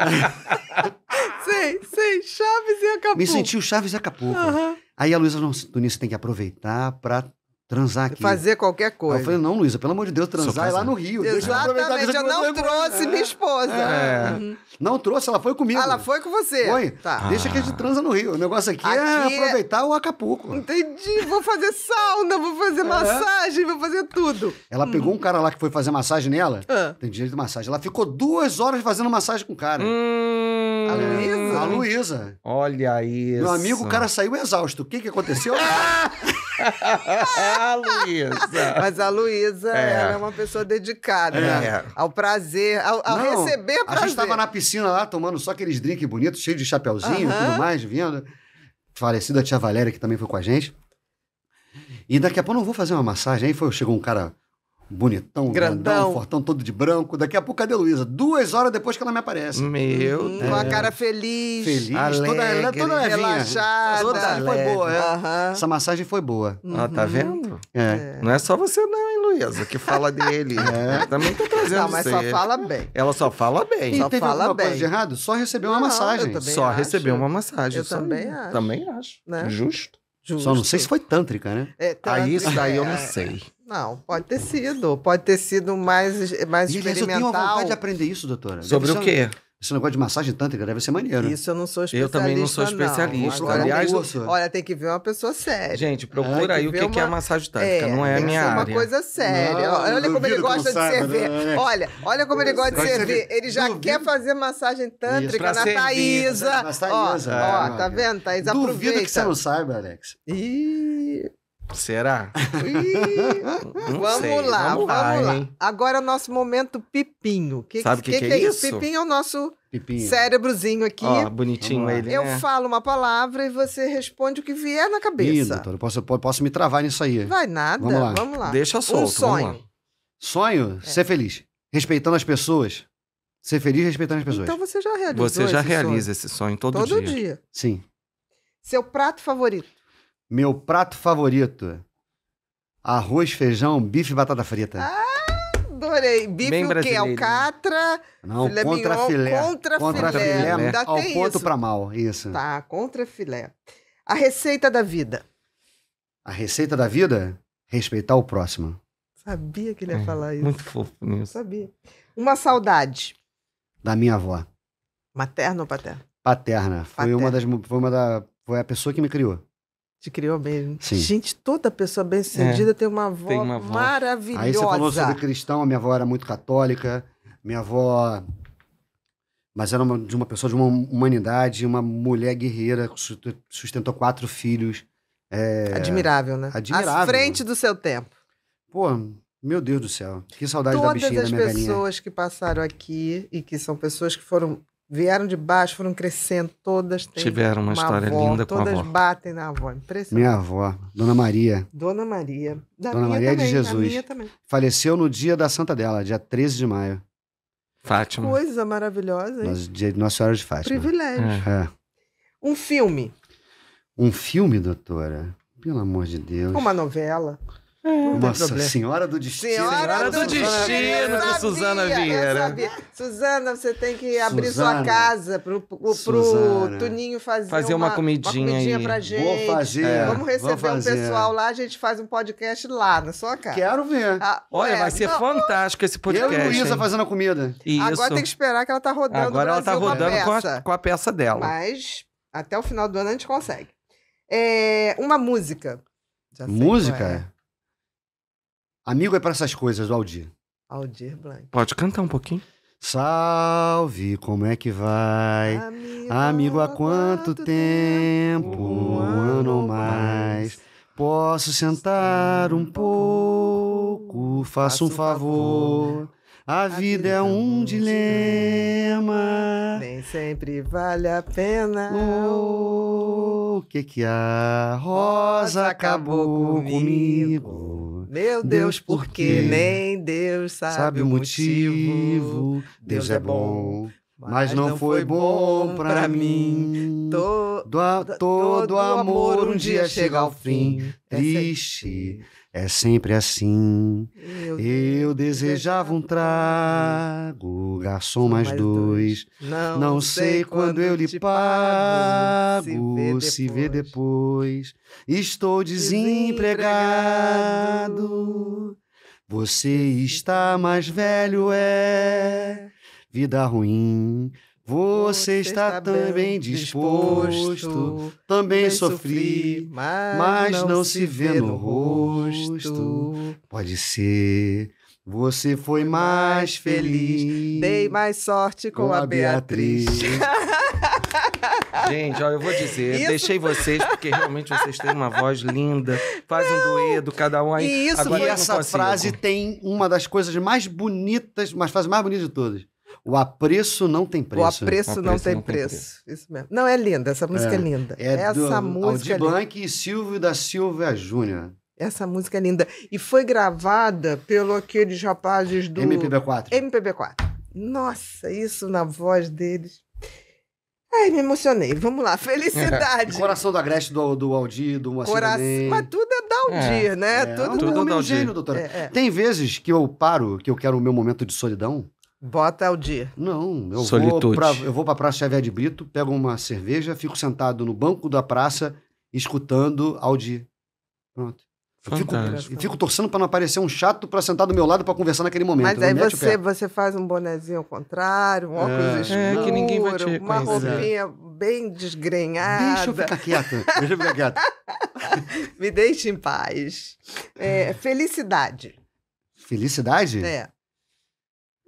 S3: (laughs) sei, sei, Chaves em Acapulco. Me senti o
S2: Chaves em Acapulco. Uhum. Aí a Luísa, não, assim, Tunícia, tem que aproveitar pra transar aqui. Fazer
S3: qualquer coisa. Aí eu falei,
S2: não, Luísa, pelo amor de Deus, transar é lá no Rio.
S3: Exatamente,
S1: eu, eu não trouxe minha esposa. É. Uhum.
S2: Não trouxe, ela foi comigo. Ela foi com você. Foi. Tá. Deixa que a gente transa no Rio. O negócio aqui, é aqui é aproveitar o Acapulco.
S1: Entendi, vou fazer sauna, vou fazer é. massagem, vou fazer tudo. Ela uhum. pegou um
S2: cara lá que foi fazer massagem nela, ah. tem direito de massagem, ela ficou duas horas fazendo massagem com o cara. Hum. A Luísa? A Luísa.
S4: Olha
S2: isso. Meu amigo, o cara saiu exausto. O que que aconteceu? Ah! (laughs) a (laughs) ah, Luísa. Mas a Luísa, é. é
S1: uma pessoa dedicada é. ao prazer, ao, ao Não, receber prazer. A gente estava na
S2: piscina lá, tomando só aqueles drinks bonitos, cheios de chapeuzinho uh -huh. e tudo mais, vindo. Falecida tia Valéria, que também foi com a gente. E daqui a pouco não vou fazer uma massagem. Aí foi, chegou um cara bonitão, grandão. grandão. fortão, todo de branco. Daqui a pouco, cadê Luísa? Duas horas depois que ela me aparece. Meu Deus. Hum, com a cara feliz. Feliz. Alegre, toda, toda relaxada. Toda alegre. foi
S4: boa. Uhum. Essa massagem foi boa. Tá uhum. Ah, tá vendo? É. é. Não é só você não, hein, Luísa, que fala dele. (laughs) é. Também tô trazendo Não, mas só fala bem. Ela só fala bem. E só teve fala bem. coisa de errado? Só recebeu não, uma massagem. Só acho. recebeu
S1: uma massagem. Eu também acho. Também acho. Né? Justo. Justo. Só não sei
S2: se
S4: foi tântrica, né?
S1: É, tântrica. Aí isso daí eu não é. sei. Não, pode ter sido. Pode ter sido mais, mais e, experimental. Mas eu tenho vontade de aprender isso, doutora. Sobre o quê?
S2: Esse negócio de massagem tântrica deve ser maneiro. Isso eu não sou especialista. Eu também não sou especialista. Não. Aliás, tem, olha,
S1: tem que ver uma pessoa séria. Gente, procura aí o que, uma... que é massagem tântrica. É, não é a minha área. É uma coisa séria. Não, olha como ele gosta de servir. Né? Olha, olha como ele gosta de servir. Ele já duvido. quer fazer massagem tântrica na Thaísa. Na Thaísa. Ó, é, ó, tá vendo? Thaísa duvido aproveita. Duvido que você não saiba, Alex. Ih.
S4: Será?
S3: Ih,
S4: vamos, sei, lá, vamos lá, vamos lá.
S1: Agora é o nosso momento pipinho. Que, Sabe o que, que, que, é que, é, isso? Pipinho é o nosso pipinho. cérebrozinho aqui. Ó, bonitinho ele. Eu é. falo uma palavra e você responde o que vier na cabeça. Lindo,
S2: doutor. Eu posso, eu posso me travar nisso aí. Vai nada. Vamos lá. Vamos lá. Deixa solto. Um sonho. Sonho? É. Ser feliz. Respeitando as pessoas. Ser feliz respeitando as pessoas. Então
S1: você já realiza Você já esse realiza
S2: sonho. esse sonho todo, todo dia. dia. Sim.
S1: Seu prato favorito?
S2: Meu prato favorito: arroz, feijão, bife e batata frita. Ah,
S1: adorei. Bife Bem o quê? Alcatra? Não, filé contra mignon, filé. Contra, contra filé. filé né? Ainda Ao ponto isso. pra
S2: mal, isso.
S1: Tá, contra filé. A receita da vida.
S2: A receita da vida? Respeitar o próximo.
S1: Sabia que ele ia é, falar isso. Muito
S2: fofo mesmo.
S1: Sabia. Uma saudade.
S2: Da minha avó.
S1: Materna ou paterna?
S2: Paterna. Foi uma das. Foi, uma da, foi a pessoa que me criou.
S1: Te criou mesmo. Sim. Gente, toda pessoa bem-sucedida é, tem, uma avó tem uma maravilhosa. Aí você falou sobre
S2: cristão, a minha avó era muito católica, minha avó... Mas era uma, de uma pessoa de uma humanidade, uma mulher guerreira, sustentou quatro filhos. É... Admirável, né? Admirável. À frente
S1: do seu tempo.
S2: Pô, meu Deus do céu. Que saudade Todas da bichinha da né, minha Todas as pessoas
S1: que passaram aqui e que são pessoas que foram Vieram de baixo, foram crescendo, todas têm Tiveram uma, uma história avó, linda com a avó. Todas batem na avó, impressionante. Minha
S2: avó, Dona Maria.
S1: Dona Maria. Da Dona Maria também, de Jesus.
S2: Faleceu no dia da santa dela, dia 13 de maio. Fátima. coisa
S1: maravilhosa. Hein?
S2: Dia de Nossa Senhora de Fátima. Privilégio. É. É.
S1: Um filme.
S2: Um filme, doutora? Pelo amor de Deus.
S1: Uma novela. É. Nossa Senhora do Destino. Senhora, do, do Destino, sabia, do Suzana Vieira. Suzana, você tem que abrir Suzana, sua casa pro, pro, pro Tuninho fazer, fazer uma, uma comidinha, uma comidinha aí. pra gente. Vou fazer. É, Vamos receber vou fazer. um pessoal lá, a gente faz um podcast lá na sua casa. Quero ver. Ah, Olha, é, vai ser não,
S4: fantástico esse podcast. Eu e Luísa fazendo a comida. Isso.
S2: Agora tem que
S1: esperar que ela tá rodando Agora ela tá rodando com a,
S4: com, a, peça dela.
S1: Mas até o final do ano a gente consegue. É, uma música. Já música? É.
S2: Amigo é para essas coisas, Aldir.
S1: Aldir Blanc.
S2: Pode cantar um pouquinho? Salve, como é que vai? Amigo, Amigo há quanto, quanto tempo? Um ano ou mais. mais. Posso sentar um pouco? Faça um favor. favor. A vida é, é um dilema. Nem sempre vale a pena. O que que a
S1: rosa acabou comigo? Meu Deus, Deus porque nem Deus sabe, sabe o
S2: motivo. Deus, é, é bom. Mas não, foi bom pra mim. todo, todo amor um dia chega ao fim. É Triste. É sempre assim. Eu, eu desejava um trago, garçom mais, mais dois. dois. Não, Não sei quando eu lhe pago, se vê, se vê depois. Estou desempregado. Você está mais velho, é vida ruim. Você está também disposto, também sofri, mas não se vê no rosto. Pode ser. Você foi mais feliz.
S1: Dei mais sorte com, com a Beatriz. (laughs)
S4: Gente, olha, eu vou dizer, isso... deixei vocês, porque realmente vocês têm uma voz linda, faz um duelo,
S1: cada um aí. E isso, Agora, e essa frase
S2: tem uma das coisas mais bonitas, mas faz mais bonita de todas. O apreço não tem preço. O né? apreço, o apreço não, tem, não preço. tem,
S1: preço. Isso mesmo. Não, é linda, essa música é, é linda. É essa do música. Aldir é Blanc
S2: e Silvio da Silva Júnior.
S1: Essa música é linda. E foi gravada pelo aqueles rapazes do. MPB4. MPB4. Nossa, isso na voz deles. Ai, me emocionei. Vamos lá, (laughs) felicidade.
S2: Coração da Grécia, do, do Aldir, do Moacir Coração, Mas tudo
S1: é da Aldir, é,
S2: né? É, tudo, tudo do é Aldir. Gênio, doutora. É, é, Tem vezes que eu paro, que eu quero o meu momento de solidão, Bota Aldir. Não, eu Solitude. vou pra, eu vou pra Praça Xavier de Brito, pego uma cerveja, fico sentado no banco da praça escutando Aldir. Pronto. Fico, fico, torcendo para não aparecer um chato para sentar do meu lado para conversar naquele momento. Mas aí você,
S1: você faz um bonezinho ao contrário, um é. óculos é, escuro, é, que ninguém vai te uma roupinha bem desgrenhada. Deixa eu ficar
S3: quieta. Deixa eu ficar
S1: (laughs) Me deixe em paz. É, felicidade.
S2: Felicidade?
S1: É.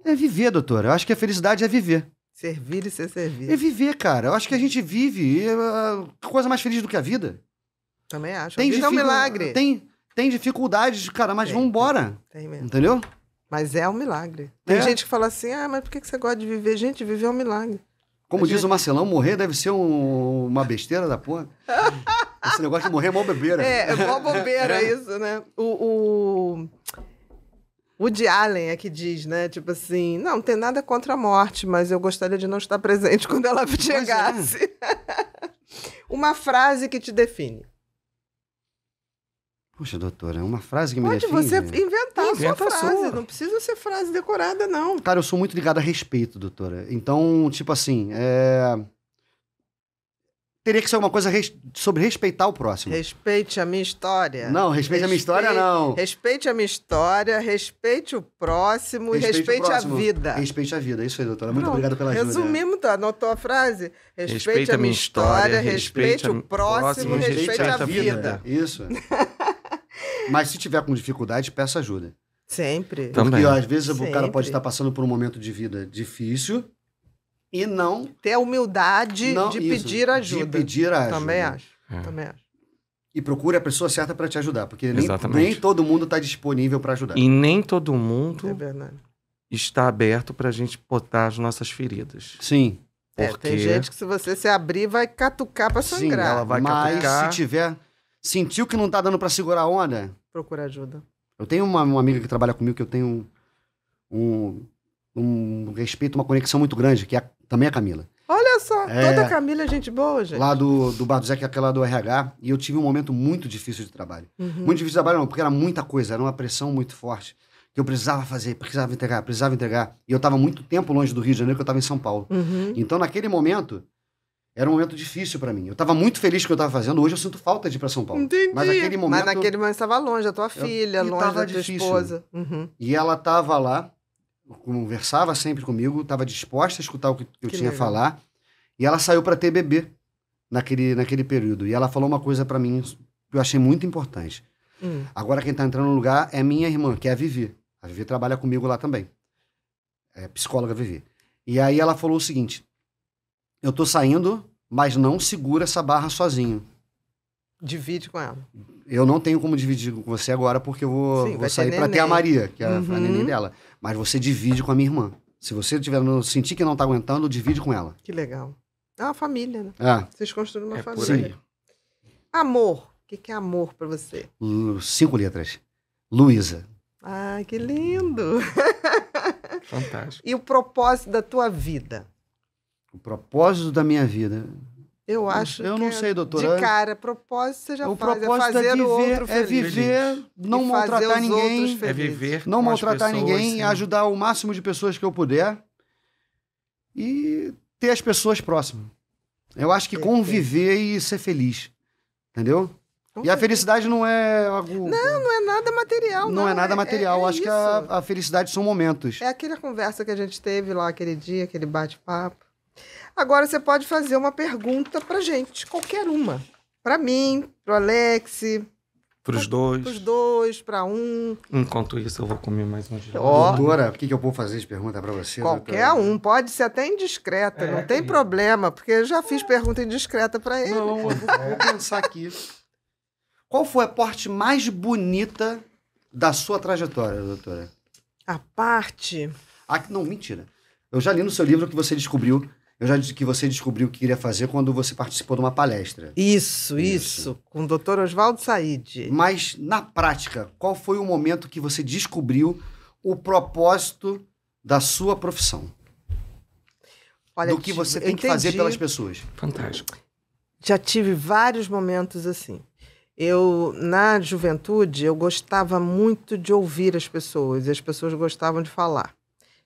S1: É viver,
S2: doutora. Eu acho que a felicidade é viver.
S1: Servir e ser servido. É
S2: viver, cara. Eu acho que a gente vive. É, coisa mais feliz do que a vida.
S1: Também acho. Tem a vida é um milagre. Tem, tem
S2: dificuldades, cara, mas tem, vambora. Tem mesmo. Entendeu? Mas é um milagre. Tem é. gente
S1: que fala assim: ah, mas por que você gosta de viver? Gente, viver é um milagre. Como a diz gente... o
S2: Marcelão, morrer deve ser um, uma besteira da porra. (laughs) Esse negócio de morrer é mó bobeira. É, é mó bobeira é.
S1: isso, né? O, o, Woody Allen é que diz, né? Tipo assim, não, tem nada contra a morte, mas eu gostaria de não estar presente (laughs) quando ela é. chegasse.
S3: É.
S1: (laughs) uma frase que te define.
S2: Poxa, doutora, uma frase que me define. Pode você inventar a sua frase, sua. não
S1: precisa ser frase decorada, não. Cara, eu sou
S2: muito ligado a respeito, doutora. Então, tipo assim, é... Teria que ser uma coisa res... sobre respeitar o próximo.
S1: Respeite a minha história. Não, respeite, respeite a minha história, não. Respeite a minha história, respeite o próximo respeite e respeite próximo. a vida.
S2: Respeite a vida, é isso aí, doutora. Muito obrigado pela ajuda. Resumimos,
S1: tá? anotou a frase? Respeite, respeite a minha história, respeite, o próximo, respeite, respeite a, a vida. vida.
S2: Isso. (laughs) Mas se tiver com dificuldade, peça ajuda.
S1: Sempre. Porque Também. Ó, às vezes Sempre. o cara pode estar
S2: passando por um momento de vida difícil
S1: e não ter a humildade não, de isso, pedir ajuda. De pedir ajuda. Também acho. É. Também acho.
S2: E procure a pessoa certa para te ajudar, porque nem, nem todo mundo está disponível para ajudar. E
S4: nem todo mundo é está aberto para a gente botar as nossas feridas. Sim.
S2: Porque... É, tem gente
S1: que se você se abrir vai catucar para sangrar. Sim, ela vai Mas catucar. se
S2: tiver sentiu que não está dando para segurar a onda,
S1: procura ajuda.
S2: Eu tenho uma, uma, amiga que trabalha comigo que eu tenho um, um, um respeito, uma conexão muito grande, que é a também a Camila.
S1: Olha só, é, toda a Camila é gente boa, gente. Lá
S2: do, do Bar do Zé, que é aquela do RH, e eu tive um momento muito difícil de trabalho. Uhum. Muito difícil de trabalho não, porque era muita coisa, era uma pressão muito forte que eu precisava fazer, precisava entregar, precisava entregar. E eu estava muito tempo longe do Rio de Janeiro, que eu estava em São Paulo. Uhum. Então, naquele momento, era um momento difícil para mim. Eu estava muito feliz com o que eu estava fazendo. Hoje eu sinto falta de ir para São Paulo. Entendi. Mas naquele momento. Mas naquele
S1: momento estava longe, a
S2: tua filha, eu... longe da tua esposa. Uhum. E ela estava lá conversava sempre comigo, estava disposta a escutar o que, que eu tinha a falar. E ela saiu para TBB naquele, naquele período. E ela falou uma coisa para mim que eu achei muito importante. Hum. Agora quem está entrando no lugar é minha irmã, que é a Vivi. A Vivi trabalha comigo lá também. É psicóloga Vivi. E aí ela falou o seguinte: Eu tô saindo, mas não segura essa barra sozinho.
S1: Divide com ela.
S2: Eu não tenho como dividir com você agora, porque eu vou, Sim, vou sair para ter a Maria, que é uhum. a neném dela. Mas você divide com a minha irmã. Se você tiver no, sentir que não tá aguentando, divide com ela.
S1: Que legal. É uma família, né? É. Vocês construíram uma é família. Amor. O que, que é amor para você?
S2: L cinco letras. Luísa.
S1: Ah, que lindo!
S2: Fantástico.
S1: e o propósito da tua vida?
S2: O propósito da minha vida
S1: eu acho Eu não é sei, doutora. De cara, propósito você já o faz. É propósito é, é viver, é viver, não maltratar ninguém. É
S4: viver
S2: Não maltratar pessoas, ninguém, sim. ajudar o máximo de pessoas que eu puder. E ter as pessoas próximas. Eu acho que conviver e ser feliz. Entendeu? E a felicidade não é algo. Não,
S1: não é nada material. Não, é não é nada material. É, é Acho isso. que a,
S2: a, felicidade são momentos.
S1: É aquela conversa que a gente teve lá aquele dia, aquele bate-papo. Agora você pode fazer uma pergunta pra gente, qualquer uma. Para mim, pro Alex, para os dois. Para os dois, para um.
S4: Enquanto isso,
S2: eu vou comer mais um gelado. Oh. Doutora, o que, que eu vou fazer de pergunta para você? Qualquer doutora?
S1: um, pode ser até indiscreta, é, não tem é. problema, porque eu já fiz pergunta indiscreta para ele. Não, eu vou, vou pensar aqui. Qual foi a parte mais bonita
S2: da sua trajetória, doutora?
S1: A parte.
S2: Ah, não, mentira. Eu já li no seu livro que você descobriu eu já disse que você descobriu o que queria fazer quando você participou de uma palestra.
S1: Isso, isso. isso. Com o doutor Oswaldo Said. Mas, na prática,
S2: qual foi o momento que você descobriu o propósito da sua profissão?
S1: Olha, do que tipo, você tem que fazer pelas pessoas. Fantástico. Já tive vários momentos assim. Eu, na juventude, eu gostava muito de ouvir as pessoas, e as pessoas gostavam de falar.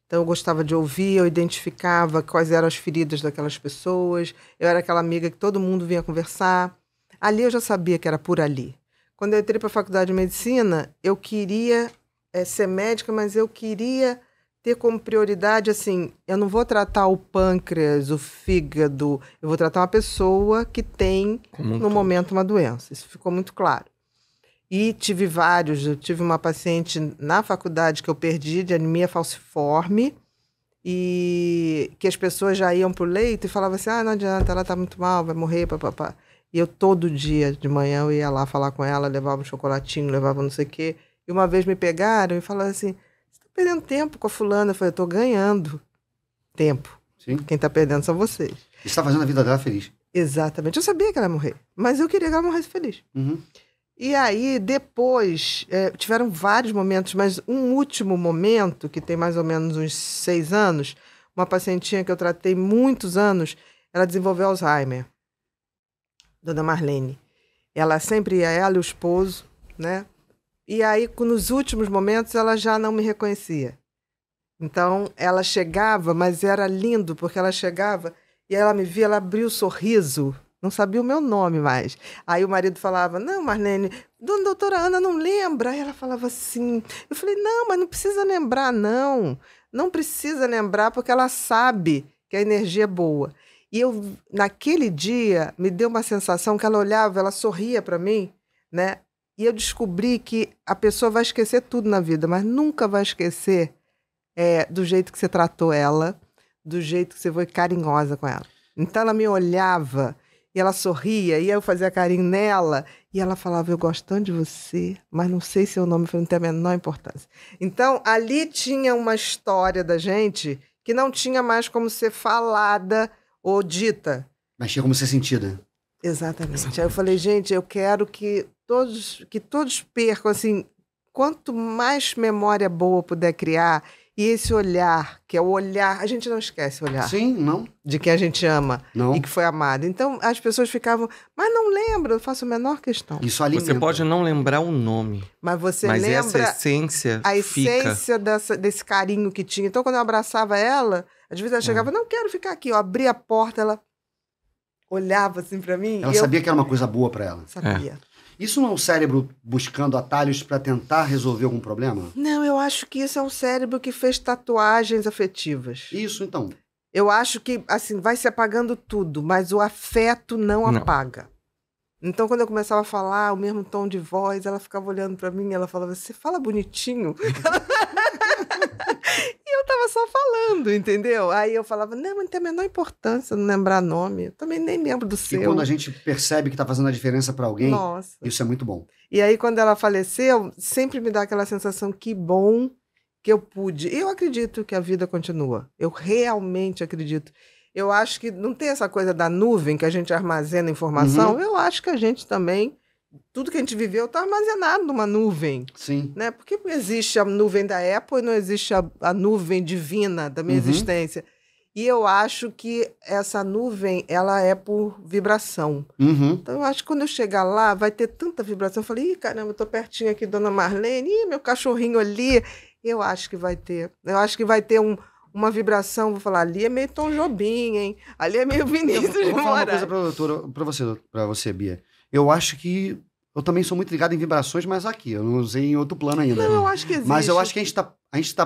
S1: Então eu gostava de ouvir, eu identificava quais eram as feridas daquelas pessoas, eu era aquela amiga que todo mundo vinha conversar. Ali eu já sabia que era por ali. Quando eu entrei para a faculdade de medicina, eu queria é, ser médica, mas eu queria ter como prioridade assim, eu não vou tratar o pâncreas, o fígado, eu vou tratar uma pessoa que tem no momento uma doença. Isso ficou muito claro. E tive vários. Eu tive uma paciente na faculdade que eu perdi de anemia falciforme e que as pessoas já iam pro leito e falavam assim: ah, não adianta, ela tá muito mal, vai morrer, papapá. E eu todo dia de manhã eu ia lá falar com ela, levava um chocolatinho, levava não sei o quê. E uma vez me pegaram e falaram assim: você tá perdendo tempo com a fulana? Eu falei: eu tô ganhando tempo. Sim. Quem tá perdendo são vocês. Está fazendo a vida dela feliz. Exatamente. Eu sabia que ela ia morrer, mas eu queria que ela morresse feliz. Uhum. E aí, depois, é, tiveram vários momentos, mas um último momento, que tem mais ou menos uns seis anos, uma pacientinha que eu tratei muitos anos, ela desenvolveu Alzheimer, Dona Marlene. Ela sempre ia, ela e o esposo, né? E aí, nos últimos momentos, ela já não me reconhecia. Então, ela chegava, mas era lindo, porque ela chegava e ela me via, ela abriu o sorriso, não sabia o meu nome mais. Aí o marido falava: Não, Marlene, dona doutora Ana não lembra. Aí ela falava assim. Eu falei: Não, mas não precisa lembrar, não. Não precisa lembrar, porque ela sabe que a energia é boa. E eu, naquele dia, me deu uma sensação que ela olhava, ela sorria para mim, né? E eu descobri que a pessoa vai esquecer tudo na vida, mas nunca vai esquecer é, do jeito que você tratou ela, do jeito que você foi carinhosa com ela. Então ela me olhava e ela sorria, e eu fazia carinho nela, e ela falava: Eu gosto tanto de você, mas não sei seu nome, não tem a menor importância. Então, ali tinha uma história da gente que não tinha mais como ser falada ou dita.
S2: Mas tinha como ser sentida.
S1: Exatamente. Exatamente. Aí eu falei, gente, eu quero que todos, que todos percam, assim, quanto mais memória boa puder criar e esse olhar, que é o olhar, a gente não esquece o olhar. Sim, não. De quem a gente ama não. e que foi amado. Então as pessoas ficavam, mas não lembro, eu faço a menor questão. Isso ali Você pode não lembrar o nome. Mas você mas lembra. Mas essa
S4: essência. A essência
S1: dessa, desse carinho que tinha. Então quando eu abraçava ela, às vezes ela ah. chegava, é. não quero ficar aqui. Eu abria a porta, ela olhava assim para mim. Ela sabia eu... que era uma
S2: coisa boa para ela. Sabia. É. Isso não é um cérebro buscando atalhos para tentar resolver algum problema?
S1: Não, eu acho que isso é um cérebro que fez tatuagens afetivas. Isso, então. Eu acho que, assim, vai se apagando tudo, mas o afeto não, não. apaga. Então, quando eu começava a falar, o mesmo tom de voz, ela ficava olhando para mim e ela falava: Você fala bonitinho? (laughs) eu tava só falando, entendeu? Aí eu falava, não, não tem a menor importância não lembrar nome. Eu também nem lembro do seu. E quando a gente
S2: percebe que tá fazendo a diferença para alguém, Nossa. isso é muito bom.
S1: E aí, quando ela faleceu, sempre me dá aquela sensação, que bom que eu pude. Eu acredito que a vida continua. Eu realmente acredito. Eu acho que não tem essa coisa da nuvem que a gente armazena informação. Uhum. Eu acho que a gente também tudo que a gente viveu está armazenado numa nuvem. Sim. Né? Por que existe a nuvem da Apple e não existe a, a nuvem divina da minha uhum. existência? E eu acho que essa nuvem, ela é por vibração. Uhum. Então, eu acho que quando eu chegar lá, vai ter tanta vibração. Eu falei, Ih, caramba, eu estou pertinho aqui, dona Marlene, Ih, meu cachorrinho ali. Eu acho que vai ter. Eu acho que vai ter um, uma vibração, vou falar, ali é meio Tom Jobim, hein? Ali é meio Vinícius eu, eu vou falar uma
S2: coisa para você, você, Bia eu acho que eu também sou muito ligado em vibrações, mas aqui, eu não usei em outro plano ainda. Não, né? eu acho que existe. Mas eu acho que a gente está a gente tá,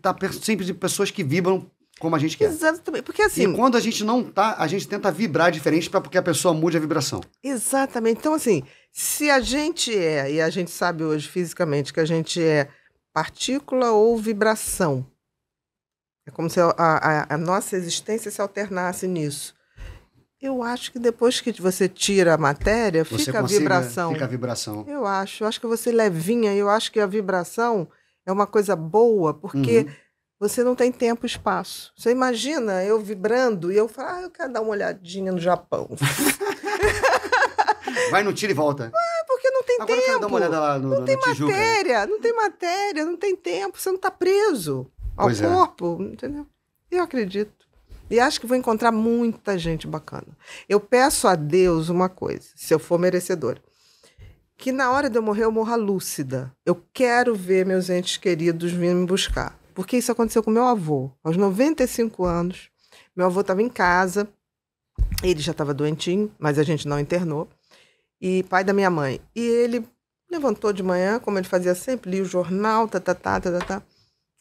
S2: tá sempre de pessoas que vibram como a gente quer. Exatamente,
S1: porque assim... E quando a
S2: gente não tá, a gente tenta vibrar diferente para que a pessoa mude a vibração.
S1: Exatamente. Então, assim, se a gente é, e a gente sabe hoje fisicamente que a gente é partícula ou vibração, é como se a, a, a nossa existência se alternasse nisso. Eu acho que depois que você tira a matéria, você fica a vibração. Fica a vibração. Eu acho. Eu acho que você levinha. Eu acho que a vibração é uma coisa boa, porque uhum. você não tem tempo e espaço. Você imagina eu vibrando e eu falo, ah, eu quero dar uma olhadinha no Japão. (laughs)
S2: Vai no tiro e volta.
S1: Ah, porque não tem Agora tempo. Eu quero dar uma olhada lá no, não tem matéria, não tem matéria, não tem tempo, você não está preso ao pois é. corpo, é. entendeu? Eu acredito. E acho que vou encontrar muita gente bacana. Eu peço a Deus uma coisa, se eu for merecedora. Que na hora de eu morrer eu morra lúcida. Eu quero ver meus entes queridos vindo me buscar. Porque isso aconteceu com meu avô. Aos 95 anos, meu avô estava em casa, ele já estava doentinho, mas a gente não internou. E pai da minha mãe. E ele levantou de manhã, como ele fazia sempre, lia o jornal, tá, tá, tá, tá, tá. tá.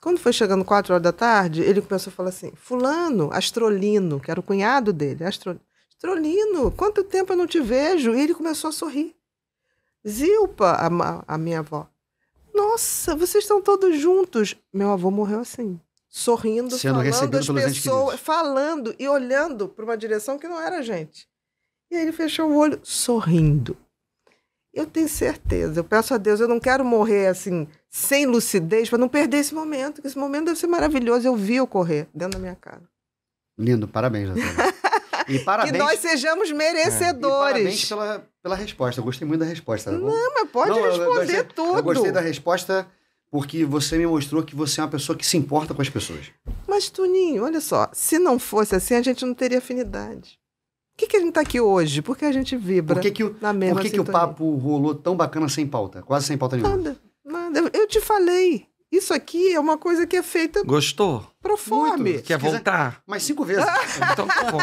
S1: Quando foi chegando quatro horas da tarde, ele começou a falar assim: Fulano, Astrolino, que era o cunhado dele, Astro... Astrolino, quanto tempo eu não te vejo? E ele começou a sorrir. Zilpa, a, a minha avó, nossa, vocês estão todos juntos. Meu avô morreu assim, sorrindo, Sendo falando as pessoas, falando e olhando para uma direção que não era a gente. E aí ele fechou o olho, sorrindo. Eu tenho certeza. Eu peço a Deus, eu não quero morrer assim, sem lucidez, para não perder esse momento, que esse momento deve ser maravilhoso. Eu vi ocorrer dentro da minha cara.
S2: Lindo, parabéns, Natália. (laughs) E parabéns... Que nós
S1: sejamos é, merecedores. É. parabéns
S2: pela, pela resposta. Eu gostei muito da resposta. Tá não, mas pode não, responder eu tudo. Eu gostei da resposta porque você me mostrou que você é uma pessoa que se importa com as pessoas.
S1: Mas, Tuninho, olha só. Se não fosse assim, a gente não teria afinidade que, que a gente está aqui
S2: hoje? Por que a gente vibra por que que o, na mesma Por que, que o papo rolou tão bacana sem pauta? Quase sem pauta nenhuma.
S1: Nada, nada. Eu te falei. Isso aqui é uma coisa que é feita...
S4: Gostou?
S1: Proforme. Muito. Quer voltar? mais cinco vezes. (laughs) então tá
S4: bom.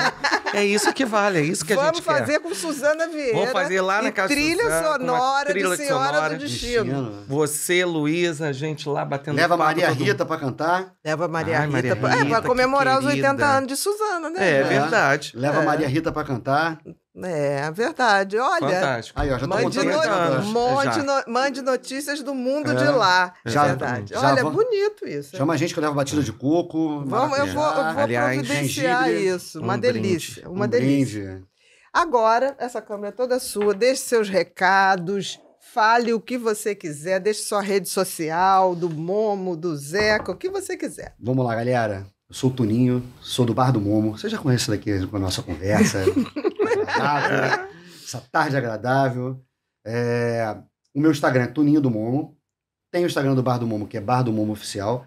S4: É isso que vale, é isso que Vamos a gente quer. Vamos fazer
S1: com Suzana Vieira. Vamos fazer lá na casa trilha Suzana, sonora trilha de Senhora sonora. do Destino.
S4: Você, Luísa, a gente lá batendo Leva a Maria Rita para cantar.
S1: Leva Maria Ai, Rita. Maria pra... é, pra comemorar os 80 anos de Suzana, né? É, é verdade. Leva é. Maria
S4: Rita para cantar.
S1: É, é, verdade. Olha. Fantástico. Aí, ó, já tá mande, no... Né? Monte já. No... mande notícias do mundo é. de lá. É já, verdade. Já Olha, vou... bonito isso. Chama
S2: a gente que leva batida de coco. Vamos, eu vou, eu vou Aliás, providenciar gengibre, isso. Uma um delícia. Brinde, uma um delícia. Brinde.
S1: Agora, essa câmera é toda sua, deixe seus recados. Fale o que você quiser, deixe sua rede social, do Momo, do Zeca, o que você quiser.
S2: Vamos lá, galera. Eu sou o Toninho, sou do Bar do Momo. Você já conhece daqui com a nossa conversa. essa tarde é agradável. É, o meu Instagram é Toninho do Momo. Tem o Instagram do Bar do Momo, que é Bar do Momo Oficial.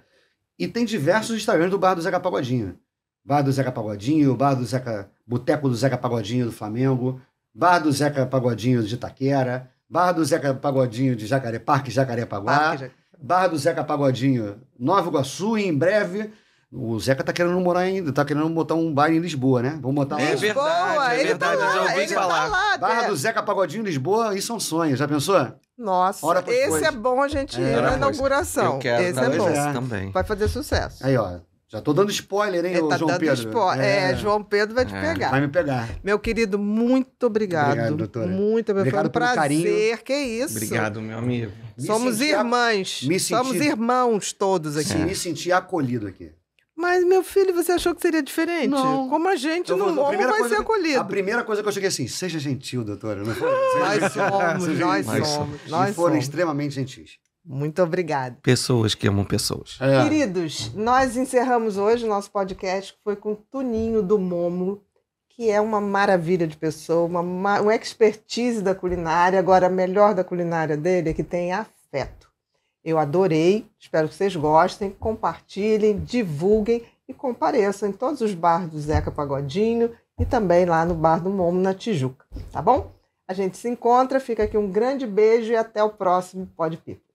S2: E tem diversos Instagrams do Bar do Zeca Pagodinho. Bar do Zeca Pagodinho, Bar do Zeca... Boteco do Zeca Pagodinho do Flamengo, Bar do Zeca Pagodinho de Itaquera, Bar do Zeca Pagodinho de Jacaré, Parque Jacarepaguá, Parque Bar do Zeca Pagodinho Nova Iguaçu e em breve o Zeca tá querendo morar ainda, tá querendo botar um bar em Lisboa, né? Vamos botar é lá. É tá
S3: verdade, é verdade, tá lá, já ouvi
S1: falar. Tá lá,
S2: Barra do Zeca Pagodinho em Lisboa, isso é um sonho, já pensou?
S1: Nossa, Hora esse é bom a gente é. ir é. na inauguração. Eu quero esse é bom. Também. Vai fazer sucesso.
S2: Aí, ó. Já tô dando
S1: spoiler, hein, tá João Pedro? Spoiler. É, é, João Pedro vai te é. pegar. Vai me pegar. Meu querido, muito obrigado. Obrigado, doutora.
S4: Muito obrigado. Foi um prazer. Carinho. Que isso. Obrigado, meu amigo. Me
S1: Somos irmãs. Me senti... Somos irmãos todos aqui. me senti
S4: acolhido aqui.
S1: Mas, meu filho, você achou que seria diferente? Não. Como a gente eu não, vou, a vai ser
S2: acolhido? a primeira coisa que eu cheguei é assim,
S4: seja gentil, doutora. Não ah,
S2: nós somos, nós somos. somos. Nós e foram somos.
S1: extremamente gentis. Muito obrigada.
S4: Pessoas que amam pessoas. É.
S1: Queridos, nós encerramos hoje o nosso podcast, que foi com Tuninho do Momo, que é uma maravilha de pessoa, uma, uma expertise da culinária. Agora, a melhor da culinária dele é que tem afeto. Eu adorei, espero que vocês gostem, compartilhem, divulguem e compareçam em todos os bares do Zeca Pagodinho e também lá no Bar do Momo, na Tijuca, tá bom? A gente se encontra, fica aqui um grande beijo e até o próximo Pode pico.